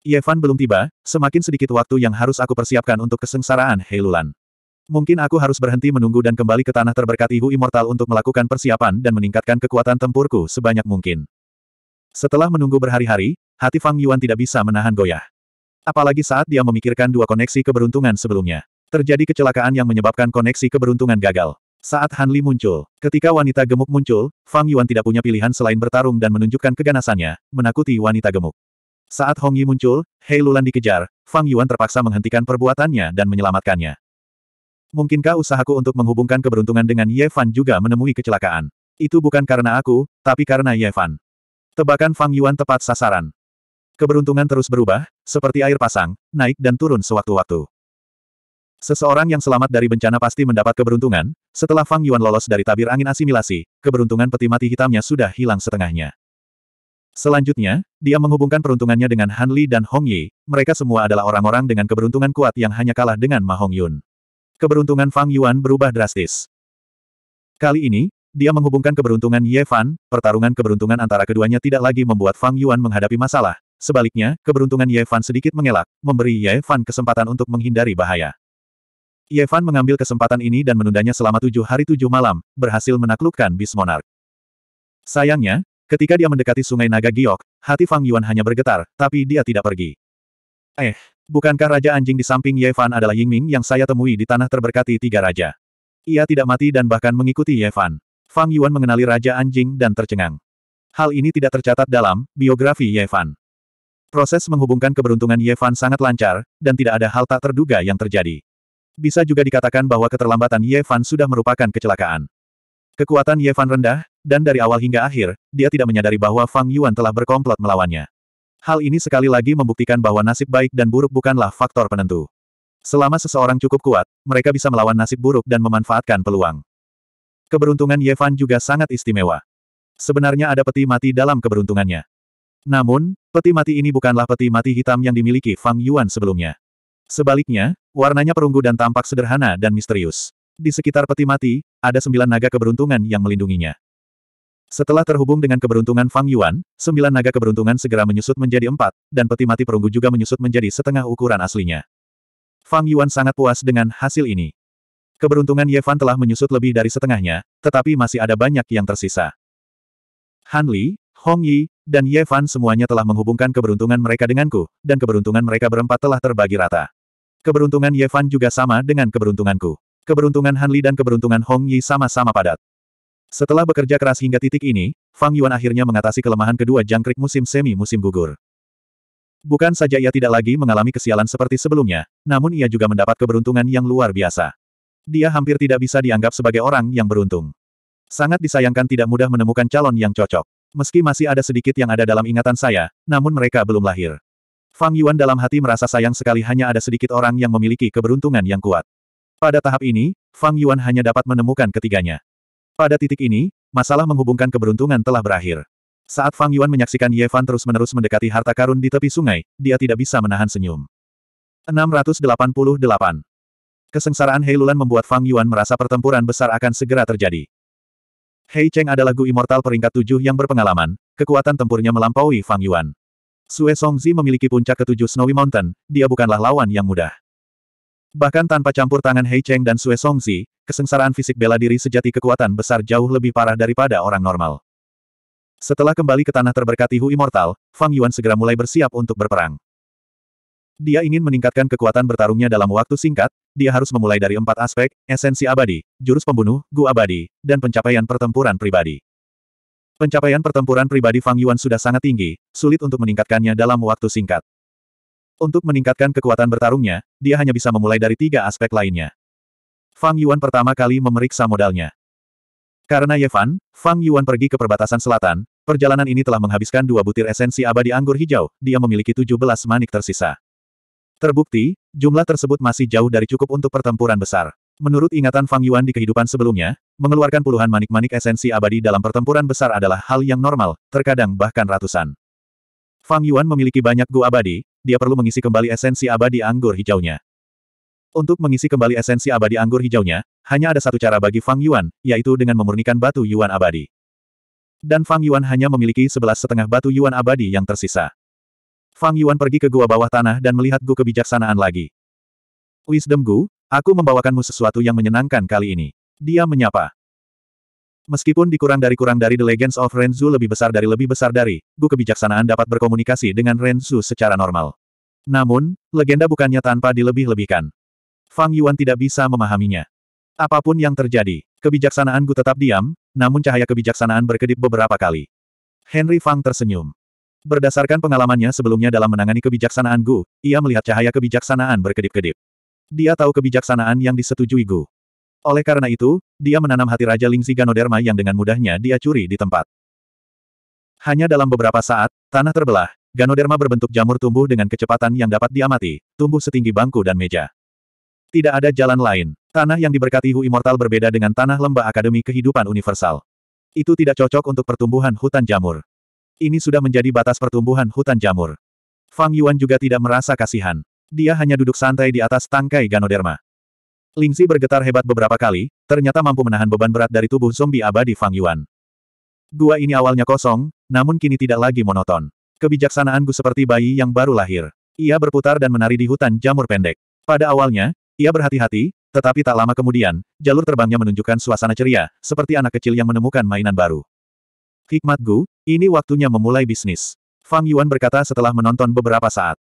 Yevan belum tiba, semakin sedikit waktu yang harus aku persiapkan untuk kesengsaraan Hei Lulan. Mungkin aku harus berhenti menunggu dan kembali ke tanah terberkat Ibu Immortal untuk melakukan persiapan dan meningkatkan kekuatan tempurku sebanyak mungkin. Setelah menunggu berhari-hari, hati Fang Yuan tidak bisa menahan goyah. Apalagi saat dia memikirkan dua koneksi keberuntungan sebelumnya. Terjadi kecelakaan yang menyebabkan koneksi keberuntungan gagal. Saat Han Li muncul, ketika wanita gemuk muncul, Fang Yuan tidak punya pilihan selain bertarung dan menunjukkan keganasannya, menakuti wanita gemuk. Saat Hong Yi muncul, Hei Lulan dikejar, Fang Yuan terpaksa menghentikan perbuatannya dan menyelamatkannya. Mungkinkah usahaku untuk menghubungkan keberuntungan dengan Ye Fan juga menemui kecelakaan? Itu bukan karena aku, tapi karena Ye Fan. Tebakan Fang Yuan tepat sasaran. Keberuntungan terus berubah, seperti air pasang, naik dan turun sewaktu-waktu. Seseorang yang selamat dari bencana pasti mendapat keberuntungan, setelah Fang Yuan lolos dari tabir angin asimilasi, keberuntungan peti mati hitamnya sudah hilang setengahnya. Selanjutnya, dia menghubungkan peruntungannya dengan Han Li dan Hong Yi, mereka semua adalah orang-orang dengan keberuntungan kuat yang hanya kalah dengan Ma Hong Yun. Keberuntungan Fang Yuan berubah drastis. Kali ini, dia menghubungkan keberuntungan Ye Fan, pertarungan keberuntungan antara keduanya tidak lagi membuat Fang Yuan menghadapi masalah, Sebaliknya, keberuntungan Yevan sedikit mengelak, memberi Yevan kesempatan untuk menghindari bahaya. Yevan mengambil kesempatan ini dan menundanya selama tujuh hari tujuh malam, berhasil menaklukkan bis Monarch. Sayangnya, ketika dia mendekati sungai Naga Giok, hati Fang Yuan hanya bergetar, tapi dia tidak pergi. Eh, bukankah Raja Anjing di samping Yevan Fan adalah Yingming yang saya temui di tanah terberkati tiga raja? Ia tidak mati dan bahkan mengikuti Yevan. Fang Yuan mengenali Raja Anjing dan tercengang. Hal ini tidak tercatat dalam biografi Yevan. Proses menghubungkan keberuntungan Yevan sangat lancar, dan tidak ada hal tak terduga yang terjadi. Bisa juga dikatakan bahwa keterlambatan Yevan sudah merupakan kecelakaan. Kekuatan Yevan rendah, dan dari awal hingga akhir, dia tidak menyadari bahwa Fang Yuan telah berkomplot melawannya. Hal ini sekali lagi membuktikan bahwa nasib baik dan buruk bukanlah faktor penentu. Selama seseorang cukup kuat, mereka bisa melawan nasib buruk dan memanfaatkan peluang. Keberuntungan Yevan juga sangat istimewa. Sebenarnya ada peti mati dalam keberuntungannya. Namun, peti mati ini bukanlah peti mati hitam yang dimiliki Fang Yuan sebelumnya. Sebaliknya, warnanya perunggu dan tampak sederhana dan misterius. Di sekitar peti mati, ada sembilan naga keberuntungan yang melindunginya. Setelah terhubung dengan keberuntungan Fang Yuan, sembilan naga keberuntungan segera menyusut menjadi empat, dan peti mati perunggu juga menyusut menjadi setengah ukuran aslinya. Fang Yuan sangat puas dengan hasil ini. Keberuntungan Yefan telah menyusut lebih dari setengahnya, tetapi masih ada banyak yang tersisa. Han Li, Hong Yi, dan Ye Fan semuanya telah menghubungkan keberuntungan mereka denganku, dan keberuntungan mereka berempat telah terbagi rata. Keberuntungan Ye Fan juga sama dengan keberuntunganku. Keberuntungan Han Li dan keberuntungan Hong Yi sama-sama padat. Setelah bekerja keras hingga titik ini, Fang Yuan akhirnya mengatasi kelemahan kedua jangkrik musim semi musim gugur. Bukan saja ia tidak lagi mengalami kesialan seperti sebelumnya, namun ia juga mendapat keberuntungan yang luar biasa. Dia hampir tidak bisa dianggap sebagai orang yang beruntung. Sangat disayangkan tidak mudah menemukan calon yang cocok meski masih ada sedikit yang ada dalam ingatan saya, namun mereka belum lahir. Fang Yuan dalam hati merasa sayang sekali hanya ada sedikit orang yang memiliki keberuntungan yang kuat. Pada tahap ini, Fang Yuan hanya dapat menemukan ketiganya. Pada titik ini, masalah menghubungkan keberuntungan telah berakhir. Saat Fang Yuan menyaksikan Ye Fan terus-menerus mendekati harta karun di tepi sungai, dia tidak bisa menahan senyum. 688. Kesengsaraan Heilulan membuat Fang Yuan merasa pertempuran besar akan segera terjadi. Hei Cheng adalah Gu Immortal peringkat tujuh yang berpengalaman, kekuatan tempurnya melampaui Fang Yuan. Sue Songzi memiliki puncak ketujuh Snowy Mountain, dia bukanlah lawan yang mudah. Bahkan tanpa campur tangan Hei Cheng dan Sue Songzi, kesengsaraan fisik bela diri sejati kekuatan besar jauh lebih parah daripada orang normal. Setelah kembali ke tanah terberkati Hu Immortal, Fang Yuan segera mulai bersiap untuk berperang. Dia ingin meningkatkan kekuatan bertarungnya dalam waktu singkat, dia harus memulai dari empat aspek, esensi abadi, jurus pembunuh, gu abadi, dan pencapaian pertempuran pribadi. Pencapaian pertempuran pribadi Fang Yuan sudah sangat tinggi, sulit untuk meningkatkannya dalam waktu singkat. Untuk meningkatkan kekuatan bertarungnya, dia hanya bisa memulai dari tiga aspek lainnya. Fang Yuan pertama kali memeriksa modalnya. Karena Yevan, Fang Yuan pergi ke perbatasan selatan, perjalanan ini telah menghabiskan dua butir esensi abadi anggur hijau, dia memiliki 17 manik tersisa. Terbukti, jumlah tersebut masih jauh dari cukup untuk pertempuran besar. Menurut ingatan Fang Yuan di kehidupan sebelumnya, mengeluarkan puluhan manik-manik esensi abadi dalam pertempuran besar adalah hal yang normal, terkadang bahkan ratusan. Fang Yuan memiliki banyak Gu abadi, dia perlu mengisi kembali esensi abadi anggur hijaunya. Untuk mengisi kembali esensi abadi anggur hijaunya, hanya ada satu cara bagi Fang Yuan, yaitu dengan memurnikan batu Yuan abadi. Dan Fang Yuan hanya memiliki sebelas setengah batu Yuan abadi yang tersisa. Fang Yuan pergi ke gua bawah tanah dan melihat Gu kebijaksanaan lagi. Wisdom Gu, aku membawakanmu sesuatu yang menyenangkan kali ini. Dia menyapa. Meskipun dikurang dari kurang dari The Legends of Renzu lebih besar dari lebih besar dari, Gu kebijaksanaan dapat berkomunikasi dengan Renzu secara normal. Namun, legenda bukannya tanpa dilebih-lebihkan. Fang Yuan tidak bisa memahaminya. Apapun yang terjadi, kebijaksanaan Gu tetap diam, namun cahaya kebijaksanaan berkedip beberapa kali. Henry Fang tersenyum. Berdasarkan pengalamannya sebelumnya dalam menangani kebijaksanaan Gu, ia melihat cahaya kebijaksanaan berkedip-kedip. Dia tahu kebijaksanaan yang disetujui Gu. Oleh karena itu, dia menanam hati Raja Lingzi Ganoderma yang dengan mudahnya dia curi di tempat. Hanya dalam beberapa saat, tanah terbelah, Ganoderma berbentuk jamur tumbuh dengan kecepatan yang dapat diamati, tumbuh setinggi bangku dan meja. Tidak ada jalan lain. Tanah yang diberkati Hu Immortal berbeda dengan tanah lembah Akademi Kehidupan Universal. Itu tidak cocok untuk pertumbuhan hutan jamur. Ini sudah menjadi batas pertumbuhan hutan jamur. Fang Yuan juga tidak merasa kasihan. Dia hanya duduk santai di atas tangkai Ganoderma. Lingzi bergetar hebat beberapa kali, ternyata mampu menahan beban berat dari tubuh zombie abadi Fang Yuan. Gua ini awalnya kosong, namun kini tidak lagi monoton. Kebijaksanaan Gu seperti bayi yang baru lahir. Ia berputar dan menari di hutan jamur pendek. Pada awalnya, ia berhati-hati, tetapi tak lama kemudian, jalur terbangnya menunjukkan suasana ceria, seperti anak kecil yang menemukan mainan baru. Hikmat Gu, ini waktunya memulai bisnis. Fang Yuan berkata setelah menonton beberapa saat.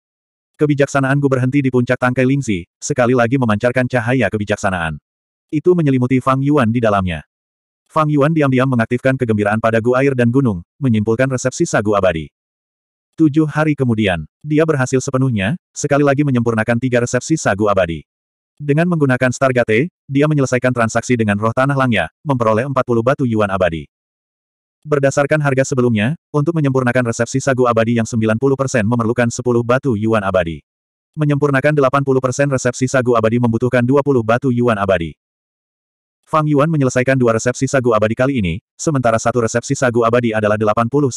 Kebijaksanaan Gu berhenti di puncak tangkai Lingzi, sekali lagi memancarkan cahaya kebijaksanaan. Itu menyelimuti Fang Yuan di dalamnya. Fang Yuan diam-diam mengaktifkan kegembiraan pada Gu air dan gunung, menyimpulkan resepsi sagu abadi. Tujuh hari kemudian, dia berhasil sepenuhnya, sekali lagi menyempurnakan tiga resepsi sagu abadi. Dengan menggunakan Stargate, dia menyelesaikan transaksi dengan roh tanah langnya, memperoleh 40 batu yuan abadi. Berdasarkan harga sebelumnya, untuk menyempurnakan resepsi sagu abadi yang 90% memerlukan 10 batu yuan abadi. Menyempurnakan 80% resepsi sagu abadi membutuhkan 20 batu yuan abadi. Fang Yuan menyelesaikan dua resepsi sagu abadi kali ini, sementara satu resepsi sagu abadi adalah 89%.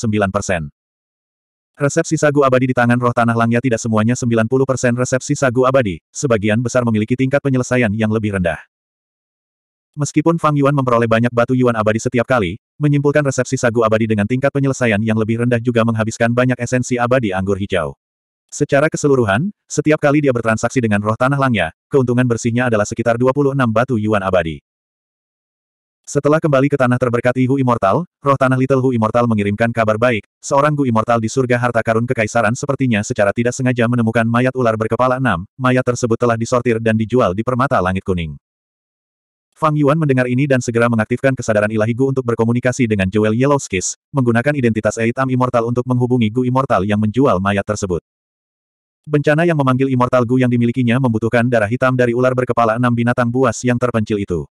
Resepsi sagu abadi di tangan roh tanah langnya tidak semuanya 90% resepsi sagu abadi, sebagian besar memiliki tingkat penyelesaian yang lebih rendah. Meskipun Fang Yuan memperoleh banyak batu Yuan abadi setiap kali, menyimpulkan resepsi sagu abadi dengan tingkat penyelesaian yang lebih rendah juga menghabiskan banyak esensi abadi anggur hijau. Secara keseluruhan, setiap kali dia bertransaksi dengan roh tanah langnya, keuntungan bersihnya adalah sekitar 26 batu Yuan abadi. Setelah kembali ke tanah terberkati Hu Immortal, roh tanah Little Hu Immortal mengirimkan kabar baik, seorang Gu Immortal di surga harta karun kekaisaran sepertinya secara tidak sengaja menemukan mayat ular berkepala enam, mayat tersebut telah disortir dan dijual di permata langit kuning. Fang Yuan mendengar ini dan segera mengaktifkan kesadaran ilahi Gu untuk berkomunikasi dengan Jewel Yellow Skis, menggunakan identitas Eitam Immortal untuk menghubungi Gu Immortal yang menjual mayat tersebut. Bencana yang memanggil Immortal Gu yang dimilikinya membutuhkan darah hitam dari ular berkepala enam binatang buas yang terpencil itu.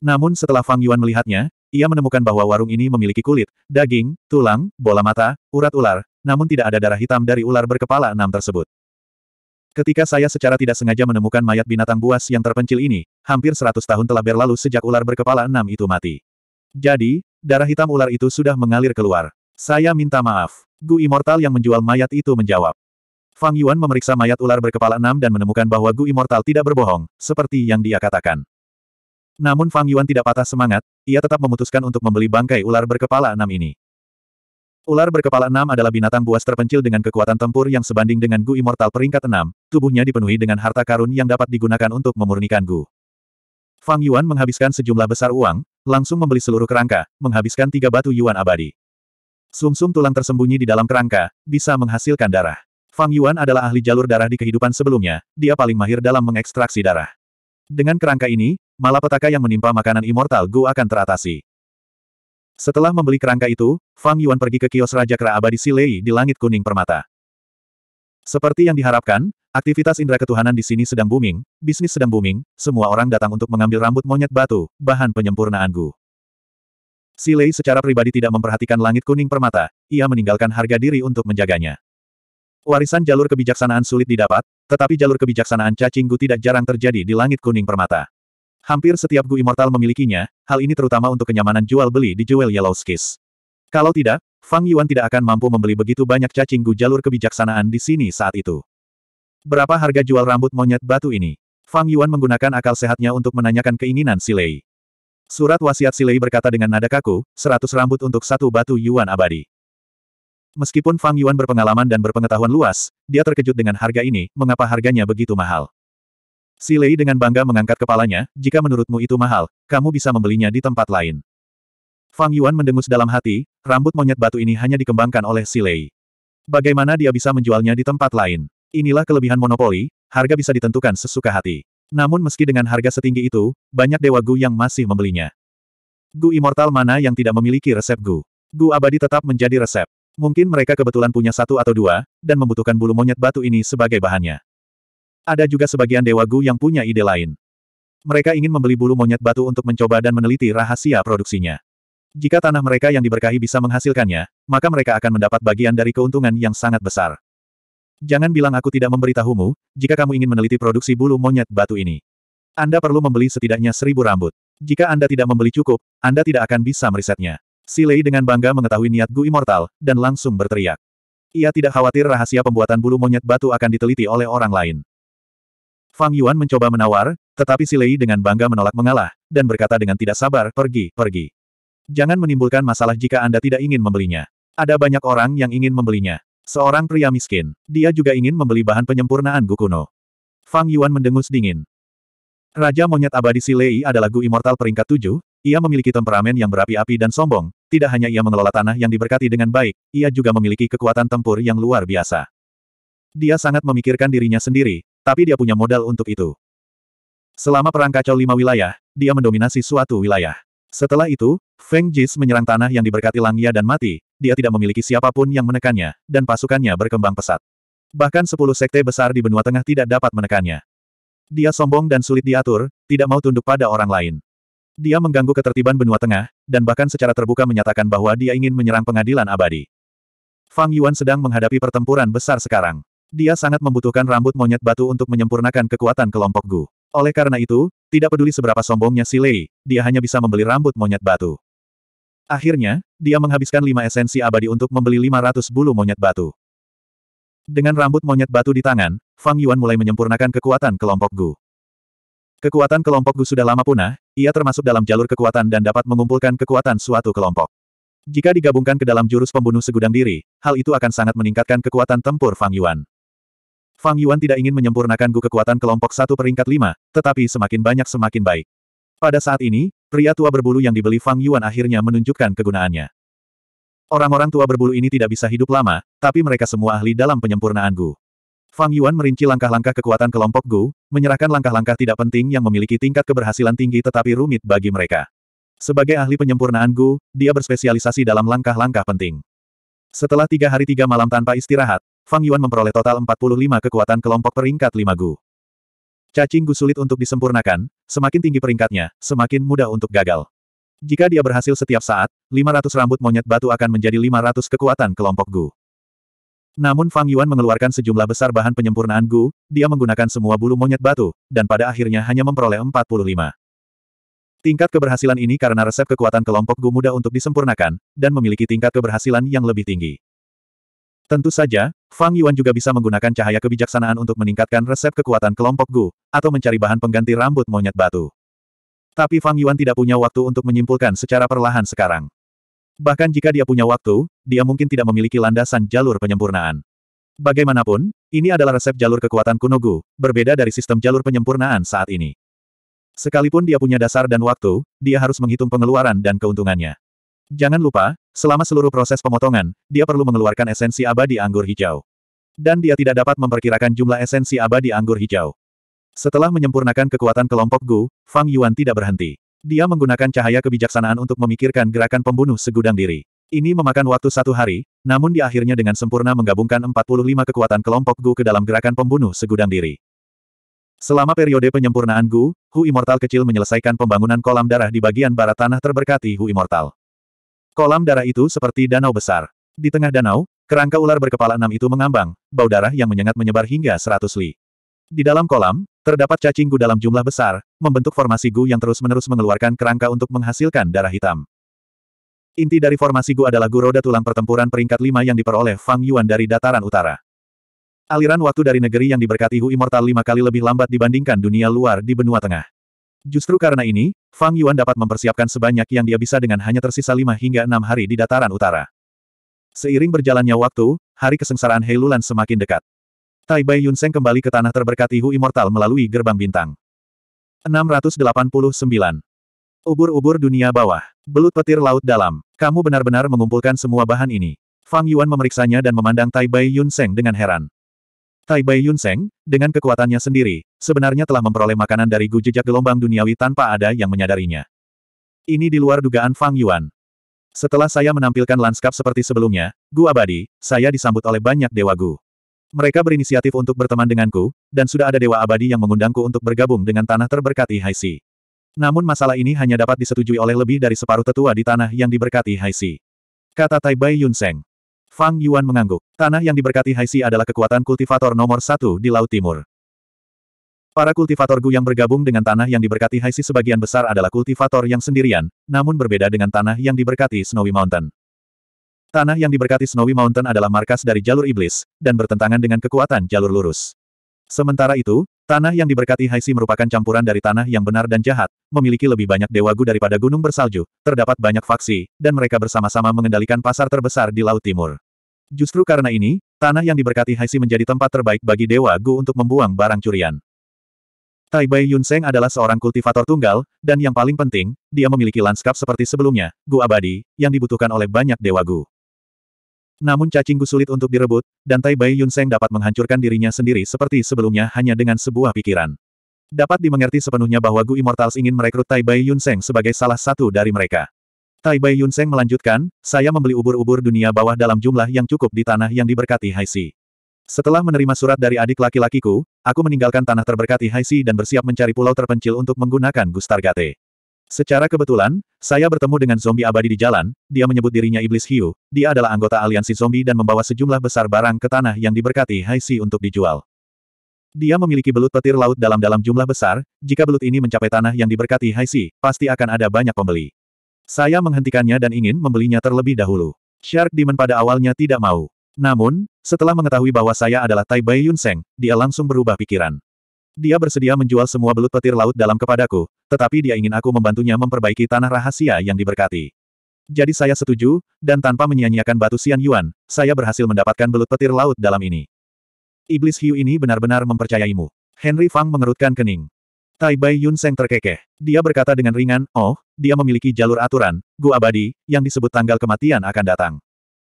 Namun setelah Fang Yuan melihatnya, ia menemukan bahwa warung ini memiliki kulit, daging, tulang, bola mata, urat ular, namun tidak ada darah hitam dari ular berkepala enam tersebut. Ketika saya secara tidak sengaja menemukan mayat binatang buas yang terpencil ini, hampir seratus tahun telah berlalu sejak ular berkepala enam itu mati. Jadi, darah hitam ular itu sudah mengalir keluar. Saya minta maaf. Gu Immortal yang menjual mayat itu menjawab. Fang Yuan memeriksa mayat ular berkepala enam dan menemukan bahwa Gu Immortal tidak berbohong, seperti yang dia katakan. Namun Fang Yuan tidak patah semangat, ia tetap memutuskan untuk membeli bangkai ular berkepala enam ini. Ular berkepala enam adalah binatang buas terpencil dengan kekuatan tempur yang sebanding dengan Gu Immortal peringkat enam, tubuhnya dipenuhi dengan harta karun yang dapat digunakan untuk memurnikan Gu. Fang Yuan menghabiskan sejumlah besar uang, langsung membeli seluruh kerangka, menghabiskan tiga batu Yuan abadi. Sumsum -sum tulang tersembunyi di dalam kerangka, bisa menghasilkan darah. Fang Yuan adalah ahli jalur darah di kehidupan sebelumnya, dia paling mahir dalam mengekstraksi darah. Dengan kerangka ini, malapetaka yang menimpa makanan immortal Gu akan teratasi. Setelah membeli kerangka itu, Fang Yuan pergi ke kios Raja Kera Abadi Silei di Langit Kuning Permata. Seperti yang diharapkan, aktivitas indera ketuhanan di sini sedang booming, bisnis sedang booming, semua orang datang untuk mengambil rambut monyet batu, bahan penyempurnaan Gu. Silei secara pribadi tidak memperhatikan Langit Kuning Permata, ia meninggalkan harga diri untuk menjaganya. Warisan jalur kebijaksanaan sulit didapat, tetapi jalur kebijaksanaan cacing Gu tidak jarang terjadi di Langit Kuning Permata. Hampir setiap Gu Immortal memilikinya, hal ini terutama untuk kenyamanan jual-beli di Jewel Yellow Skis. Kalau tidak, Fang Yuan tidak akan mampu membeli begitu banyak cacing Gu jalur kebijaksanaan di sini saat itu. Berapa harga jual rambut monyet batu ini? Fang Yuan menggunakan akal sehatnya untuk menanyakan keinginan Si Surat wasiat Si berkata dengan nada kaku, seratus rambut untuk satu batu Yuan abadi. Meskipun Fang Yuan berpengalaman dan berpengetahuan luas, dia terkejut dengan harga ini, mengapa harganya begitu mahal. Si Lei dengan bangga mengangkat kepalanya, jika menurutmu itu mahal, kamu bisa membelinya di tempat lain. Fang Yuan mendengus dalam hati, rambut monyet batu ini hanya dikembangkan oleh Si Lei. Bagaimana dia bisa menjualnya di tempat lain? Inilah kelebihan monopoli, harga bisa ditentukan sesuka hati. Namun meski dengan harga setinggi itu, banyak dewa Gu yang masih membelinya. Gu immortal mana yang tidak memiliki resep Gu? Gu abadi tetap menjadi resep. Mungkin mereka kebetulan punya satu atau dua, dan membutuhkan bulu monyet batu ini sebagai bahannya. Ada juga sebagian Dewa Gu yang punya ide lain. Mereka ingin membeli bulu monyet batu untuk mencoba dan meneliti rahasia produksinya. Jika tanah mereka yang diberkahi bisa menghasilkannya, maka mereka akan mendapat bagian dari keuntungan yang sangat besar. Jangan bilang aku tidak memberitahumu, jika kamu ingin meneliti produksi bulu monyet batu ini. Anda perlu membeli setidaknya seribu rambut. Jika Anda tidak membeli cukup, Anda tidak akan bisa merisetnya. Si Lei dengan bangga mengetahui niat Gu Immortal, dan langsung berteriak. Ia tidak khawatir rahasia pembuatan bulu monyet batu akan diteliti oleh orang lain. Fang Yuan mencoba menawar, tetapi Si Lei dengan bangga menolak mengalah, dan berkata dengan tidak sabar, pergi, pergi. Jangan menimbulkan masalah jika Anda tidak ingin membelinya. Ada banyak orang yang ingin membelinya. Seorang pria miskin, dia juga ingin membeli bahan penyempurnaan Gu Kuno. Fang Yuan mendengus dingin. Raja monyet abadi Si Lei adalah Gu Immortal peringkat tujuh, ia memiliki temperamen yang berapi-api dan sombong, tidak hanya ia mengelola tanah yang diberkati dengan baik, ia juga memiliki kekuatan tempur yang luar biasa. Dia sangat memikirkan dirinya sendiri, tapi dia punya modal untuk itu. Selama perang kacau lima wilayah, dia mendominasi suatu wilayah. Setelah itu, Feng Jis menyerang tanah yang diberkati Langya dan mati, dia tidak memiliki siapapun yang menekannya, dan pasukannya berkembang pesat. Bahkan sepuluh sekte besar di benua tengah tidak dapat menekannya. Dia sombong dan sulit diatur, tidak mau tunduk pada orang lain. Dia mengganggu ketertiban benua tengah, dan bahkan secara terbuka menyatakan bahwa dia ingin menyerang pengadilan abadi. Fang Yuan sedang menghadapi pertempuran besar sekarang. Dia sangat membutuhkan rambut monyet batu untuk menyempurnakan kekuatan kelompok Gu. Oleh karena itu, tidak peduli seberapa sombongnya si Lei, dia hanya bisa membeli rambut monyet batu. Akhirnya, dia menghabiskan lima esensi abadi untuk membeli 500 bulu monyet batu. Dengan rambut monyet batu di tangan, Fang Yuan mulai menyempurnakan kekuatan kelompok Gu. Kekuatan kelompok Gu sudah lama punah, ia termasuk dalam jalur kekuatan dan dapat mengumpulkan kekuatan suatu kelompok. Jika digabungkan ke dalam jurus pembunuh segudang diri, hal itu akan sangat meningkatkan kekuatan tempur Fang Yuan. Fang Yuan tidak ingin menyempurnakan gu kekuatan kelompok satu peringkat lima, tetapi semakin banyak semakin baik. Pada saat ini, pria tua berbulu yang dibeli Fang Yuan akhirnya menunjukkan kegunaannya. Orang-orang tua berbulu ini tidak bisa hidup lama, tapi mereka semua ahli dalam penyempurnaan Gu. Fang Yuan merinci langkah-langkah kekuatan kelompok Gu, menyerahkan langkah-langkah tidak penting yang memiliki tingkat keberhasilan tinggi tetapi rumit bagi mereka. Sebagai ahli penyempurnaan Gu, dia berspesialisasi dalam langkah-langkah penting. Setelah tiga hari tiga malam tanpa istirahat, Fang Yuan memperoleh total 45 kekuatan kelompok peringkat 5 Gu. Cacing Gu sulit untuk disempurnakan, semakin tinggi peringkatnya, semakin mudah untuk gagal. Jika dia berhasil setiap saat, 500 rambut monyet batu akan menjadi 500 kekuatan kelompok Gu. Namun Fang Yuan mengeluarkan sejumlah besar bahan penyempurnaan Gu, dia menggunakan semua bulu monyet batu, dan pada akhirnya hanya memperoleh 45. Tingkat keberhasilan ini karena resep kekuatan kelompok Gu mudah untuk disempurnakan, dan memiliki tingkat keberhasilan yang lebih tinggi. Tentu saja, Fang Yuan juga bisa menggunakan cahaya kebijaksanaan untuk meningkatkan resep kekuatan kelompok Gu, atau mencari bahan pengganti rambut monyet batu. Tapi Fang Yuan tidak punya waktu untuk menyimpulkan secara perlahan sekarang. Bahkan jika dia punya waktu, dia mungkin tidak memiliki landasan jalur penyempurnaan. Bagaimanapun, ini adalah resep jalur kekuatan kuno Gu, berbeda dari sistem jalur penyempurnaan saat ini. Sekalipun dia punya dasar dan waktu, dia harus menghitung pengeluaran dan keuntungannya. Jangan lupa, selama seluruh proses pemotongan, dia perlu mengeluarkan esensi abadi anggur hijau. Dan dia tidak dapat memperkirakan jumlah esensi abadi anggur hijau. Setelah menyempurnakan kekuatan kelompok Gu, Fang Yuan tidak berhenti. Dia menggunakan cahaya kebijaksanaan untuk memikirkan gerakan pembunuh segudang diri. Ini memakan waktu satu hari, namun di akhirnya dengan sempurna menggabungkan 45 kekuatan kelompok Gu ke dalam gerakan pembunuh segudang diri. Selama periode penyempurnaan Gu, Hu Immortal kecil menyelesaikan pembangunan kolam darah di bagian barat tanah terberkati Hu Immortal. Kolam darah itu seperti danau besar. Di tengah danau, kerangka ular berkepala enam itu mengambang, bau darah yang menyengat menyebar hingga seratus li. Di dalam kolam, terdapat cacing gu dalam jumlah besar, membentuk formasi gu yang terus-menerus mengeluarkan kerangka untuk menghasilkan darah hitam. Inti dari formasi gu adalah gu roda tulang pertempuran peringkat lima yang diperoleh Fang Yuan dari dataran utara. Aliran waktu dari negeri yang diberkati Hu Immortal lima kali lebih lambat dibandingkan dunia luar di benua tengah. Justru karena ini, Fang Yuan dapat mempersiapkan sebanyak yang dia bisa dengan hanya tersisa lima hingga enam hari di dataran utara. Seiring berjalannya waktu, hari kesengsaraan Heilulan semakin dekat. Tai Bai Yun Yunseng kembali ke tanah terberkati Hu Immortal melalui gerbang bintang. 689. Ubur-ubur dunia bawah. Belut petir laut dalam. Kamu benar-benar mengumpulkan semua bahan ini. Fang Yuan memeriksanya dan memandang Tai Bai Yun Yunseng dengan heran. Tai Bai Yun Seng, dengan kekuatannya sendiri, sebenarnya telah memperoleh makanan dari Gu Jejak Gelombang Duniawi tanpa ada yang menyadarinya. Ini di luar dugaan Fang Yuan. Setelah saya menampilkan lanskap seperti sebelumnya, Gu Abadi, saya disambut oleh banyak Dewa Gu. Mereka berinisiatif untuk berteman denganku, dan sudah ada Dewa Abadi yang mengundangku untuk bergabung dengan tanah terberkati Haisi. Namun masalah ini hanya dapat disetujui oleh lebih dari separuh tetua di tanah yang diberkati Haisi. Kata Tai Bai Yun Seng. Fang Yuan mengangguk. Tanah yang diberkati Haisi adalah kekuatan kultivator nomor satu di Laut Timur. Para kultivator Gu yang bergabung dengan tanah yang diberkati Haisi sebagian besar adalah kultivator yang sendirian, namun berbeda dengan tanah yang diberkati Snowy Mountain. Tanah yang diberkati Snowy Mountain adalah markas dari jalur iblis, dan bertentangan dengan kekuatan jalur lurus. Sementara itu, Tanah yang diberkati Haisi merupakan campuran dari tanah yang benar dan jahat, memiliki lebih banyak dewa dewagu daripada gunung bersalju, terdapat banyak faksi, dan mereka bersama-sama mengendalikan pasar terbesar di Laut Timur. Justru karena ini, tanah yang diberkati Haisi menjadi tempat terbaik bagi Dewa Gu untuk membuang barang curian. Tai Bai Yunseng adalah seorang kultivator tunggal, dan yang paling penting, dia memiliki lanskap seperti sebelumnya, Gu abadi, yang dibutuhkan oleh banyak Dewa Gu. Namun cacingku sulit untuk direbut, dan Tai Bai Yunseng dapat menghancurkan dirinya sendiri seperti sebelumnya hanya dengan sebuah pikiran. Dapat dimengerti sepenuhnya bahwa Gu Immortals ingin merekrut Tai Bai Yunseng sebagai salah satu dari mereka. Tai Bai Yunseng melanjutkan, saya membeli ubur-ubur dunia bawah dalam jumlah yang cukup di tanah yang diberkati Haisi. Setelah menerima surat dari adik laki-lakiku, aku meninggalkan tanah terberkati Haisi dan bersiap mencari pulau terpencil untuk menggunakan Gustargate. Secara kebetulan, saya bertemu dengan zombie abadi di jalan, dia menyebut dirinya Iblis Hiu, dia adalah anggota aliansi zombie dan membawa sejumlah besar barang ke tanah yang diberkati Haisi untuk dijual. Dia memiliki belut petir laut dalam-dalam jumlah besar, jika belut ini mencapai tanah yang diberkati Haisi, pasti akan ada banyak pembeli. Saya menghentikannya dan ingin membelinya terlebih dahulu. Shark Demon pada awalnya tidak mau. Namun, setelah mengetahui bahwa saya adalah Tai Bai Yun Yunseng, dia langsung berubah pikiran. Dia bersedia menjual semua belut petir laut dalam kepadaku, tetapi dia ingin aku membantunya memperbaiki tanah rahasia yang diberkati. Jadi saya setuju, dan tanpa menyia-nyiakan batu Sian Yuan, saya berhasil mendapatkan belut petir laut dalam ini. Iblis hiu ini benar-benar mempercayaimu. Henry Fang mengerutkan kening. Tai Bai Yun Seng terkekeh. Dia berkata dengan ringan, oh, dia memiliki jalur aturan, Gu Abadi, yang disebut tanggal kematian akan datang.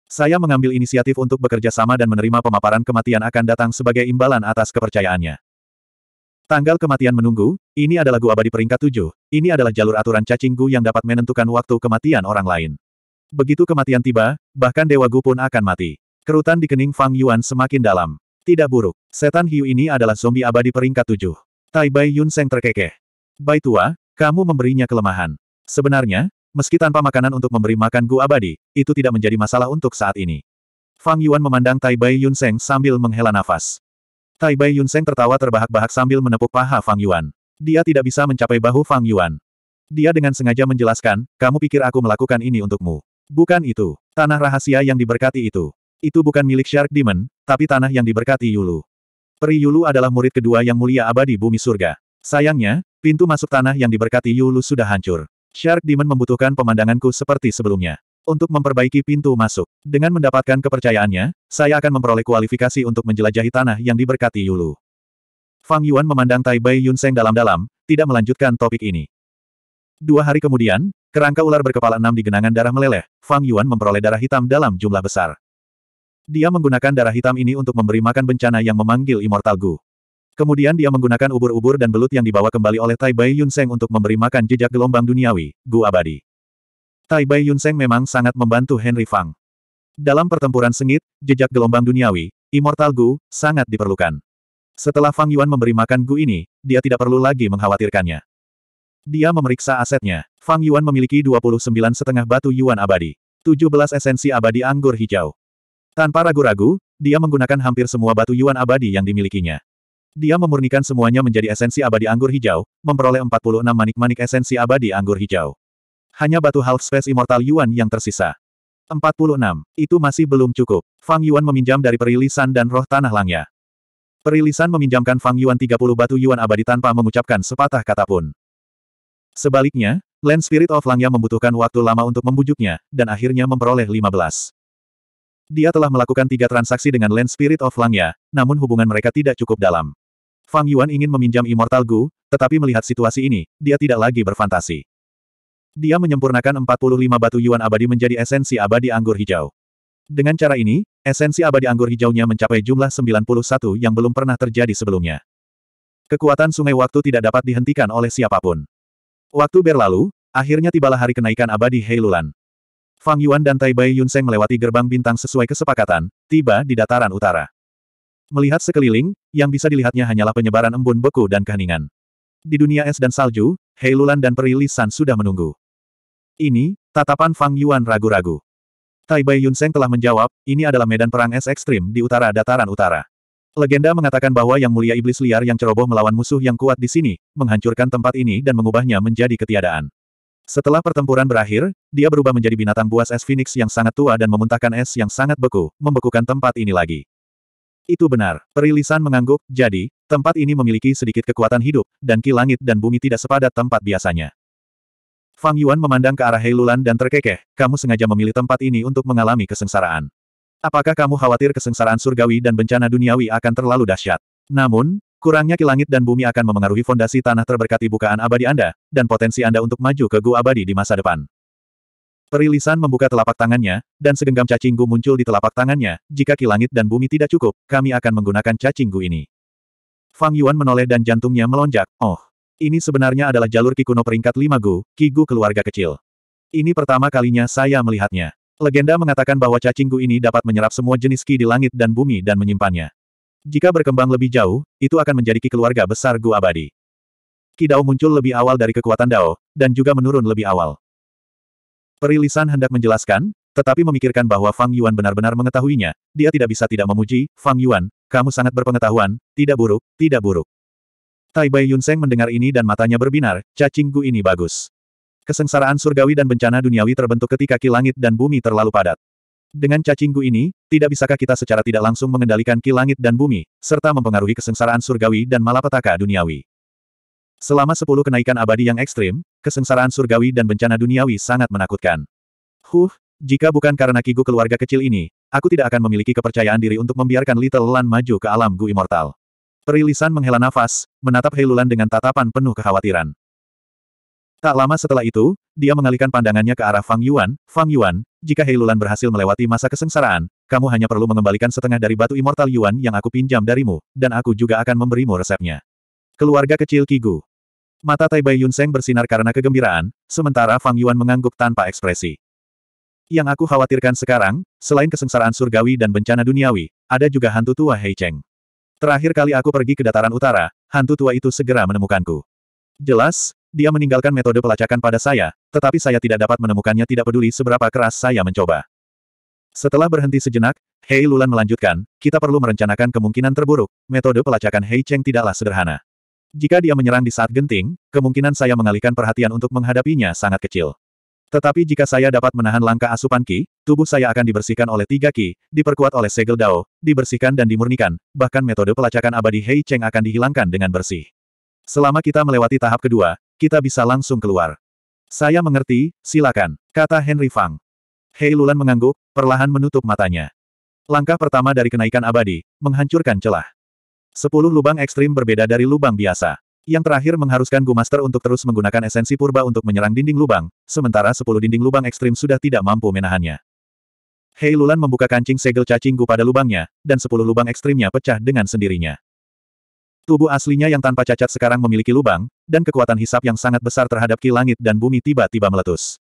Saya mengambil inisiatif untuk bekerja sama dan menerima pemaparan kematian akan datang sebagai imbalan atas kepercayaannya. Tanggal kematian menunggu, ini adalah gua abadi peringkat tujuh, ini adalah jalur aturan cacing gu yang dapat menentukan waktu kematian orang lain. Begitu kematian tiba, bahkan Dewa Gu pun akan mati. Kerutan di kening Fang Yuan semakin dalam. Tidak buruk, setan hiu ini adalah zombie abadi peringkat tujuh. Tai Bai Yun Seng terkekeh. Bai Tua, kamu memberinya kelemahan. Sebenarnya, meski tanpa makanan untuk memberi makan Gu abadi, itu tidak menjadi masalah untuk saat ini. Fang Yuan memandang Tai Bai Yun Seng sambil menghela nafas. Tai Bai Yunseng tertawa terbahak-bahak sambil menepuk paha Fang Yuan. Dia tidak bisa mencapai bahu Fang Yuan. Dia dengan sengaja menjelaskan, kamu pikir aku melakukan ini untukmu. Bukan itu. Tanah rahasia yang diberkati itu. Itu bukan milik Shark Demon, tapi tanah yang diberkati Yulu. Peri Yulu adalah murid kedua yang mulia abadi bumi surga. Sayangnya, pintu masuk tanah yang diberkati Yulu sudah hancur. Shark Demon membutuhkan pemandanganku seperti sebelumnya untuk memperbaiki pintu masuk. Dengan mendapatkan kepercayaannya, saya akan memperoleh kualifikasi untuk menjelajahi tanah yang diberkati Yulu. Fang Yuan memandang Tai Bai Yunseng dalam-dalam, tidak melanjutkan topik ini. Dua hari kemudian, kerangka ular berkepala enam di genangan darah meleleh, Fang Yuan memperoleh darah hitam dalam jumlah besar. Dia menggunakan darah hitam ini untuk memberi makan bencana yang memanggil Immortal Gu. Kemudian dia menggunakan ubur-ubur dan belut yang dibawa kembali oleh Tai Bai Yunseng untuk memberi makan jejak gelombang duniawi, Gu Abadi. Tai Bai Yunseng memang sangat membantu Henry Fang. Dalam pertempuran sengit, jejak gelombang duniawi, Immortal Gu, sangat diperlukan. Setelah Fang Yuan memberi makan Gu ini, dia tidak perlu lagi mengkhawatirkannya. Dia memeriksa asetnya. Fang Yuan memiliki 29 setengah batu Yuan abadi. 17 esensi abadi anggur hijau. Tanpa ragu-ragu, dia menggunakan hampir semua batu Yuan abadi yang dimilikinya. Dia memurnikan semuanya menjadi esensi abadi anggur hijau, memperoleh 46 manik-manik esensi abadi anggur hijau. Hanya batu half-space immortal Yuan yang tersisa. 46. Itu masih belum cukup. Fang Yuan meminjam dari perilisan dan roh tanah langnya. Perilisan meminjamkan Fang Yuan 30 batu Yuan abadi tanpa mengucapkan sepatah kata pun. Sebaliknya, Land Spirit of Langnya membutuhkan waktu lama untuk membujuknya, dan akhirnya memperoleh 15. Dia telah melakukan tiga transaksi dengan Land Spirit of Langnya, namun hubungan mereka tidak cukup dalam. Fang Yuan ingin meminjam Immortal Gu, tetapi melihat situasi ini, dia tidak lagi berfantasi. Dia menyempurnakan 45 batu yuan abadi menjadi esensi abadi anggur hijau. Dengan cara ini, esensi abadi anggur hijaunya mencapai jumlah 91 yang belum pernah terjadi sebelumnya. Kekuatan sungai waktu tidak dapat dihentikan oleh siapapun. Waktu berlalu, akhirnya tibalah hari kenaikan abadi Heilulan. Fang Yuan dan Tai Bai Yun Seng melewati gerbang bintang sesuai kesepakatan, tiba di dataran utara. Melihat sekeliling, yang bisa dilihatnya hanyalah penyebaran embun beku dan keheningan. Di dunia es dan salju, Heilulan dan Perilisan sudah menunggu. Ini, tatapan Fang Yuan ragu-ragu. Tai Bai Yunseng telah menjawab, ini adalah medan perang es ekstrim di utara dataran utara. Legenda mengatakan bahwa yang mulia iblis liar yang ceroboh melawan musuh yang kuat di sini, menghancurkan tempat ini dan mengubahnya menjadi ketiadaan. Setelah pertempuran berakhir, dia berubah menjadi binatang buas es phoenix yang sangat tua dan memuntahkan es yang sangat beku, membekukan tempat ini lagi. Itu benar, perilisan mengangguk, jadi, tempat ini memiliki sedikit kekuatan hidup, dan ki langit dan bumi tidak sepadat tempat biasanya. Fang Yuan memandang ke arah Heilulan dan terkekeh, kamu sengaja memilih tempat ini untuk mengalami kesengsaraan. Apakah kamu khawatir kesengsaraan surgawi dan bencana duniawi akan terlalu dahsyat? Namun, kurangnya kilangit dan bumi akan memengaruhi fondasi tanah terberkati bukaan abadi Anda, dan potensi Anda untuk maju ke gua abadi di masa depan. Perilisan membuka telapak tangannya, dan segenggam cacing gu muncul di telapak tangannya, jika kilangit dan bumi tidak cukup, kami akan menggunakan cacing gu ini. Fang Yuan menoleh dan jantungnya melonjak, oh. Ini sebenarnya adalah jalur Kikuno kuno peringkat 5 Gu, Kigu keluarga kecil. Ini pertama kalinya saya melihatnya. Legenda mengatakan bahwa cacing Gu ini dapat menyerap semua jenis Ki di langit dan bumi dan menyimpannya. Jika berkembang lebih jauh, itu akan menjadi Ki keluarga besar Gu abadi. Ki Dao muncul lebih awal dari kekuatan Dao, dan juga menurun lebih awal. Perilisan hendak menjelaskan, tetapi memikirkan bahwa Fang Yuan benar-benar mengetahuinya, dia tidak bisa tidak memuji, Fang Yuan, kamu sangat berpengetahuan, tidak buruk, tidak buruk. Tai Bai Yunseng mendengar ini dan matanya berbinar, cacing gu ini bagus. Kesengsaraan surgawi dan bencana duniawi terbentuk ketika ki langit dan bumi terlalu padat. Dengan cacing gu ini, tidak bisakah kita secara tidak langsung mengendalikan ki langit dan bumi, serta mempengaruhi kesengsaraan surgawi dan malapetaka duniawi. Selama sepuluh kenaikan abadi yang ekstrim, kesengsaraan surgawi dan bencana duniawi sangat menakutkan. Huh, jika bukan karena kigu keluarga kecil ini, aku tidak akan memiliki kepercayaan diri untuk membiarkan Little Lan maju ke alam Gu Immortal. Perilisan menghela nafas, menatap Heilulan dengan tatapan penuh kekhawatiran. Tak lama setelah itu, dia mengalihkan pandangannya ke arah Fang Yuan. Fang Yuan, jika Heilulan berhasil melewati masa kesengsaraan, kamu hanya perlu mengembalikan setengah dari batu immortal Yuan yang aku pinjam darimu, dan aku juga akan memberimu resepnya. Keluarga kecil Kigu. Mata Tai Bai Yunseng bersinar karena kegembiraan, sementara Fang Yuan mengangguk tanpa ekspresi. Yang aku khawatirkan sekarang, selain kesengsaraan surgawi dan bencana duniawi, ada juga hantu tua Hei Cheng. Terakhir kali aku pergi ke dataran utara, hantu tua itu segera menemukanku. Jelas, dia meninggalkan metode pelacakan pada saya, tetapi saya tidak dapat menemukannya tidak peduli seberapa keras saya mencoba. Setelah berhenti sejenak, Hei Lulan melanjutkan, kita perlu merencanakan kemungkinan terburuk, metode pelacakan Hei Cheng tidaklah sederhana. Jika dia menyerang di saat genting, kemungkinan saya mengalihkan perhatian untuk menghadapinya sangat kecil. Tetapi jika saya dapat menahan langkah asupan Ki, tubuh saya akan dibersihkan oleh tiga Ki, diperkuat oleh segel Dao, dibersihkan dan dimurnikan, bahkan metode pelacakan abadi Hei Cheng akan dihilangkan dengan bersih. Selama kita melewati tahap kedua, kita bisa langsung keluar. Saya mengerti, silakan, kata Henry Fang. Hei Lulan mengangguk, perlahan menutup matanya. Langkah pertama dari kenaikan abadi, menghancurkan celah. Sepuluh lubang ekstrim berbeda dari lubang biasa. Yang terakhir mengharuskan Gu Master untuk terus menggunakan esensi purba untuk menyerang dinding lubang, sementara sepuluh dinding lubang ekstrim sudah tidak mampu menahannya. Hei Lulan membuka kancing segel cacing gu pada lubangnya, dan sepuluh lubang ekstrimnya pecah dengan sendirinya. Tubuh aslinya yang tanpa cacat sekarang memiliki lubang, dan kekuatan hisap yang sangat besar terhadap ki langit dan bumi tiba-tiba meletus.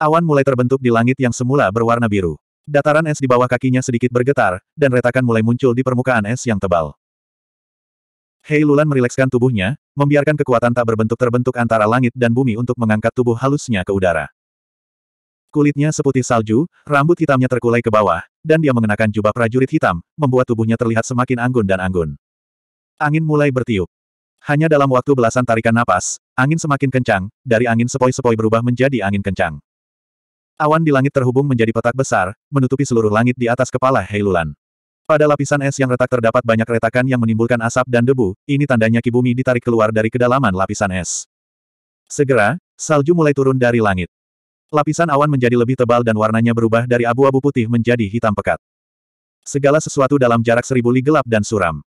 Awan mulai terbentuk di langit yang semula berwarna biru. Dataran es di bawah kakinya sedikit bergetar, dan retakan mulai muncul di permukaan es yang tebal. Hei Lulan merilekskan tubuhnya, membiarkan kekuatan tak berbentuk terbentuk antara langit dan bumi untuk mengangkat tubuh halusnya ke udara. Kulitnya seputih salju, rambut hitamnya terkulai ke bawah, dan dia mengenakan jubah prajurit hitam, membuat tubuhnya terlihat semakin anggun dan anggun. Angin mulai bertiup. Hanya dalam waktu belasan tarikan napas, angin semakin kencang, dari angin sepoi-sepoi berubah menjadi angin kencang. Awan di langit terhubung menjadi petak besar, menutupi seluruh langit di atas kepala Heilulan. Pada lapisan es yang retak terdapat banyak retakan yang menimbulkan asap dan debu, ini tandanya Kibumi ditarik keluar dari kedalaman lapisan es. Segera, salju mulai turun dari langit. Lapisan awan menjadi lebih tebal dan warnanya berubah dari abu-abu putih menjadi hitam pekat. Segala sesuatu dalam jarak seribu li gelap dan suram.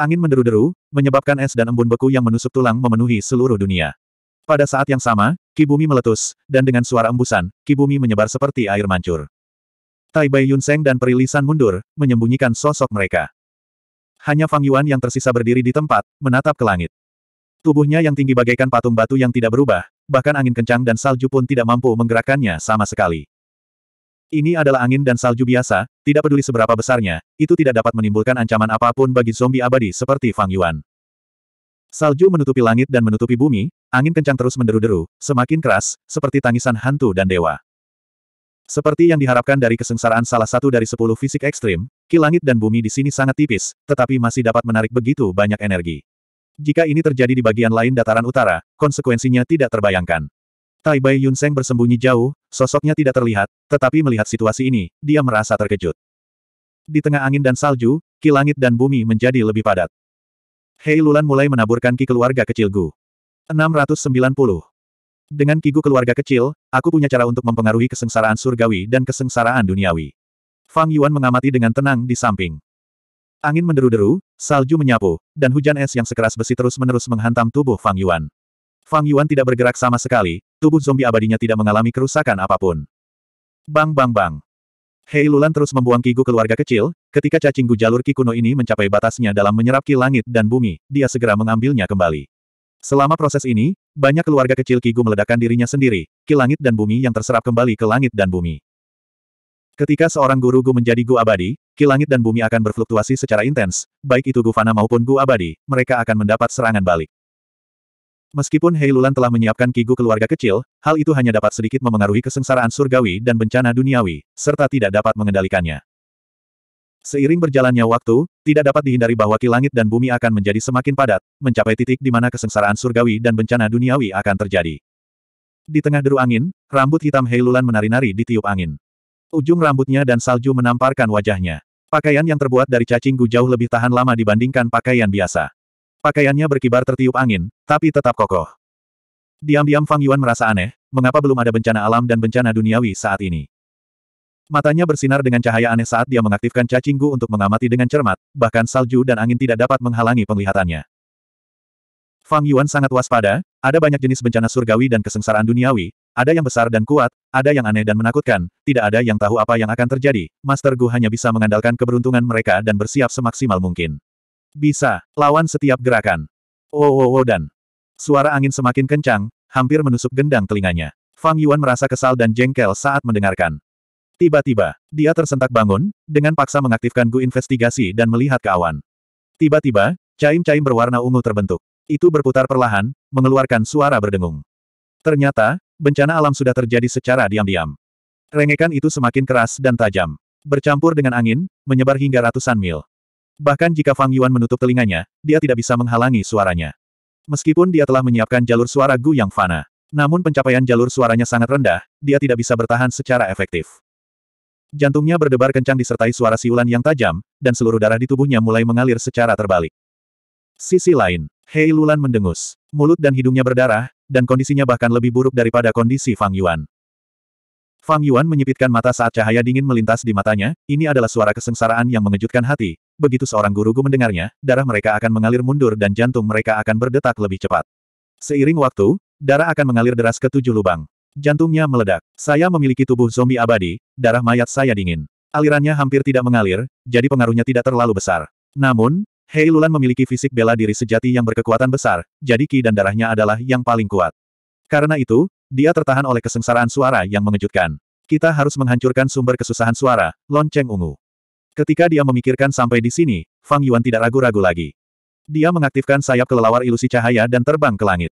Angin menderu-deru, menyebabkan es dan embun beku yang menusuk tulang memenuhi seluruh dunia. Pada saat yang sama, Kibumi meletus, dan dengan suara embusan, Kibumi menyebar seperti air mancur. Tai Bai Yunseng dan Perilisan mundur, menyembunyikan sosok mereka. Hanya Fang Yuan yang tersisa berdiri di tempat, menatap ke langit. Tubuhnya yang tinggi bagaikan patung batu yang tidak berubah, bahkan angin kencang dan salju pun tidak mampu menggerakkannya sama sekali. Ini adalah angin dan salju biasa, tidak peduli seberapa besarnya, itu tidak dapat menimbulkan ancaman apapun bagi zombie abadi seperti Fang Yuan. Salju menutupi langit dan menutupi bumi, angin kencang terus menderu-deru, semakin keras, seperti tangisan hantu dan dewa. Seperti yang diharapkan dari kesengsaraan salah satu dari sepuluh fisik ekstrim, kilangit dan bumi di sini sangat tipis, tetapi masih dapat menarik begitu banyak energi. Jika ini terjadi di bagian lain dataran utara, konsekuensinya tidak terbayangkan. Tai Bai Yunseng bersembunyi jauh, sosoknya tidak terlihat, tetapi melihat situasi ini, dia merasa terkejut. Di tengah angin dan salju, kilangit dan bumi menjadi lebih padat. Hei Lulan mulai menaburkan ki keluarga kecil Gu. 690. Dengan kigu keluarga kecil, aku punya cara untuk mempengaruhi kesengsaraan surgawi dan kesengsaraan duniawi. Fang Yuan mengamati dengan tenang di samping. Angin menderu-deru, salju menyapu, dan hujan es yang sekeras besi terus-menerus menghantam tubuh Fang Yuan. Fang Yuan tidak bergerak sama sekali, tubuh zombie abadinya tidak mengalami kerusakan apapun. Bang bang bang. Hei Lulan terus membuang kigu keluarga kecil, ketika cacing gu jalur kikuno ini mencapai batasnya dalam menyerap ki langit dan bumi, dia segera mengambilnya kembali. Selama proses ini, banyak keluarga kecil Kigu meledakkan dirinya sendiri, ki langit dan bumi yang terserap kembali ke langit dan bumi. Ketika seorang guru Gu menjadi Gu abadi, ki langit dan bumi akan berfluktuasi secara intens, baik itu Gu Fana maupun Gu abadi, mereka akan mendapat serangan balik. Meskipun Hei telah menyiapkan Kigu keluarga kecil, hal itu hanya dapat sedikit memengaruhi kesengsaraan surgawi dan bencana duniawi, serta tidak dapat mengendalikannya. Seiring berjalannya waktu, tidak dapat dihindari bahwa ki langit dan bumi akan menjadi semakin padat, mencapai titik di mana kesengsaraan surgawi dan bencana duniawi akan terjadi. Di tengah deru angin, rambut hitam Heilulan menari-nari di tiup angin. Ujung rambutnya dan salju menamparkan wajahnya. Pakaian yang terbuat dari cacing gu jauh lebih tahan lama dibandingkan pakaian biasa. Pakaiannya berkibar tertiup angin, tapi tetap kokoh. Diam-diam Fang Yuan merasa aneh, mengapa belum ada bencana alam dan bencana duniawi saat ini. Matanya bersinar dengan cahaya aneh saat dia mengaktifkan cacinggu untuk mengamati dengan cermat, bahkan salju dan angin tidak dapat menghalangi penglihatannya. Fang Yuan sangat waspada, ada banyak jenis bencana surgawi dan kesengsaraan duniawi, ada yang besar dan kuat, ada yang aneh dan menakutkan, tidak ada yang tahu apa yang akan terjadi, Master Gu hanya bisa mengandalkan keberuntungan mereka dan bersiap semaksimal mungkin. Bisa, lawan setiap gerakan. Oh, oh, oh dan. Suara angin semakin kencang, hampir menusuk gendang telinganya. Fang Yuan merasa kesal dan jengkel saat mendengarkan. Tiba-tiba, dia tersentak bangun, dengan paksa mengaktifkan Gu Investigasi dan melihat ke awan. Tiba-tiba, caim-caim berwarna ungu terbentuk. Itu berputar perlahan, mengeluarkan suara berdengung. Ternyata, bencana alam sudah terjadi secara diam-diam. Rengekan itu semakin keras dan tajam. Bercampur dengan angin, menyebar hingga ratusan mil. Bahkan jika Fang Yuan menutup telinganya, dia tidak bisa menghalangi suaranya. Meskipun dia telah menyiapkan jalur suara Gu yang fana. Namun pencapaian jalur suaranya sangat rendah, dia tidak bisa bertahan secara efektif. Jantungnya berdebar kencang disertai suara siulan yang tajam, dan seluruh darah di tubuhnya mulai mengalir secara terbalik. Sisi lain, Hei Lulan mendengus. Mulut dan hidungnya berdarah, dan kondisinya bahkan lebih buruk daripada kondisi Fang Yuan. Fang Yuan menyipitkan mata saat cahaya dingin melintas di matanya, ini adalah suara kesengsaraan yang mengejutkan hati. Begitu seorang guru gu mendengarnya, darah mereka akan mengalir mundur dan jantung mereka akan berdetak lebih cepat. Seiring waktu, darah akan mengalir deras ke tujuh lubang. Jantungnya meledak. Saya memiliki tubuh zombie abadi, darah mayat saya dingin. Alirannya hampir tidak mengalir, jadi pengaruhnya tidak terlalu besar. Namun, Hei Lulan memiliki fisik bela diri sejati yang berkekuatan besar, jadi ki dan darahnya adalah yang paling kuat. Karena itu, dia tertahan oleh kesengsaraan suara yang mengejutkan. Kita harus menghancurkan sumber kesusahan suara, lonceng ungu. Ketika dia memikirkan sampai di sini, Fang Yuan tidak ragu-ragu lagi. Dia mengaktifkan sayap kelelawar ilusi cahaya dan terbang ke langit.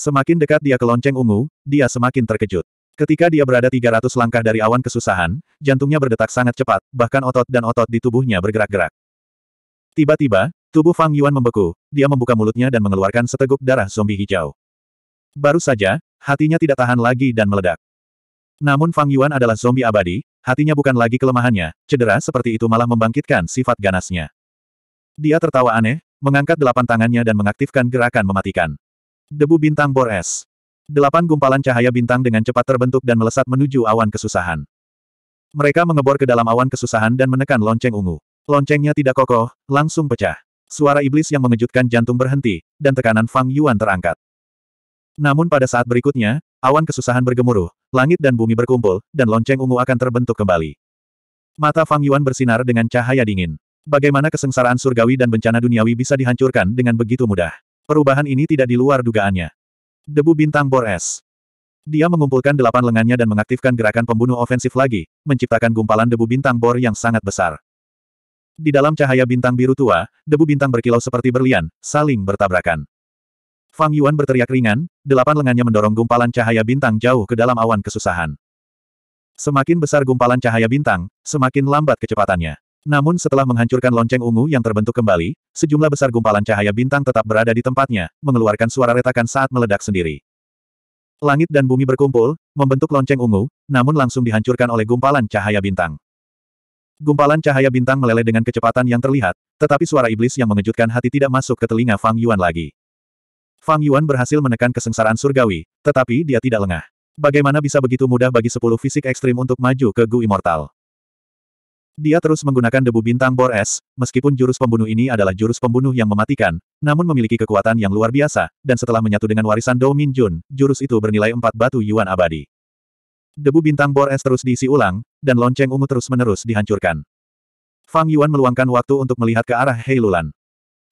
Semakin dekat dia ke lonceng ungu, dia semakin terkejut. Ketika dia berada 300 langkah dari awan kesusahan, jantungnya berdetak sangat cepat, bahkan otot dan otot di tubuhnya bergerak-gerak. Tiba-tiba, tubuh Fang Yuan membeku, dia membuka mulutnya dan mengeluarkan seteguk darah zombie hijau. Baru saja, hatinya tidak tahan lagi dan meledak. Namun Fang Yuan adalah zombie abadi, hatinya bukan lagi kelemahannya, cedera seperti itu malah membangkitkan sifat ganasnya. Dia tertawa aneh, mengangkat delapan tangannya dan mengaktifkan gerakan mematikan. Debu bintang bor es. Delapan gumpalan cahaya bintang dengan cepat terbentuk dan melesat menuju awan kesusahan. Mereka mengebor ke dalam awan kesusahan dan menekan lonceng ungu. Loncengnya tidak kokoh, langsung pecah. Suara iblis yang mengejutkan jantung berhenti, dan tekanan Fang Yuan terangkat. Namun pada saat berikutnya, awan kesusahan bergemuruh, langit dan bumi berkumpul, dan lonceng ungu akan terbentuk kembali. Mata Fang Yuan bersinar dengan cahaya dingin. Bagaimana kesengsaraan surgawi dan bencana duniawi bisa dihancurkan dengan begitu mudah? Perubahan ini tidak di luar dugaannya. Debu bintang bor es. Dia mengumpulkan delapan lengannya dan mengaktifkan gerakan pembunuh ofensif lagi, menciptakan gumpalan debu bintang bor yang sangat besar. Di dalam cahaya bintang biru tua, debu bintang berkilau seperti berlian, saling bertabrakan. Fang Yuan berteriak ringan, delapan lengannya mendorong gumpalan cahaya bintang jauh ke dalam awan kesusahan. Semakin besar gumpalan cahaya bintang, semakin lambat kecepatannya. Namun setelah menghancurkan lonceng ungu yang terbentuk kembali, sejumlah besar gumpalan cahaya bintang tetap berada di tempatnya, mengeluarkan suara retakan saat meledak sendiri. Langit dan bumi berkumpul, membentuk lonceng ungu, namun langsung dihancurkan oleh gumpalan cahaya bintang. Gumpalan cahaya bintang meleleh dengan kecepatan yang terlihat, tetapi suara iblis yang mengejutkan hati tidak masuk ke telinga Fang Yuan lagi. Fang Yuan berhasil menekan kesengsaraan surgawi, tetapi dia tidak lengah. Bagaimana bisa begitu mudah bagi sepuluh fisik ekstrim untuk maju ke Gu Immortal? Dia terus menggunakan debu bintang bor es, meskipun jurus pembunuh ini adalah jurus pembunuh yang mematikan, namun memiliki kekuatan yang luar biasa, dan setelah menyatu dengan warisan Dou Min Jun, jurus itu bernilai empat batu yuan abadi. Debu bintang bor es terus diisi ulang, dan lonceng ungu terus-menerus dihancurkan. Fang Yuan meluangkan waktu untuk melihat ke arah Hei Lulan.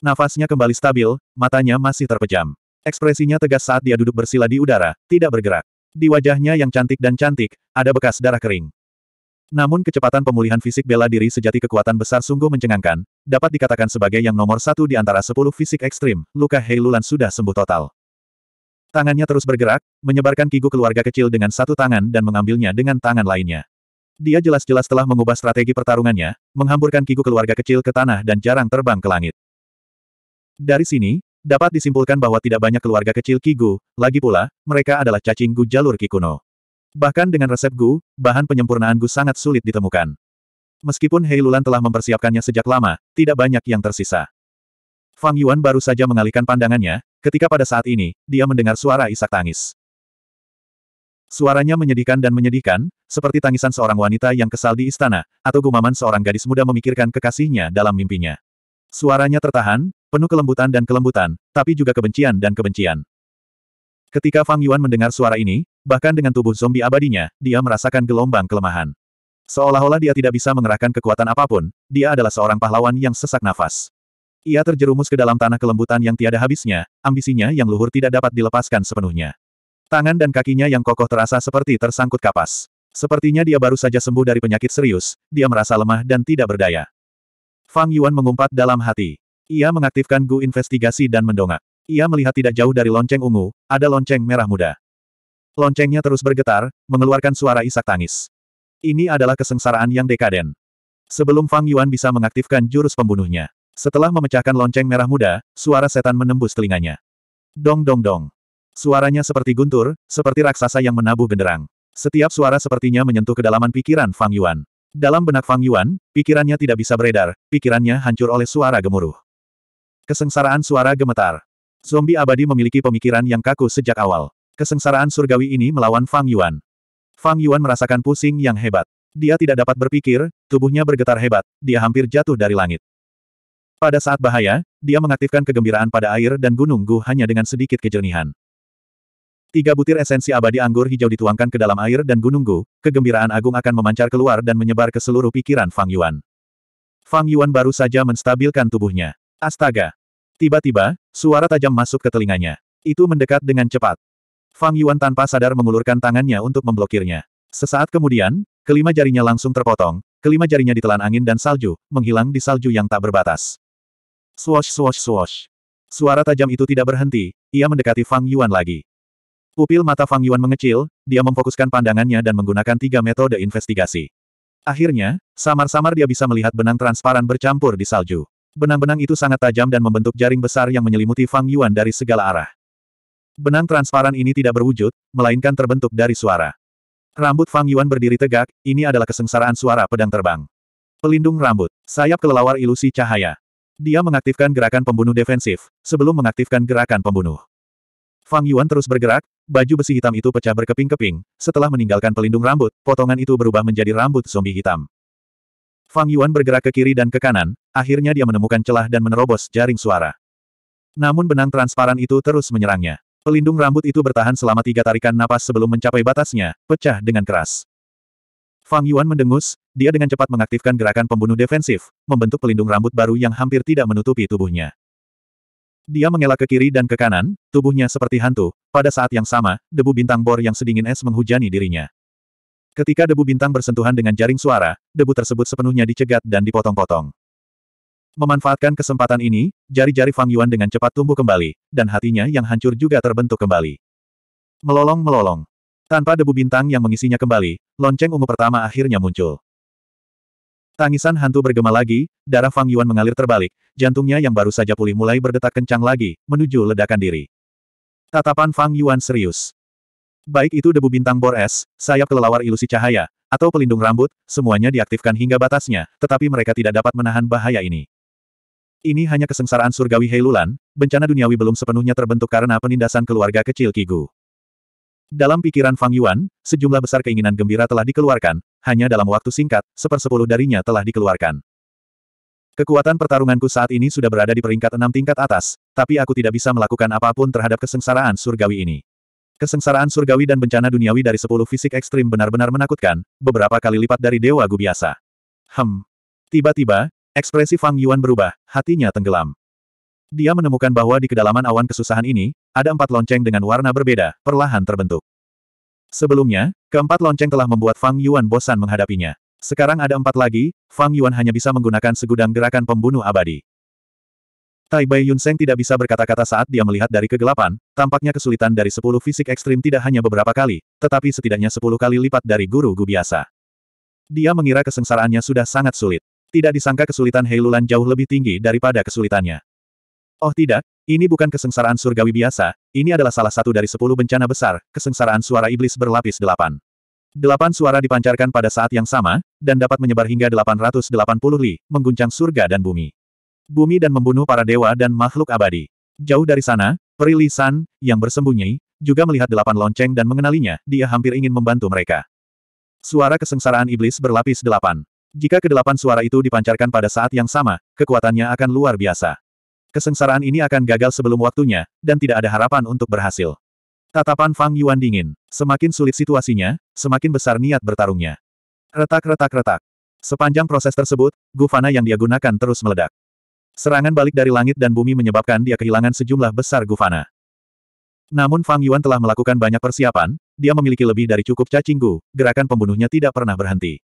Nafasnya kembali stabil, matanya masih terpejam. Ekspresinya tegas saat dia duduk bersila di udara, tidak bergerak. Di wajahnya yang cantik dan cantik, ada bekas darah kering. Namun kecepatan pemulihan fisik bela diri sejati kekuatan besar sungguh mencengangkan, dapat dikatakan sebagai yang nomor satu di antara sepuluh fisik ekstrim, luka Heilulan sudah sembuh total. Tangannya terus bergerak, menyebarkan kigu keluarga kecil dengan satu tangan dan mengambilnya dengan tangan lainnya. Dia jelas-jelas telah mengubah strategi pertarungannya, menghamburkan kigu keluarga kecil ke tanah dan jarang terbang ke langit. Dari sini, dapat disimpulkan bahwa tidak banyak keluarga kecil Kigu, lagi pula, mereka adalah cacing Gu jalur Kikuno. Bahkan dengan resep Gu, bahan penyempurnaan Gu sangat sulit ditemukan. Meskipun Hei Lulan telah mempersiapkannya sejak lama, tidak banyak yang tersisa. Fang Yuan baru saja mengalihkan pandangannya, ketika pada saat ini, dia mendengar suara isak tangis. Suaranya menyedihkan dan menyedihkan, seperti tangisan seorang wanita yang kesal di istana, atau gumaman seorang gadis muda memikirkan kekasihnya dalam mimpinya. Suaranya tertahan, penuh kelembutan dan kelembutan, tapi juga kebencian dan kebencian. Ketika Fang Yuan mendengar suara ini, Bahkan dengan tubuh zombie abadinya, dia merasakan gelombang kelemahan. Seolah-olah dia tidak bisa mengerahkan kekuatan apapun, dia adalah seorang pahlawan yang sesak nafas. Ia terjerumus ke dalam tanah kelembutan yang tiada habisnya, ambisinya yang luhur tidak dapat dilepaskan sepenuhnya. Tangan dan kakinya yang kokoh terasa seperti tersangkut kapas. Sepertinya dia baru saja sembuh dari penyakit serius, dia merasa lemah dan tidak berdaya. Fang Yuan mengumpat dalam hati. Ia mengaktifkan Gu Investigasi dan mendongak. Ia melihat tidak jauh dari lonceng ungu, ada lonceng merah muda. Loncengnya terus bergetar, mengeluarkan suara isak tangis. Ini adalah kesengsaraan yang dekaden. Sebelum Fang Yuan bisa mengaktifkan jurus pembunuhnya. Setelah memecahkan lonceng merah muda, suara setan menembus telinganya. Dong dong dong. Suaranya seperti guntur, seperti raksasa yang menabuh genderang. Setiap suara sepertinya menyentuh kedalaman pikiran Fang Yuan. Dalam benak Fang Yuan, pikirannya tidak bisa beredar, pikirannya hancur oleh suara gemuruh. Kesengsaraan suara gemetar. Zombie abadi memiliki pemikiran yang kaku sejak awal. Kesengsaraan surgawi ini melawan Fang Yuan. Fang Yuan merasakan pusing yang hebat. Dia tidak dapat berpikir, tubuhnya bergetar hebat, dia hampir jatuh dari langit. Pada saat bahaya, dia mengaktifkan kegembiraan pada air dan gunung Gu hanya dengan sedikit kejernihan. Tiga butir esensi abadi anggur hijau dituangkan ke dalam air dan gunung Gu, kegembiraan agung akan memancar keluar dan menyebar ke seluruh pikiran Fang Yuan. Fang Yuan baru saja menstabilkan tubuhnya. Astaga! Tiba-tiba, suara tajam masuk ke telinganya. Itu mendekat dengan cepat. Fang Yuan tanpa sadar mengulurkan tangannya untuk memblokirnya. Sesaat kemudian, kelima jarinya langsung terpotong, kelima jarinya ditelan angin dan salju, menghilang di salju yang tak berbatas. Swosh swosh swosh. Suara tajam itu tidak berhenti, ia mendekati Fang Yuan lagi. Pupil mata Fang Yuan mengecil, dia memfokuskan pandangannya dan menggunakan tiga metode investigasi. Akhirnya, samar-samar dia bisa melihat benang transparan bercampur di salju. Benang-benang itu sangat tajam dan membentuk jaring besar yang menyelimuti Fang Yuan dari segala arah. Benang transparan ini tidak berwujud, melainkan terbentuk dari suara. Rambut Fang Yuan berdiri tegak, ini adalah kesengsaraan suara pedang terbang. Pelindung rambut, sayap kelelawar ilusi cahaya. Dia mengaktifkan gerakan pembunuh defensif, sebelum mengaktifkan gerakan pembunuh. Fang Yuan terus bergerak, baju besi hitam itu pecah berkeping-keping, setelah meninggalkan pelindung rambut, potongan itu berubah menjadi rambut zombie hitam. Fang Yuan bergerak ke kiri dan ke kanan, akhirnya dia menemukan celah dan menerobos jaring suara. Namun benang transparan itu terus menyerangnya. Pelindung rambut itu bertahan selama tiga tarikan napas sebelum mencapai batasnya, pecah dengan keras. Fang Yuan mendengus, dia dengan cepat mengaktifkan gerakan pembunuh defensif, membentuk pelindung rambut baru yang hampir tidak menutupi tubuhnya. Dia mengelak ke kiri dan ke kanan, tubuhnya seperti hantu, pada saat yang sama, debu bintang bor yang sedingin es menghujani dirinya. Ketika debu bintang bersentuhan dengan jaring suara, debu tersebut sepenuhnya dicegat dan dipotong-potong. Memanfaatkan kesempatan ini, jari-jari Fang Yuan dengan cepat tumbuh kembali, dan hatinya yang hancur juga terbentuk kembali. Melolong-melolong. Tanpa debu bintang yang mengisinya kembali, lonceng ungu pertama akhirnya muncul. Tangisan hantu bergema lagi, darah Fang Yuan mengalir terbalik, jantungnya yang baru saja pulih mulai berdetak kencang lagi, menuju ledakan diri. Tatapan Fang Yuan serius. Baik itu debu bintang bor es, sayap kelelawar ilusi cahaya, atau pelindung rambut, semuanya diaktifkan hingga batasnya, tetapi mereka tidak dapat menahan bahaya ini. Ini hanya kesengsaraan surgawi Heilulan, bencana duniawi belum sepenuhnya terbentuk karena penindasan keluarga kecil Kigu. Dalam pikiran Fang Yuan, sejumlah besar keinginan gembira telah dikeluarkan, hanya dalam waktu singkat, sepersepuluh darinya telah dikeluarkan. Kekuatan pertarunganku saat ini sudah berada di peringkat enam tingkat atas, tapi aku tidak bisa melakukan apapun terhadap kesengsaraan surgawi ini. Kesengsaraan surgawi dan bencana duniawi dari sepuluh fisik ekstrim benar-benar menakutkan, beberapa kali lipat dari dewa gu biasa. Hem. Tiba-tiba, Ekspresi Fang Yuan berubah, hatinya tenggelam. Dia menemukan bahwa di kedalaman awan kesusahan ini, ada empat lonceng dengan warna berbeda, perlahan terbentuk. Sebelumnya, keempat lonceng telah membuat Fang Yuan bosan menghadapinya. Sekarang ada empat lagi, Fang Yuan hanya bisa menggunakan segudang gerakan pembunuh abadi. Tai Bai Yunseng tidak bisa berkata-kata saat dia melihat dari kegelapan, tampaknya kesulitan dari sepuluh fisik ekstrim tidak hanya beberapa kali, tetapi setidaknya sepuluh kali lipat dari guru-gu biasa. Dia mengira kesengsaraannya sudah sangat sulit. Tidak disangka kesulitan Heilulan jauh lebih tinggi daripada kesulitannya. Oh tidak, ini bukan kesengsaraan surgawi biasa, ini adalah salah satu dari sepuluh bencana besar, kesengsaraan suara iblis berlapis delapan. Delapan suara dipancarkan pada saat yang sama, dan dapat menyebar hingga 880 li, mengguncang surga dan bumi. Bumi dan membunuh para dewa dan makhluk abadi. Jauh dari sana, Perilisan yang bersembunyi, juga melihat delapan lonceng dan mengenalinya, dia hampir ingin membantu mereka. Suara kesengsaraan iblis berlapis delapan. Jika kedelapan suara itu dipancarkan pada saat yang sama, kekuatannya akan luar biasa. Kesengsaraan ini akan gagal sebelum waktunya, dan tidak ada harapan untuk berhasil. Tatapan Fang Yuan dingin. Semakin sulit situasinya, semakin besar niat bertarungnya. Retak-retak-retak. Sepanjang proses tersebut, gufana yang dia gunakan terus meledak. Serangan balik dari langit dan bumi menyebabkan dia kehilangan sejumlah besar gufana. Namun Fang Yuan telah melakukan banyak persiapan, dia memiliki lebih dari cukup cacinggu, gerakan pembunuhnya tidak pernah berhenti.